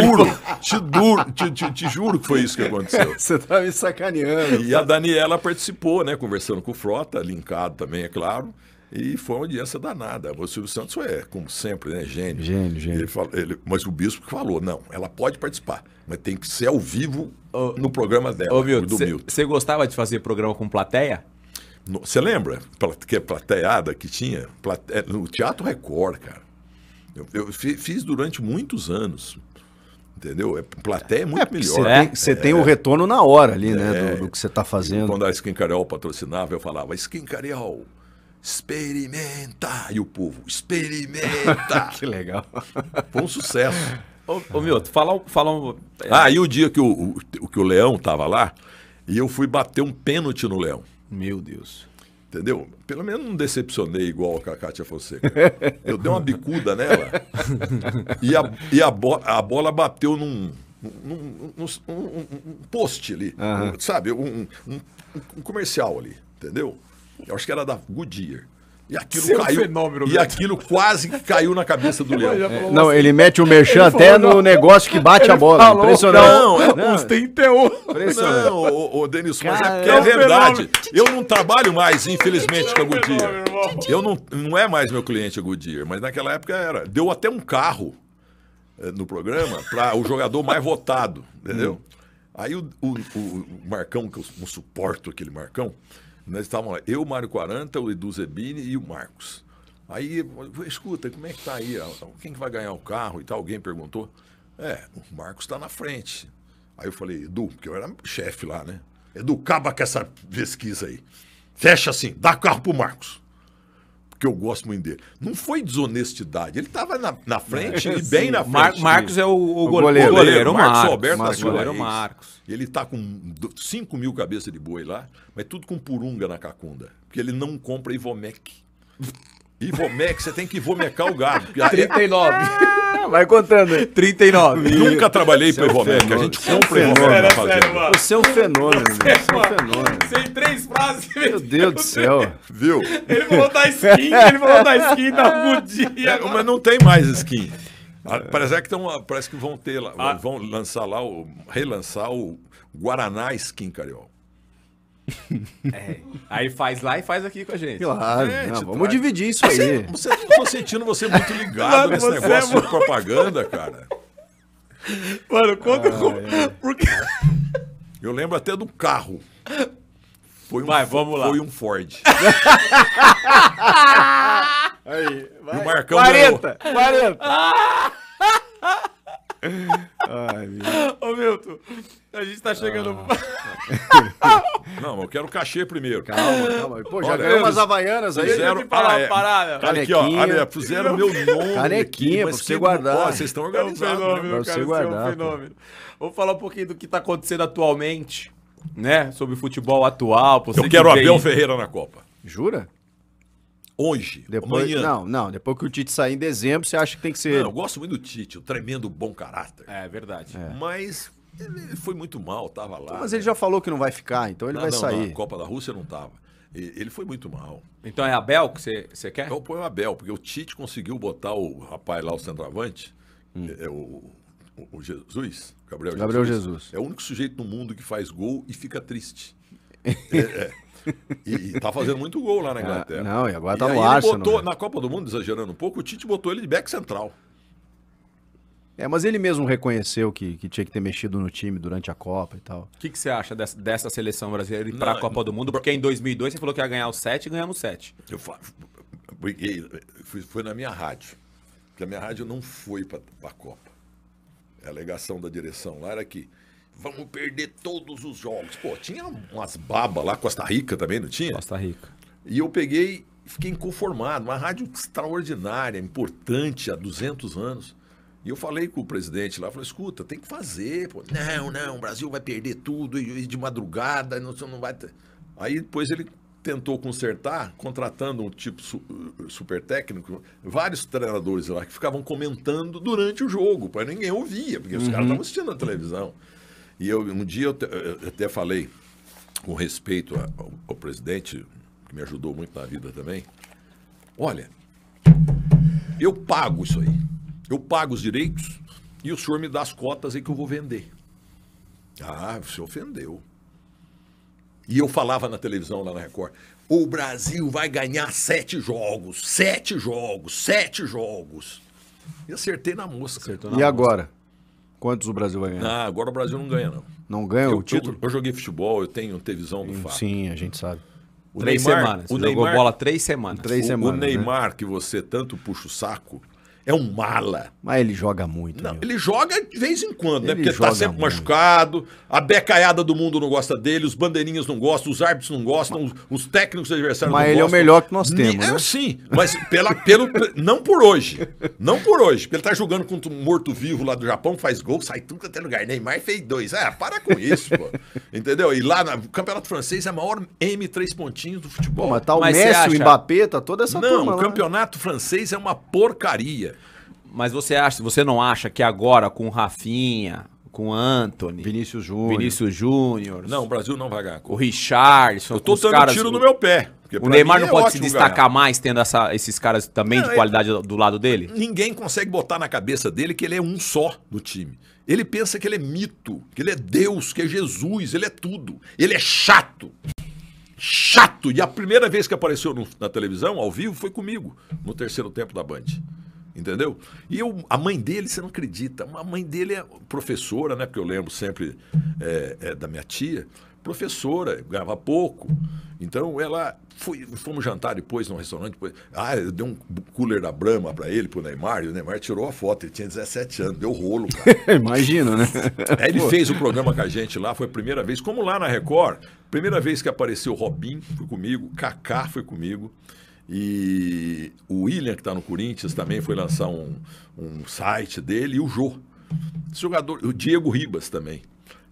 juro, te, duro, te, te, juro que foi isso que aconteceu. Você tá me sacaneando. E a Daniela participou, né? Conversando com o Frota, linkado também, é claro. E foi uma audiência danada. O Silvio Santos é, como sempre, né? Gênio. Gênio, gênio. Ele fala, ele, mas o bispo falou: não, ela pode participar, mas tem que ser ao vivo no programa dela. Ô, você gostava de fazer programa com plateia? Você lembra? Que a plateada que tinha? o é, No Teatro Record, cara. Eu, eu, fiz durante muitos anos. Entendeu? É, plateia é muito é, melhor. Você tem, é, tem o é. retorno na hora ali, é, né? Do, é. do que você está fazendo. Quando a Skin Carol patrocinava, eu falava, Skin Carol, experimenta! E o povo, experimenta! que legal. Foi um sucesso. Ô, ô Milton, fala, fala um... Ah, e o dia que o, o, que o Leão estava lá, e eu fui bater um pênalti no Leão. Meu Deus. Entendeu? Pelo menos não decepcionei igual a Kátia Fonseca. Eu dei uma bicuda nela e, a, e a, bo a bola bateu num, num, num, num poste ali, uhum. sabe? Um, um, um comercial ali, entendeu? Eu acho que era da Goodyear. E aquilo Seu caiu. Fenômeno, e aquilo quase que caiu na cabeça do Leão. É, não, assim. ele mete o mechan até falou, no negócio que bate a bola. Falou, Impressionante. Não, não. Os 31. Impressionante. Não, o, o Denis, mas é é, é verdade. Fenômeno. Eu não trabalho mais, infelizmente, com a é Goodyear. Eu não, não é mais meu cliente a Goodyear, mas naquela época era. Deu até um carro eh, no programa para o jogador mais votado, entendeu? Hum. Aí o, o, o, Marcão, que eu não suporto aquele Marcão, nós né, estávamos lá, eu, Mário 40, o Edu Zebini e o Marcos. Aí, escuta, como é que tá aí? Quem que vai ganhar o carro e tal? Alguém perguntou. É, o Marcos está na frente. Aí eu falei, Edu, porque eu era chefe lá, né? Edu, acaba com essa pesquisa aí. Fecha assim, dá carro pro Marcos porque eu gosto muito dele. Não foi desonestidade. Ele estava na, na frente é, e bem sim. na frente. Mar Marcos é o, o, o goleiro. O goleiro, o Marcos, Marcos Alberto. Marcos, goleiro Marcos. Ele está com 5 mil cabeças de boi lá, mas tudo com purunga na cacunda. Porque ele não compra Ivomec. Ivomec, você tem que ivomecar o gado. 39. Ah, vai contando. 39. Nunca trabalhei para é Ivomec. A gente compra é Ivomec. Você é um fenômeno. Você é, é um fenômeno. Sem três frases. Meu Deus do céu. Viu? Ele falou da skin, ele falou da skin da Gudia. Mas não tem mais skin. Ah, parece que, tão, ah, parece que vão ter lá, vão lançar lá, relançar o Guaraná Skin Carioca. É. Aí faz lá e faz aqui com a gente. Claro, não, vamos dividir isso aí. Você, você, tô sentindo você muito ligado nesse é negócio é muito... de propaganda, cara. Mano, conta ah, como. É. Porque... Eu lembro até do carro. Foi um, vai, vamos lá. Foi um Ford. aí, vai. E o Marcão 40, ganhou. 40. Ai, meu. Ô, Milton. A gente tá chegando. Ah. não, eu quero cachê primeiro. Calma, calma. Pô, já Olha, ganhou umas Havaianas aí. Fizeram, ah, é, parada. Olha aqui, ó. Olha, fizeram meu nome. Canequinha, aqui, pra você guardar. vocês estão organizando. É um fenômeno, cara, você guardar. É um fenômeno. Vou falar um pouquinho do que tá acontecendo atualmente, né? Sobre futebol atual. Eu quero Abel Ferreira na Copa. Jura? Hoje, depois, amanhã. Não, não. Depois que o Tite sair em dezembro, você acha que tem que ser... Não, eu gosto muito do Tite, o tremendo bom caráter. É, verdade. É. Mas ele foi muito mal, estava lá. Mas ele né? já falou que não vai ficar, então ele não, vai não, sair. Na Copa da Rússia não estava. Ele foi muito mal. Então é Abel que você quer? Eu então põe o Abel, porque o Tite conseguiu botar o rapaz lá, o centroavante, hum. é, é o, o, Jesus, Gabriel, Gabriel Jesus, Jesus, É o único sujeito no mundo que faz gol e fica triste. é, é. E, e tá fazendo muito gol lá na ah, Inglaterra. Ah, não, e agora e no tá Arsenal. Botou, né? Na Copa do Mundo, exagerando um pouco, o Tite botou ele de back central. É, mas ele mesmo reconheceu que, que tinha que ter mexido no time durante a Copa e tal. O que, que você acha dessa, dessa seleção brasileira e para a Copa do Mundo? Porque em 2002 você falou que ia ganhar o 7 e ganhamos o 7. Eu briguei, foi na minha rádio. Porque a minha rádio não foi para a Copa. A alegação da direção lá era que vamos perder todos os jogos. Pô, tinha umas babas lá, Costa Rica também, não tinha? Costa Rica. E eu peguei, fiquei inconformado. Uma rádio extraordinária, importante, há 200 anos. E eu falei com o presidente lá, falei, escuta, tem que fazer, pô. Não, não, o Brasil vai perder tudo, e de madrugada, não, não vai. Ter... Aí depois ele tentou consertar, contratando um tipo su super técnico, vários treinadores lá que ficavam comentando durante o jogo, para ninguém ouvia, porque os caras uhum. estavam assistindo na televisão. E eu, um dia eu, eu até falei, com respeito a, ao, ao presidente, que me ajudou muito na vida também, olha, eu pago isso aí. Eu pago os direitos e o senhor me dá as cotas aí que eu vou vender. Ah, você ofendeu. E eu falava na televisão lá na Record: o Brasil vai ganhar sete jogos, sete jogos, sete jogos. E acertei na mosca. Acertou na e mosca. agora? Quantos o Brasil vai ganhar? Ah, agora o Brasil não ganha, não. Não ganha eu, o título? Eu, eu, joguei futebol, eu tenho televisão do fato. Sim, a gente sabe. O três Neymar, semanas. O Neymar, bola três semanas. Três o, semanas. O né? Neymar, né? que você tanto puxa o saco, é um mala. Mas ele joga muito. Não, meu. ele joga de vez em quando, né? ele né? Porque tá sempre muito. machucado, a becaiada do mundo não gosta dele, os bandeirinhas não gostam, os árbitros não gostam, os, os técnicos adversários não gostam. Mas ele é o melhor que nós temos. Né? É né? sim, mas pela, pelo, não por hoje. Não por hoje. Porque ele tá jogando contra um morto-vivo lá do Japão, faz gol, sai tudo até lugar. Neymar fez dois. Ah, para com isso, pô. Entendeu? E lá no Campeonato Francês é a maior M3 pontinhos do futebol. Pô, mas tá o mas Messi, acha... o Mbappé, tá toda essa Não, o Campeonato Francês é uma porcaria. Mas você acha, você não acha que agora com Rafinha, com Anthony, Vinícius Júnior, Vinícius Júnior, não, o Brasil não vai ganhar. O Richardson, eu tô dando caras, tiro no meu pé. O Neymar não é pode se destacar ganhar. mais tendo essa, esses caras também não, de é qualidade ele, do lado dele? Ninguém consegue botar na cabeça dele que ele é um só do time. Ele pensa que ele é mito, que ele é Deus, que é Jesus, ele é tudo. Ele é chato. Chato. E a primeira vez que apareceu no, na televisão, ao vivo, foi comigo, no terceiro tempo da Band entendeu? E eu, a mãe dele, você não acredita, a mãe dele é professora, né? Porque eu lembro sempre é, é, da minha tia, professora, ganhava pouco. Então ela foi, fomos jantar depois num restaurante. Depois, ah, eu dei um cooler da Brahma para ele, pro Neymar, e o Neymar tirou a foto, ele tinha 17 anos, deu rolo, cara. Imagina, né? Aí ele Pô. fez o um programa com a gente lá, foi a primeira vez, como lá na Record, primeira vez que apareceu o Robin foi comigo, Kaká foi comigo. E o William, que está no Corinthians, também foi lançar um, um site dele, e o Jô. Esse jogador, o Diego Ribas também.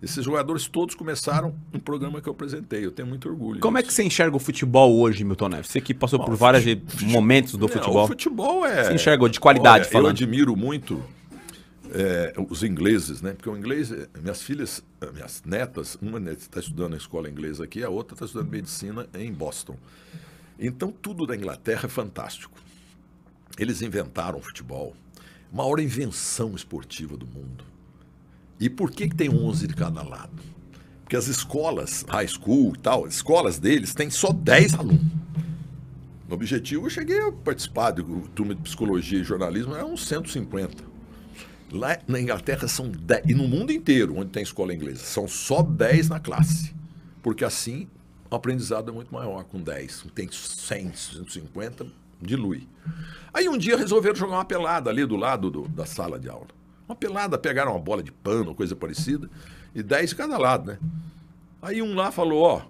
Esses jogadores todos começaram um programa que eu apresentei. Eu tenho muito orgulho. Como é disso. é que você enxerga o futebol hoje, Milton Neves? Você que passou Bom, por vários futebol, momentos do futebol. O futebol é. Você enxerga de qualidade, olha, falando. Eu admiro muito é, os ingleses, né? Porque o inglês, eh, minhas filhas, eh, minhas netas, uma está né, estudando na escola inglesa aqui, a outra está estudando medicina em Boston. Então, tudo da Inglaterra é fantástico. Eles inventaram o futebol, maior invenção esportiva do mundo. E por que, que tem 11 de cada lado? Porque as escolas, high school e tal, as escolas deles têm só 10 alunos. No objetivo, eu cheguei a participar do turma de psicologia e jornalismo, é uns 150. Lá na Inglaterra são 10, e no mundo inteiro, onde tem escola inglesa, são só 10 na classe. Porque assim o aprendizado é muito maior com 10. Tem 100, 150, dilui. Aí um dia resolveram jogar uma pelada ali do lado do, da sala de aula. Uma pelada, pegaram uma bola de pano, coisa parecida, e 10 de cada lado, né? Aí um lá falou, ó,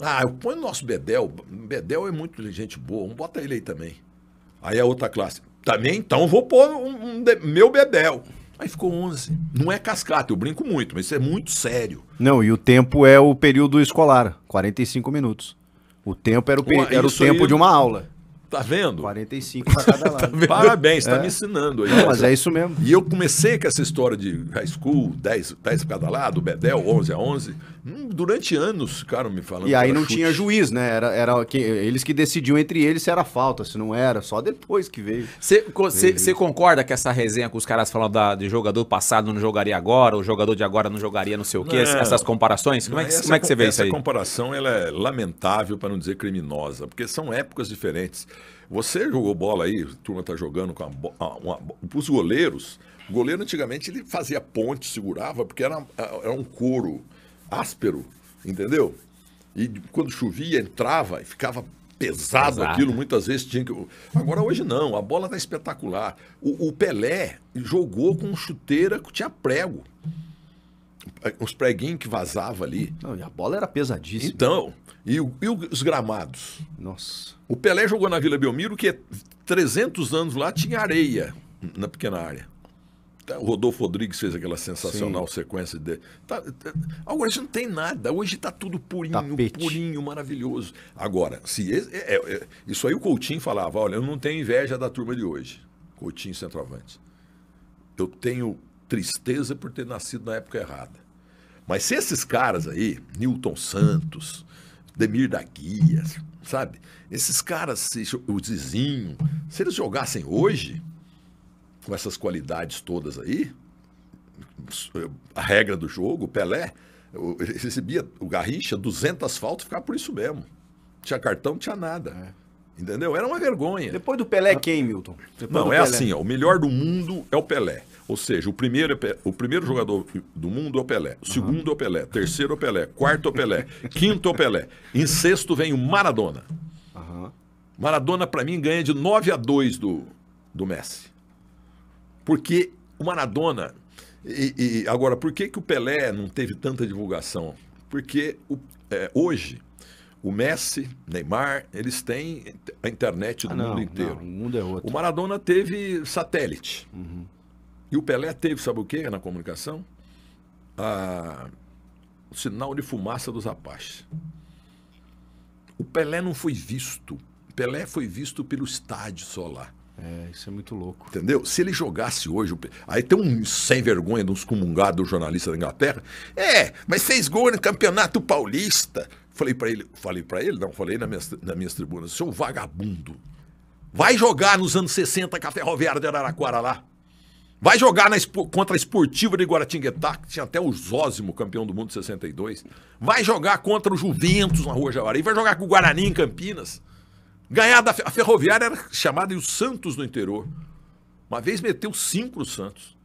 ah, eu ponho o nosso Bedel, Bedel é muito gente boa, bota ele aí também. Aí a outra classe, também então vou pôr um, um meu Bedel. Aí ficou 11. Assim. Não é cascata, eu brinco muito, mas isso é muito sério. Não, e o tempo é o período escolar, 45 minutos. O tempo era o, peri- era o tempo aí... de uma aula. Tá vendo? 45 para cada tá lado. tá Parabéns, está é. me ensinando aí. Não, mas é isso mesmo. E eu comecei com essa história de high school, 10, 10 para cada lado, Bedel, 11 a 11. Hum, durante anos cara me falando. E aí não chute. tinha juiz, né? Era, era que, eles que decidiam entre eles se era falta, se não era, só depois que veio. Você concorda que essa resenha com os caras falando da, de jogador passado não jogaria agora, o jogador de agora não jogaria não sei o quê, não, essas comparações? Como é que, como é que você vê isso aí? Essa comparação ela é lamentável, para não dizer criminosa, porque são épocas diferentes. Você jogou bola aí, a turma tá jogando com a, uma, os goleiros. O goleiro antigamente ele fazia ponte, segurava, porque era, era é, é um couro áspero, entendeu? E quando chovia, entrava e ficava pesado, aquilo, muitas vezes tinha que. Agora hoje não, a bola tá espetacular. O, o Pelé jogou com chuteira que tinha prego. Os preguinhos que vazava ali. Não, e a bola era pesadíssima. Então, e, e os gramados? Nossa. O Pelé jogou na Vila Belmiro, que 300 é anos lá tinha areia na pequena área o Rodolfo Rodrigues fez aquela sensacional Sim. sequência de. Tá, tá, agora isso não tem nada. Hoje está tudo purinho, Tapete. purinho, maravilhoso. Agora, se é, é, é, isso aí o Coutinho falava, olha, eu não tenho inveja da turma de hoje. Coutinho centroavante. Eu tenho tristeza por ter nascido na época errada. Mas se esses caras aí, Newton Santos, Demir da Guia, sabe? Esses caras, se, o Zizinho, se eles jogassem hoje, com essas qualidades todas aí, a regra do jogo, Pelé recebia o Garrincha 200 faltas, ficava por isso mesmo. Tinha cartão, tinha nada. É. Entendeu? Era uma vergonha. Depois do Pelé ah. quem, Milton? Depois Não, é Pelé. assim, ó, o melhor do mundo é o Pelé. Ou seja, o primeiro, é o primeiro jogador do mundo é o Pelé, o segundo uhum. é o Pelé, terceiro é o Pelé, quarto é o Pelé, quinto é o Pelé. Em sexto vem o Maradona. Uhum. Maradona, para mim, ganha de 9 a 2 do, do Messi. Porque o Maradona. E, e, agora, por que, que o Pelé não teve tanta divulgação? Porque o, é, hoje o Messi, Neymar, eles têm a internet do ah, não, mundo inteiro. Não, o mundo é outro. O Maradona teve satélite. Uhum. E o Pelé teve, sabe o que na comunicação? o sinal de fumaça dos Apaches. O Pelé não foi visto. O Pelé foi visto pelo estádio solar. É, isso é muito louco. Entendeu? Se ele jogasse hoje. Aí tem um sem vergonha de uns comungados do jornalista da Inglaterra. É, mas fez gol no Campeonato Paulista. Falei para ele, falei para ele, não, falei na minha, nas minhas tribunas, seu vagabundo. Vai jogar nos anos 60 com a ferroviária de Araraquara lá. Vai jogar na, contra a esportiva de Guaratinguetá, que tinha até o Zózimo, campeão do mundo de 62. Vai jogar contra o Juventus na Rua Javari. Vai jogar com o Guarani em Campinas. Ganhar da a Ferroviária era chamada e o Santos no interior. Uma vez meteu cinco no Santos.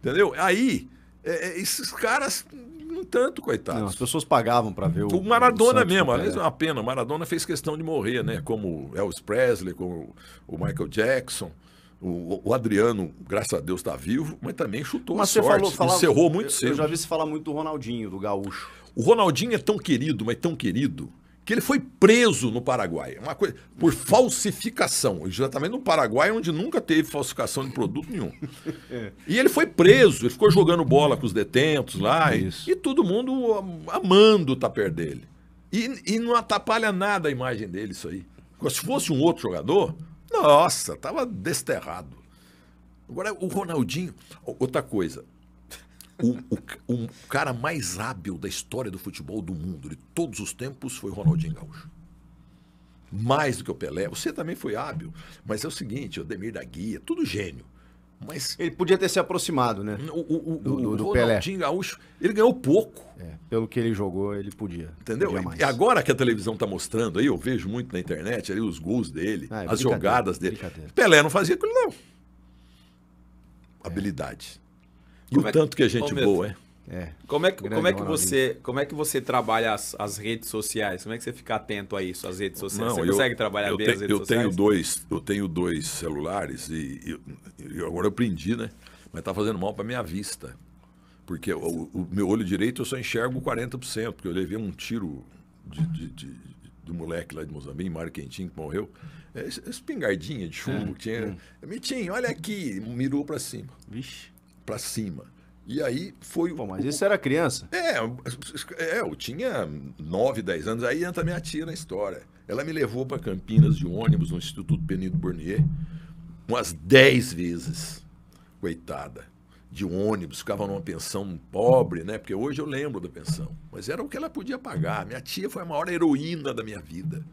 Entendeu? Aí, é, é esses caras, não tanto, coitados. Não, as pessoas pagavam para ver o. O Maradona o mesmo, vezes é uma pena. O Maradona fez questão de morrer, né? Como Elvis Presley, como o Michael Jackson. O, o, Adriano, graças a Deus, está vivo, mas também chutou mas a sorte, falou, encerrou muito cedo. Eu já vi você falar muito do Ronaldinho, do Gaúcho. O Ronaldinho é tão querido, mas tão querido, que ele foi preso no Paraguai, é uma coisa por falsificação, exatamente no Paraguai onde nunca teve falsificação de produto nenhum. E ele foi preso, ele ficou jogando bola com os detentos lá e, e, todo mundo amando o taper dele. E, e não atrapalha nada a imagem dele isso aí. Se fosse um outro jogador, nossa, tava desterrado. Agora o Ronaldinho, outra coisa, o, o, o, cara mais hábil da história do futebol do mundo, de todos os tempos, foi Ronaldinho Gaúcho. Mais do que o Pelé. Você também foi hábil, mas é o seguinte, o Demir da Guia, tudo gênio. Mas ele podia ter se aproximado, né? O, o, do, do, o Ronaldinho Pelé. Gaúcho, ele ganhou pouco. É, pelo que ele jogou, ele podia. Entendeu? Podia e agora que a televisão está mostrando aí, eu vejo muito na internet ali os gols dele, ah, é as jogadas dele. Pelé não fazia aquilo não. É. Habilidade. E como o é tanto que, que a gente oh, boa, é. É, como é que, como é que você como é que você trabalha as, as, redes sociais? Como é que você fica atento a isso, as redes sociais? Não, você eu, consegue trabalhar bem te, as redes eu sociais? Tenho dois, eu tenho dois celulares e, e, e agora eu aprendi, né? Mas tá fazendo mal para minha vista. Porque o, o, meu olho direito eu só enxergo 40%, porque eu levei um tiro de, de, de, do moleque lá de Moçambique, Mário Quentinho, que morreu. É, espingardinha de chumbo é, que tinha. É. Mitinho, olha aqui, mirou para cima. Vixe para cima. E aí foi. Pô, mas o... isso era criança? É, é, eu tinha 9, 10 anos. Aí entra minha tia na história. Ela me levou para Campinas de ônibus no Instituto Penido Burnier umas 10 vezes. Coitada. De ônibus, ficava numa pensão pobre, né? Porque hoje eu lembro da pensão. Mas era o que ela podia pagar. Minha tia foi a maior heroína da minha vida.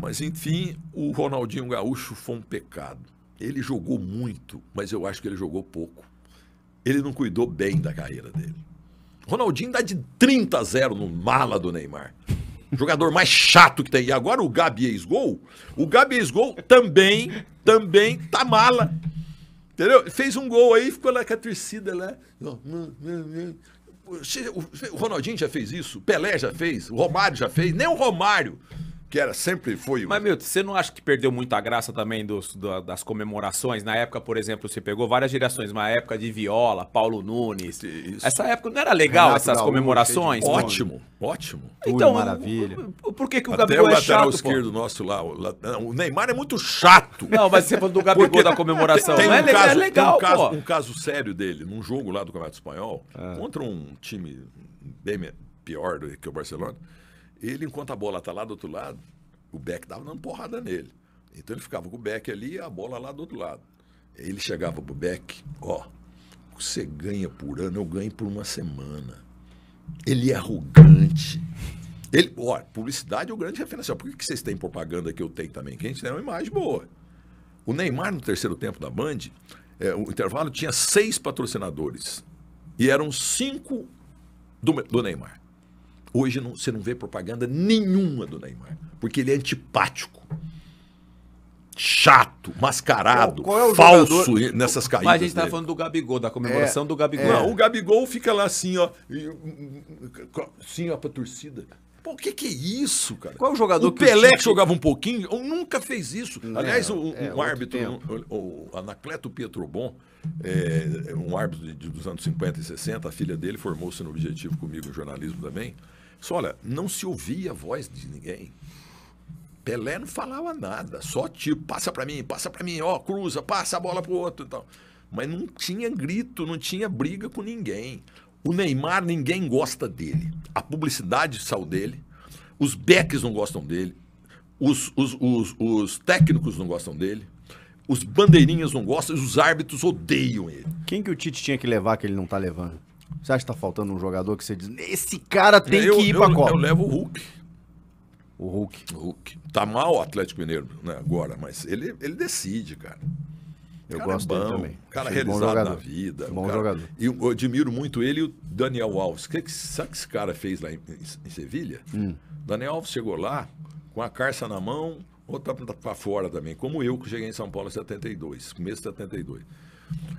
Mas enfim, o Ronaldinho Gaúcho foi um pecado. Ele jogou muito, mas eu acho que ele jogou pouco ele não cuidou bem da carreira dele. Ronaldinho dá de 30 a 0 no mala do Neymar. Jogador mais chato que tem. E agora o Gabi ex-gol. O Gabi ex-gol também, também tá mala. Entendeu? Fez um gol aí, ficou lá com a torcida lá. O Ronaldinho já fez isso, Pelé já fez, o Romário já fez, nem o Romário que era sempre foi. Mas, meu você não acha que perdeu muita graça também dos, do, das comemorações? Na época, por exemplo, você pegou várias gerações, uma época de Viola, Paulo Nunes. Isso. Essa época não era legal Renato essas comemorações? Ótimo, ótimo. Então, Ui, maravilha. Por que, que o Até Gabigol o é chato? O lateral esquerdo pô? nosso lá, o, o, Neymar é muito chato. Não, mas você falou do Gabigol Porque da comemoração. Tem, tem é um é, caso, é legal, tem um caso, um caso, sério dele, num jogo lá do Campeonato Espanhol, é. contra um time bem pior do que o Barcelona. Ele, enquanto a bola está lá do outro lado, o Beck estava dando porrada nele. Então ele ficava com o Beck ali e a bola lá do outro lado. Ele chegava pro Beck, ó, você ganha por ano, eu ganho por uma semana. Ele é arrogante. Ele, ó, publicidade é o grande referencial. Por que, que vocês têm propaganda que eu tenho também? Que a gente tem uma imagem boa. O Neymar, no terceiro tempo da Band, é, o intervalo tinha seis patrocinadores. E eram cinco do, do Neymar. Hoje não, você não vê propaganda nenhuma do Neymar, porque ele é antipático. Chato, mascarado, é falso jogador? nessas caídas. Mas a gente tá dele. falando do Gabigol, da comemoração é, do Gabigol. É. Não, o Gabigol fica lá assim, ó. Assim, ó, pra torcida. Pô, o que, que é isso, cara? Qual é o jogador o que Pelé que jogava um pouquinho, nunca fez isso. Não, Aliás, um, é, um árbitro, um, o Anacleto Pietrobon, é, um árbitro de, de, dos anos 50 e 60, a filha dele formou-se no objetivo comigo jornalismo também. Só, olha, não se ouvia a voz de ninguém. Pelé não falava nada, só tipo, passa para mim, passa para mim, ó, cruza, passa a bola pro outro e então. tal. Mas não tinha grito, não tinha briga com ninguém. O Neymar, ninguém gosta dele. A publicidade saiu dele, os backs não gostam dele, os, os, os, os técnicos não gostam dele, os bandeirinhas não gostam, os árbitros odeiam ele. Quem que o Tite tinha que levar que ele não tá levando? Você acha que tá faltando um jogador que você diz, esse cara tem eu, que ir eu, pra Copa? Eu levo o Hulk. O Hulk. O Hulk. Tá mal o Atlético Mineiro né, agora, mas ele, ele decide, cara. Eu cara é gosto é bom, dele também. cara Achei realizado na vida. Bom cara... jogador. E eu admiro muito ele e o Daniel Alves. Que que, sabe o que esse cara fez lá em, em Sevilha? Hum. Daniel Alves chegou lá com a carça na mão, outra para fora também. Como eu que cheguei em São Paulo em 72, começo de 72.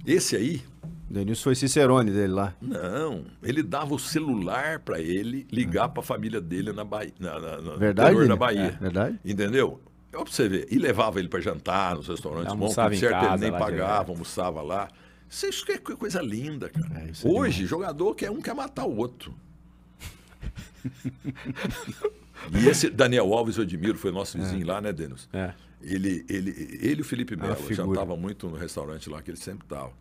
Esse aí Denilson foi Cicerone dele lá. Não, ele dava o celular para ele ligar ah. para a família dele na Bahia. Na, na, na verdade? Da né? Bahia. É, verdade? Entendeu? Eu é pra você ver. E levava ele para jantar nos restaurantes bons, certo, casa, ele nem pagava, lá. almoçava lá. Isso, é, é coisa linda, cara. É, é Hoje, é jogador quer um quer matar o outro. e esse Daniel Alves admiro, foi nosso vizinho é. lá, né, Denilson? É. Ele, ele, ele e o Felipe Melo jantava jantavam muito no restaurante lá que ele sempre estava.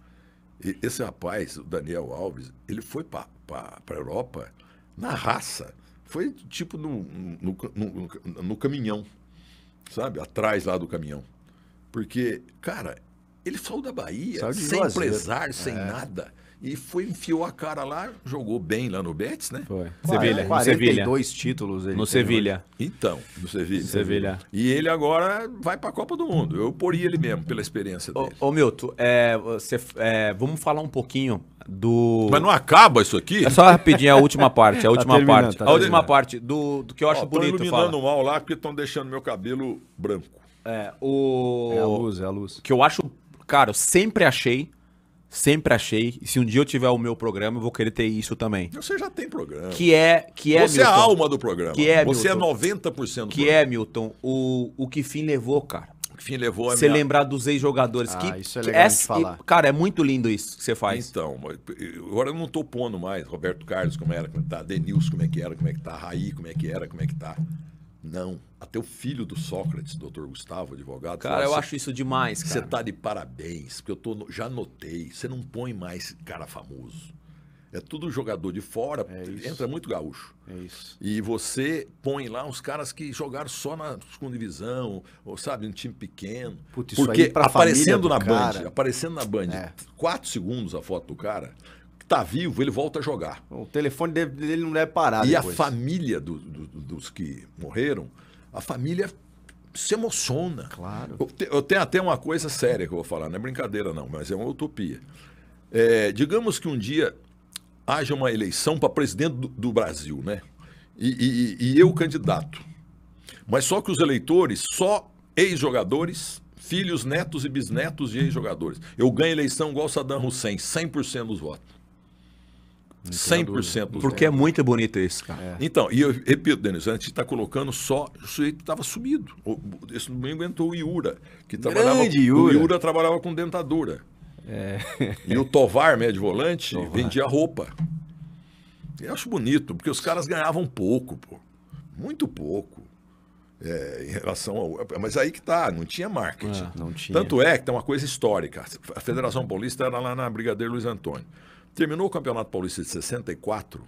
E esse rapaz, o Daniel Alves, ele foi para a Europa na raça. Foi tipo no, no, no, no, caminhão, sabe? Atrás lá do caminhão. Porque, cara, ele saiu da Bahia, saiu sem Juazeiro. empresário, sem é. nada. E foi, enfiou a cara lá, jogou bem lá no Betis, né? Foi. Sevilha, no Sevilha. dois títulos ele No Sevilha. Então, no Sevilha. Sevilha. E ele agora vai para a Copa do Mundo. Eu poria ele mesmo, pela experiência dele. Ô, ô Milton, é, você, é, vamos falar um pouquinho do... Mas não acaba isso aqui? É só rapidinho a última parte, a tá última tá parte. Tá a última parte do, do que eu acho Ó, bonito. Estão iluminando fala. mal lá porque estão deixando meu cabelo branco. É, o... É a luz, é a luz. Que eu acho, cara, eu sempre achei Sempre achei. E se um dia eu tiver o meu programa, eu vou querer ter isso também. Você já tem programa. Que é. Que é Você Milton, é a alma do programa. Que é, Você é Milton, é 90% do programa. Que é, Milton, o, o que fim levou, cara. O que fim levou a é Você minha... lembrar dos ex-jogadores. Ah, que, isso é legal que falar. Cara, é muito lindo isso que você faz. Então, agora eu não tô pondo mais. Roberto Carlos, como era, como está tá? Denilson, como é que era, como é que tá? Raí, como é que era, como é que tá? Não. Até o filho do Sócrates, doutor Gustavo, advogado. Cara, falou, eu assim, acho isso demais, cara. Você tá de parabéns, porque eu tô, já notei. Você não põe mais cara famoso. É tudo jogador de fora, é entra muito gaúcho. É isso. E você põe lá uns caras que jogaram só na segunda divisão, ou sabe, um time pequeno. Putz, porque aparecendo na, Band, aparecendo na Band, aparecendo na Band, quatro segundos a foto do cara, tá vivo, ele volta a jogar. O telefone dele não deve parar. E depois. a família do, do, dos que morreram a família se emociona. Claro. Eu, te, eu, tenho até uma coisa séria que eu vou falar, não é brincadeira não, mas é uma utopia. É, digamos que um dia haja uma eleição para presidente do, do, Brasil, né? E, e, e eu candidato. Mas só que os eleitores, só ex-jogadores, filhos, netos e bisnetos de ex-jogadores. Eu ganho eleição igual Saddam Hussein, 100% dos votos. Entendo. 100%. Porque é muito bonito isso, cara. É. Então, e eu repito, Denis, a gente está colocando só. O sujeito estava sumido. Esse domingo entrou o Iura, que trabalhava. Iura. O Iura trabalhava com dentadura. É. E o Tovar, médio volante, Tovar. vendia roupa. Eu acho bonito, porque os caras ganhavam pouco, pô. Muito pouco. É, em relação ao. Mas aí que tá, não tinha marketing. Ah, não tinha. Tanto é que tem uma coisa histórica. A Federação Paulista era lá na Brigadeiro Luiz Antônio. Terminou o Campeonato Paulista de 64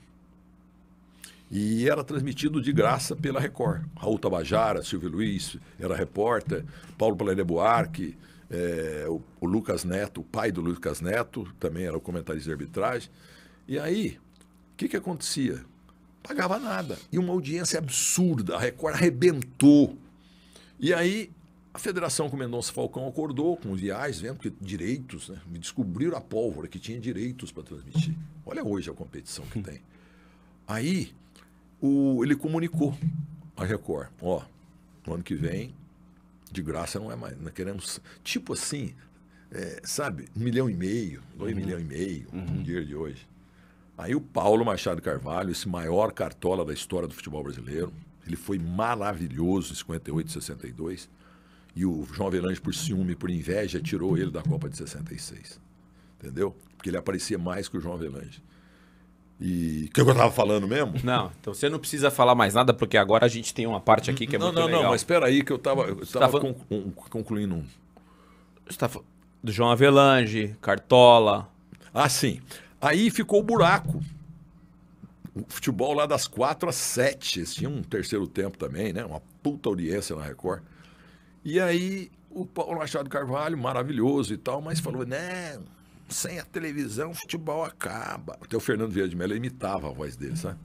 e era transmitido de graça pela Record. Raul Tabajara, Silvio Luiz era repórter, Paulo Pelé Buarque, é, o, o, Lucas Neto, o pai do Lucas Neto, também era o comentarista de arbitragem. E aí, o que, que acontecia? Pagava nada. E uma audiência absurda. A Record arrebentou. E aí, a federação com Mendonça Falcão acordou com os viais, vendo né, que direitos, né? Me descobriram a pólvora que tinha direitos para transmitir. Olha hoje a competição que tem. Aí o, ele comunicou a Record, ó, no ano que vem, de graça não é mais, não né, queremos, tipo assim, é, sabe, um milhão e meio, dois uhum. milhão e meio, uhum. um dia de hoje. Aí o Paulo Machado Carvalho, esse maior cartola da história do futebol brasileiro, ele foi maravilhoso em 58, 62. E o João Avelange, por ciúme, por inveja, tirou ele da Copa de 66. Entendeu? Porque ele aparecia mais que o João Avelange. E o que eu estava falando mesmo? Não, então você não precisa falar mais nada, porque agora a gente tem uma parte aqui que é não, muito não, legal. Não, não, mas espera aí que eu estava eu tá tava concluindo um. Você tá falando do João Avelange, Cartola. Ah, sim. Aí ficou o buraco. O futebol lá das quatro às sete. Tinha um terceiro tempo também, né? Uma puta audiência na Record. E aí o Paulo Machado Carvalho, maravilhoso e tal, mas uhum. falou, né, sem a televisão o futebol acaba. Até o Fernando Vieira de Mello imitava a voz dele, sabe?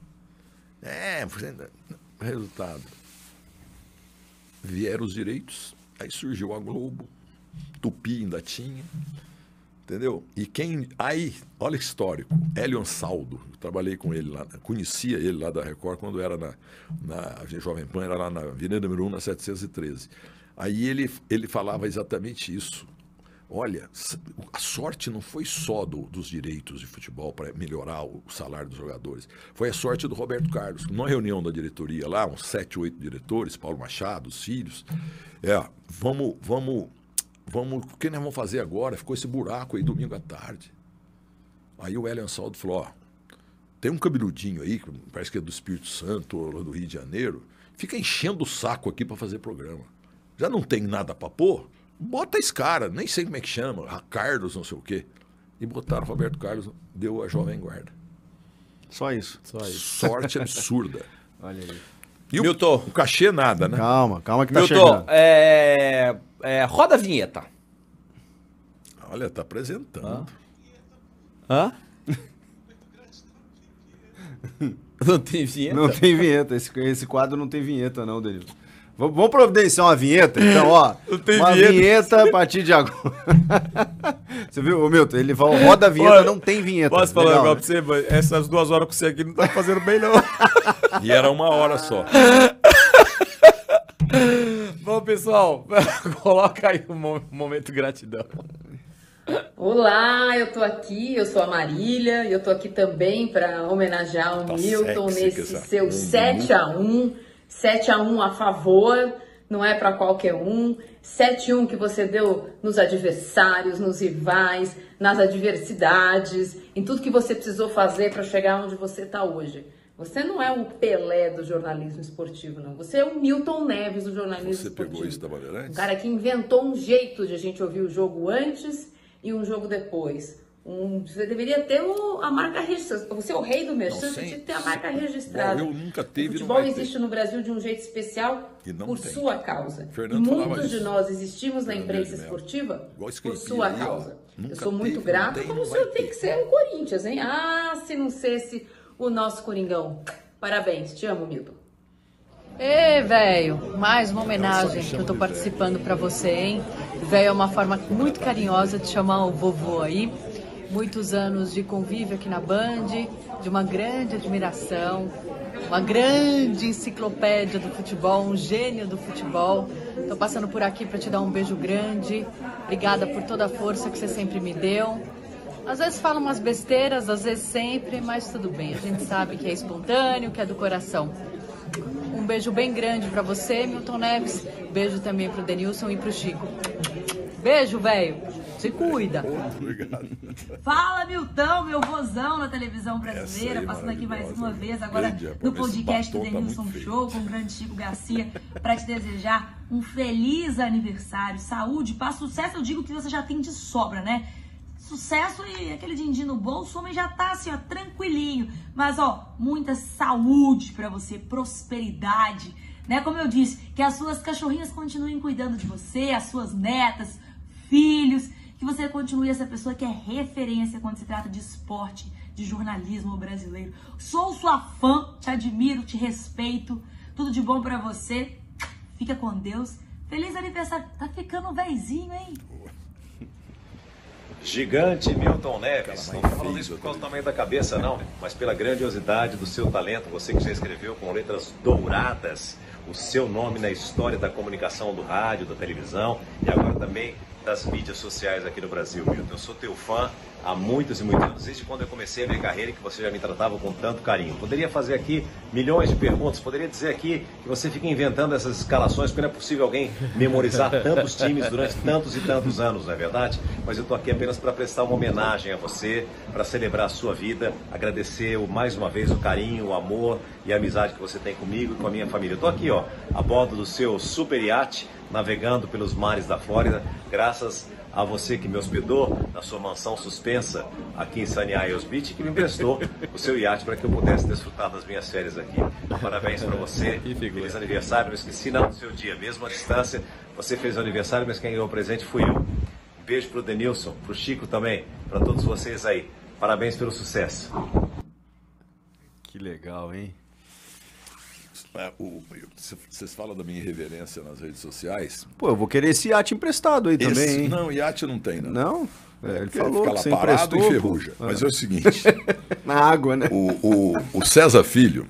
Uhum. É, resultado. Vieram os direitos, aí surgiu a Globo, Tupi ainda tinha, entendeu? E quem. Aí, olha histórico, Hélio Ansaldo, eu trabalhei com ele lá, conhecia ele lá da Record quando era na, na Jovem Pan, era lá na Avenida número 1, na 713. Aí ele, ele falava exatamente isso. Olha, a sorte não foi só do, dos direitos de futebol para melhorar o salário dos jogadores. Foi a sorte do Roberto Carlos. Numa reunião da diretoria lá, uns sete, oito diretores, Paulo Machado, os filhos, é, vamos, vamos, vamos, o que nós vamos fazer agora? Ficou esse buraco aí domingo à tarde. Aí o Elian Saldo falou, ó, tem um cabeludinho aí, que parece que é do Espírito Santo ou do Rio de Janeiro, fica enchendo o saco aqui para fazer programa já não tem nada para pôr, bota esse cara, nem sei como é que chama, Carlos, não sei o quê. E botaram Roberto Carlos, deu a Jovem Guarda. Só isso. Só isso. Sorte absurda. Olha aí. E o, Milton. o cachê nada, né? Calma, calma que tá Milton, É, é, roda a vinheta. Olha, tá apresentando. Hã? Hã? Não tem vinheta? Não tem vinheta. Esse, esse quadro não tem vinheta, não, Danilo. Vamos providenciar uma vinheta, então, ó. Não tem uma vinheta. vinheta a partir de agora. você viu, Milton? Ele falou, roda a vinheta, Olha, não tem vinheta. Posso falar Legal, agora né? pra você? essas duas horas com você aqui não tá fazendo bem, não. e era uma hora só. Bom, pessoal, coloca aí o um momento gratidão. Olá, eu tô aqui, eu sou a Marília, e eu tô aqui também para homenagear o tá Milton nesse seu 7 uhum. a 1 7 a 1 a favor, não é para qualquer um. 7 a 1 que você deu nos adversários, nos rivais, nas adversidades, em tudo que você precisou fazer para chegar onde você está hoje. Você não é o Pelé do jornalismo esportivo, não. Você é o Milton Neves do jornalismo você esportivo. Você pegou isso da Bandeirantes? Um cara que inventou um jeito de a gente ouvir o jogo antes e um jogo depois um, você deveria ter o, a marca registrada. Você é o rei do merchan, você tinha que ter a marca registrada. eu nunca teve. O futebol existe ter. no Brasil de um jeito especial por tem. sua causa. Fernando Muitos de nós existimos na imprensa esportiva por sua causa. Eu sou muito grato. tem, como o senhor tem que ser o Corinthians, hein? Ah, se não cesse o nosso Coringão. Parabéns, te amo, Milton. Ei, velho, mais uma homenagem que eu tô participando para você, hein? Velho é uma forma muito carinhosa de chamar o vovô aí muitos anos de convívio aqui na Band, de uma grande admiração, uma grande enciclopédia do futebol, um gênio do futebol. Estou passando por aqui para te dar um beijo grande. Obrigada por toda a força que você sempre me deu. Às vezes falo umas besteiras, às vezes sempre, mas tudo bem. A gente sabe que é espontâneo, que é do coração. Um beijo bem grande para você, Milton Neves. Beijo também para o Denilson e para o Chico. Beijo, velho! se cuida. obrigado. Fala, Milton, meu vozão na televisão brasileira, aí, passando aqui mais uma vez, agora é no podcast do tá Denilson tá Show, com o grande Chico Garcia, para te desejar um feliz aniversário, saúde, paz, sucesso. Eu digo que você já tem de sobra, né? Sucesso e aquele din-din no bolso, o homem já tá assim, ó, tranquilinho. Mas, ó, muita saúde para você, prosperidade, né? Como eu disse, que as suas cachorrinhas continuem cuidando de você, as suas netas, filhos que você continue essa pessoa que é referência quando se trata de esporte, de jornalismo brasileiro. Sou sua fã, te admiro, te respeito. Tudo de bom para você. Fica com Deus. Feliz aniversário. Tá ficando vezinho, hein? Gigante Milton Neves. Não estou falando isso por causa do tamanho da cabeça, não, mas pela grandiosidade do seu talento. Você que já escreveu com letras douradas o seu nome na história da comunicação do rádio, da televisão e agora também das mídias sociais aqui no Brasil, Milton. Eu sou teu fã há muitos e muitos anos, desde quando eu comecei a minha carreira que você já me tratava com tanto carinho. Poderia fazer aqui milhões de perguntas, poderia dizer aqui que você fica inventando essas escalações, porque não é possível alguém memorizar tantos times durante tantos e tantos anos, não é verdade? Mas eu estou aqui apenas para prestar uma homenagem a você, para celebrar a sua vida, agradecer mais uma vez o carinho, o amor e a amizade que você tem comigo e com a minha família. estou aqui, ó, a bordo do seu super iate navegando pelos mares da Flórida, graças a você que me hospedou na sua mansão suspensa aqui em Sunny Isles Beach, que me emprestou o seu iate para que eu pudesse desfrutar das minhas férias aqui. Parabéns para você, feliz aniversário, não esqueci não do seu dia, mesmo à distância, você fez o aniversário, mas quem ganhou o presente fui eu. Beijo para o Denilson, para o Chico também, para todos vocês aí. Parabéns pelo sucesso. Que legal, hein? É, vocês falam da minha irreverência nas redes sociais. Pô, eu vou querer esse iate emprestado aí esse, também. Hein? Não, iate não tem, não. Não? É, ele falou fica lá que parado e ferruja. Mas é o seguinte. Na água, né? O, o, o César Filho,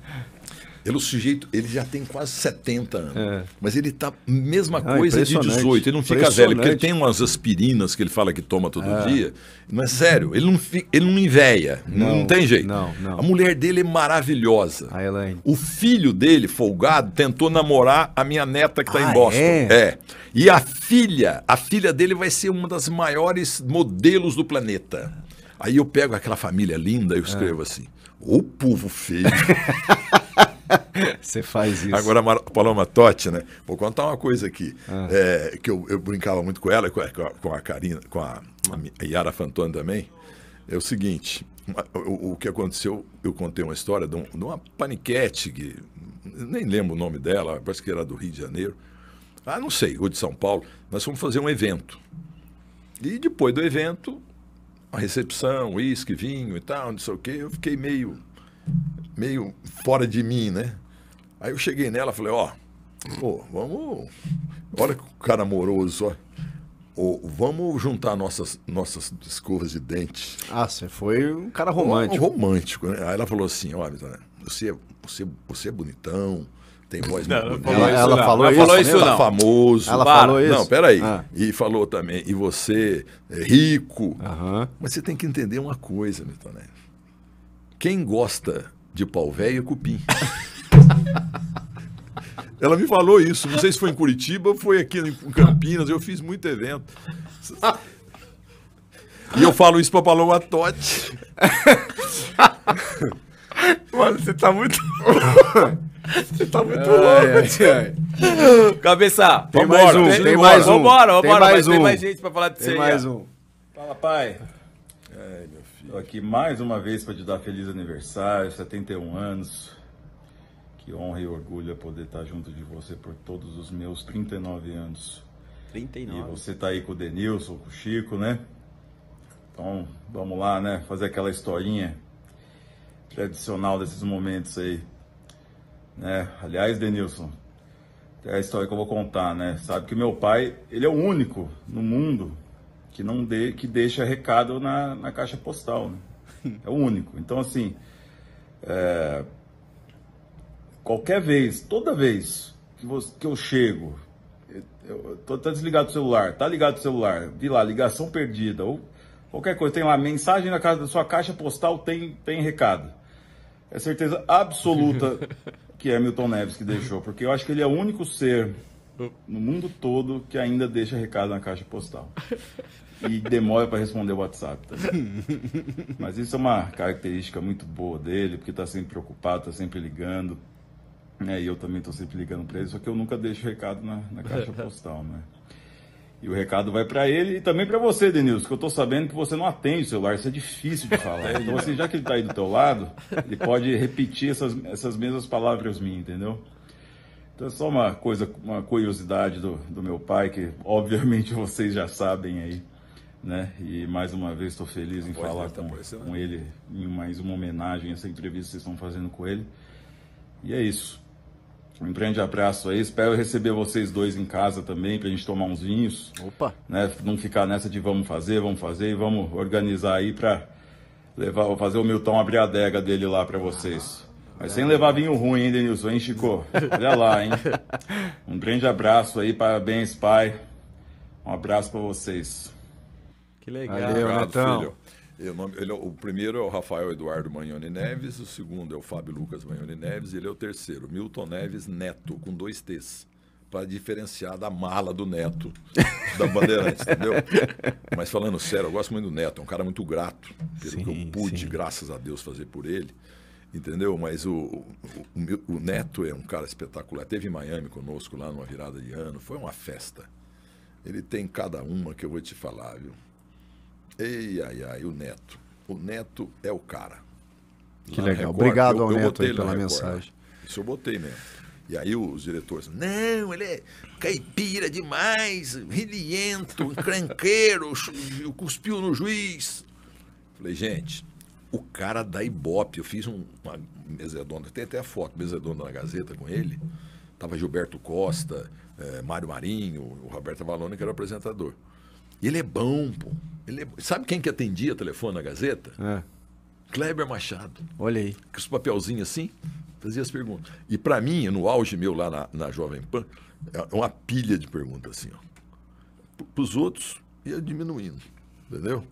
ele, o sujeito, ele já tem quase 70 anos. É. Mas ele tá mesma ah, coisa ah, de 18. Ele não fica velho, porque ele tem umas aspirinas que ele fala que toma todo é. dia. Não é sério, ele não, fica, ele não enveia. Não, não tem jeito. Não, não. A mulher dele é maravilhosa. A Elaine. O filho dele, folgado, tentou namorar a minha neta que tá ah, em Boston. É? é. E a filha, a filha dele vai ser uma das maiores modelos do planeta. Aí eu pego aquela família linda e é. escrevo assim: o povo feio. Você faz isso. Agora, a Paloma Totti, né? Vou contar uma coisa aqui. Ah. É, que eu, eu, brincava muito com ela, com é, a, com a Karina, com a, a Yara Fantoni também. É o seguinte, o, o, que aconteceu, eu contei uma história de, um, de uma paniquete, que, nem lembro o nome dela, parece que era do Rio de Janeiro. Ah, não sei, ou de São Paulo. Nós fomos fazer um evento. E depois do evento, a recepção, uísque, vinho e tal, não sei o quê, eu fiquei meio meio fora de mim, né? Aí eu cheguei nela falei, ó, pô, vamos. Olha que cara amoroso, ó. vamos juntar nossas, nossas escovas de dente. Ah, você foi um cara romântico. Um, romântico, né? Aí ela falou assim, ó, você, é, você, você é bonitão, tem voz não, muito bonita. Ela, ela, falou, ela falou isso, isso tá famoso. Ela para. falou isso. Não, peraí. Ah. E falou também, e você é rico. Mas você tem que entender uma coisa, Vitor, né? Quem gosta de pau velho é cupim. Ela me falou isso. Não sei se foi em Curitiba, foi aqui em Campinas. Eu fiz muito evento. E eu falo isso pra Paloma Totti. Mano, você tá muito. Você tá muito ai, louco, Tiago. Cabeça, tem vambora, mais um. Tem, tem mais um. Vambora, vambora, tem mais, um. tem mais gente pra falar de tem você. Tem mais um. Fala, pai. Ai, meu Estou aqui mais uma vez para te dar feliz aniversário, 71 anos. Que honra e orgulho é poder estar tá junto de você por todos os meus 39 anos. 39. E você tá aí com o Denilson, com o Chico, né? Então, vamos lá, né? Fazer aquela historinha tradicional desses momentos aí. Né? Aliás, Denilson, é a história que eu vou contar, né? Sabe que meu pai, ele é o único no mundo que não dê, que deixa recado na, na caixa postal. Né? É o único. Então, assim, é, qualquer vez, toda vez que, você, que eu chego, eu, eu tô, tá desligado o celular, tá ligado o celular, vi lá, ligação perdida, ou qualquer coisa, tem lá, mensagem na casa da sua caixa postal tem, tem recado. É certeza absoluta que é Milton Neves que deixou, porque eu acho que ele é o único ser no mundo todo que ainda deixa recado na caixa postal. e demora para responder o WhatsApp. Tá? Mas isso é uma característica muito boa dele, porque está sempre preocupado, está sempre ligando. Né? E eu também estou sempre ligando para ele, só que eu nunca deixo recado na, na caixa postal. Né? E o recado vai para ele e também para você, Denilson, que eu estou sabendo que você não atende o celular, isso é difícil de falar. Então, assim, já que ele está aí do teu lado, ele pode repetir essas, essas mesmas palavras minhas, entendeu? Então é só uma coisa, uma curiosidade do, do meu pai, que obviamente vocês já sabem aí. Né? E mais uma vez estou feliz em falar tá com, com né? ele, em mais uma homenagem, essa entrevista que vocês estão fazendo com ele. E é isso. Um grande abraço aí. Espero receber vocês dois em casa também para a gente tomar uns vinhos. Opa! Né? Não ficar nessa de vamos fazer, vamos fazer e vamos organizar aí para levar, fazer o Milton abrir a adega dele lá para vocês. Mas sem levar vinho ruim, hein, Denilson? Hein, Chico? Olha lá, hein? Um grande abraço aí, parabéns, pai. Um abraço para vocês. Que legal. Valeu, Netão. filho. ele, é o primeiro é o Rafael Eduardo Manhoni Neves, o segundo é o Fábio Lucas Manhoni Neves, ele é o terceiro, Milton Neves Neto, com dois T's para diferenciar da mala do Neto, da Bandeirantes, entendeu? Mas falando sério, eu gosto muito do Neto, é um cara muito grato, pelo sim, que eu pude, sim. graças a Deus, fazer por ele, entendeu? Mas o, o, o, o, Neto é um cara espetacular, teve em Miami conosco lá numa virada de ano, foi uma festa. Ele tem cada uma que eu vou te falar, viu? Ei, ai, ai, o Neto. O Neto é o cara. Que legal. Record, Obrigado eu, ao eu Neto aí pela Record, mensagem. Isso eu botei mesmo. E aí os diretores, não, ele é caipira demais, reliento, encrenqueiro, cuspiu no juiz. Falei, gente, o cara da Ibope, eu fiz um, uma mesa tem até a foto, mesa na Gazeta com ele. Tava Gilberto Costa, é, Mário Marinho, o Roberto Valone, que era o apresentador. Ele é bom, pô. Ele, é sabe quem que atendia telefone na Gazeta? É. Kleber Machado. Olha aí. Com os papelzinhos assim, fazia as perguntas. E para mim, no auge meu lá na, na Jovem Pan, é uma pilha de perguntas assim, ó. Para os outros, ia diminuindo, entendeu?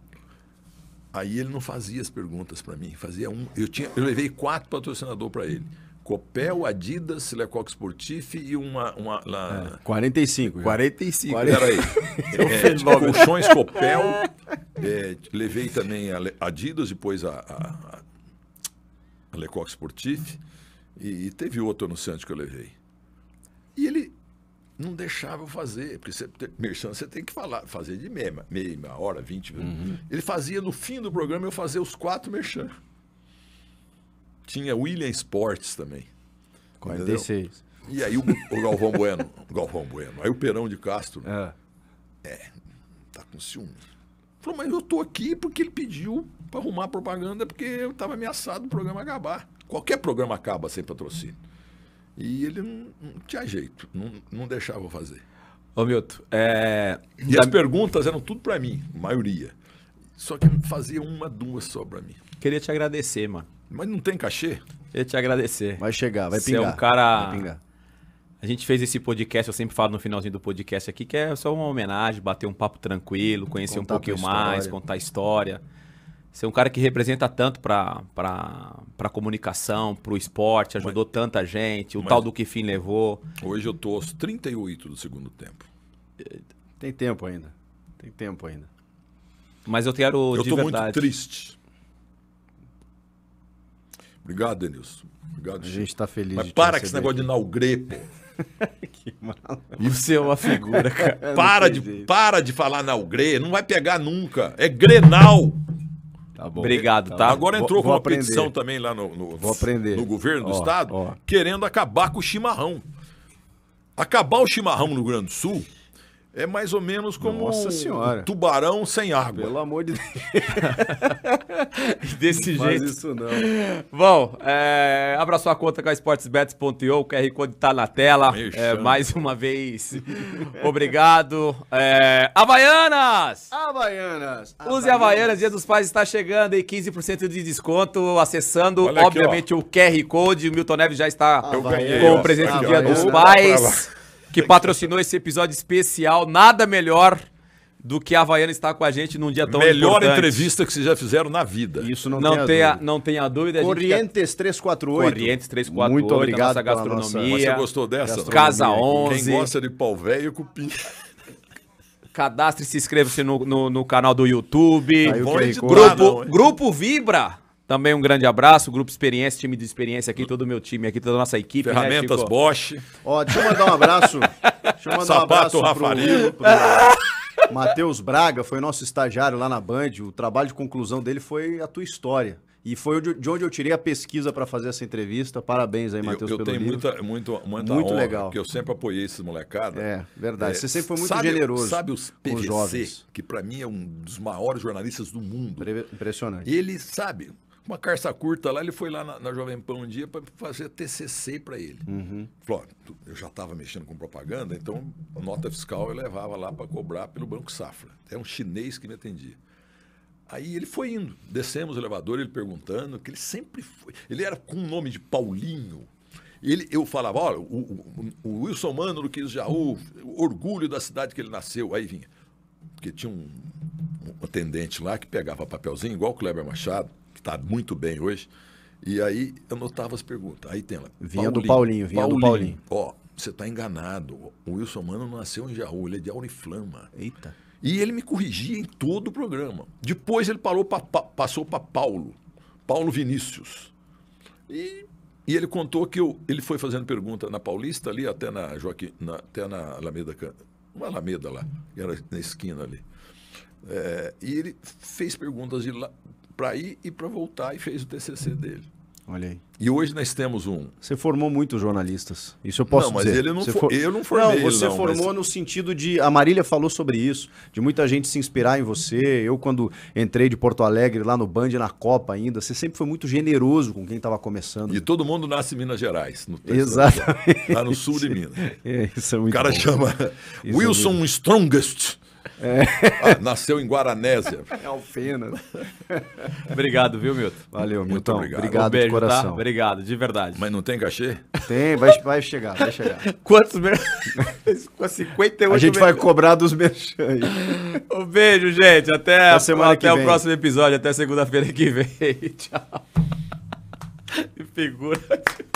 Aí ele não fazia as perguntas para mim, fazia um. Eu, tinha, eu levei quatro patrocinadores para ele. Copel, Adidas, Silecoque Sportif e uma. uma lá... é, 45. 45. 40... Peraí. é, é tipo, colchões Copel. É, levei também a Adidas, depois a, a, a Lecoque Sportif. E, e, teve outro anunciante que eu levei. E ele não deixava eu fazer, porque você, merchan você tem que falar, fazer de meia, meia hora, 20 minutos. Uhum. Ele fazia no fim do programa eu fazer os quatro merchan. Tinha William Sports também. 46. Entendeu? E aí o, o, Galvão Bueno. Galvão Bueno. Aí o Perão de Castro. Né? É. é tá com ciúme. Falou, mas eu tô aqui porque ele pediu para arrumar propaganda, porque eu tava ameaçado do programa acabar. Qualquer programa acaba sem patrocínio. E ele não, não tinha jeito, não, não deixava fazer. Ô Milton, é... E as perguntas eram tudo para mim, maioria. Só que fazia uma, duas só para mim. Queria te agradecer, mano. Mas não tem cachê? Queria te agradecer. Vai chegar, vai pingar. Você é um cara... A gente fez esse podcast, eu sempre falo no finalzinho do podcast aqui, que é só uma homenagem, bater um papo tranquilo, conhecer contar um pouquinho mais, contar história. Você é um cara que representa tanto para para comunicação, para o esporte, ajudou mas, tanta gente, o tal do que fim levou. Hoje eu tô aos 38 do segundo tempo. Tem tempo ainda. Tem tempo ainda. Mas eu quero eu de tô verdade. muito triste Obrigado, Denilson. Obrigado, A gente está feliz. Mas para com esse negócio de Nalgrê, pô. que mal. Você é uma figura, cara. para, de, para de falar Naugre. não vai pegar nunca. É Grenal. Tá bom. Obrigado, tá? tá? Agora entrou vou, com uma aprender. petição também lá no, no, vou aprender. no governo do ó, estado ó. querendo acabar com o chimarrão. Acabar o chimarrão no Rio Grande do Sul é mais ou menos como Nossa senhora. um tubarão sem água. Pelo amor de Deus. Desse não jeito. Faz isso não. Bom, é, abra sua conta com a sportsbets.io, o QR Code está na tela. É, mais uma vez, obrigado. É, Havaianas! Havaianas! Use Havaianas. Havaianas, Dia dos Pais está chegando e 15% de desconto acessando, aqui, obviamente, ó. o QR Code. O Milton Neves já está Havaianas. com o presente do Dia dos Pais que patrocinou esse episódio especial. Nada melhor do que a Havaiana estar com a gente num dia tão Melhor importante. entrevista que vocês já fizeram na vida. Isso não, não tenha, dúvida. Não tenha dúvida. Corrientes orientes 348. Corrientes 348. Muito obrigado nossa gastronomia. Nossa... Você gostou dessa? Casa 11. Quem gosta de pau velho, cupim. Cadastre e se inscreva-se no, no, no, canal do YouTube. Grupo, grupo Vibra. Também um grande abraço, grupo experiência, time de experiência aqui, todo o meu time aqui, toda a nossa equipe. Né, Ferramentas né, Bosch. Ó, deixa eu mandar um abraço. Deixa eu mandar Sapato, um abraço Matheus Braga, foi nosso estagiário lá na Band. O trabalho de conclusão dele foi a tua história. E foi de onde eu tirei a pesquisa para fazer essa entrevista. Parabéns aí, Matheus, pelo Eu tenho muita, muito, muita muito honra, legal. porque eu sempre apoiei esses molecada. É, verdade. É, Você sempre foi muito sabe, generoso Sabe os PVC, os jovens. que para mim é um dos maiores jornalistas do mundo. Impressionante. Ele sabe, uma carça curta lá, ele foi lá na, na Jovem Pan um dia para fazer TCC para ele. Uhum. Falou, eu já estava mexendo com propaganda, então a nota fiscal eu levava lá para cobrar pelo Banco Safra. era é um chinês que me atendia. Aí ele foi indo, descemos o elevador, ele perguntando, que ele sempre foi. Ele era com o nome de Paulinho. Ele, eu falava, olha, o, o, o Wilson Mano do Quis Jaú, orgulho da cidade que ele nasceu. Aí vinha, porque tinha um, um atendente lá que pegava papelzinho, igual o Kleber Machado, que está muito bem hoje. E aí eu notava as perguntas. Aí tem lá. Vinha Paulinho, do Paulinho, vinha Paulinho, do Paulinho. Ó, você está enganado. O Wilson Mano não nasceu em Jaú, ele é de Auriflama. Eita. E ele me corrigia em todo o programa. Depois ele parou pra, pa, passou para Paulo, Paulo Vinícius. E, e ele contou que eu, ele foi fazendo pergunta na Paulista, ali até na, Joaquim, na, até na Alameda, uma Alameda lá, que era na esquina ali. É, e ele fez perguntas de lá, para ir e para voltar e fez o TCC dele. Olha aí. E hoje nós temos um. Você formou muitos jornalistas. Isso eu posso não, dizer. ele não for... eu não formei. Não, você não, formou mas... no sentido de. A Marília falou sobre isso, de muita gente se inspirar em você. Eu, quando entrei de Porto Alegre, lá no Band, na Copa ainda, você sempre foi muito generoso com quem estava começando. E todo mundo nasce em Minas Gerais. No Exatamente. Lá no sul de Minas. É, isso é muito O cara bom. chama isso é Wilson é Strongest. É. Ah, nasceu em Guaranésia. É Alfenas. obrigado, viu, Milton? Valeu, Milton. Muito obrigado. Obrigado um beijo, tá? coração. Tá? Obrigado, de verdade. Mas não tem cachê? Tem, vai, vai chegar, vai chegar. Quantos mer... 58 A gente vai cobrar dos merchan Um beijo, gente. Até, a semana até o vem. próximo episódio, até segunda-feira que vem. Tchau. Que figura.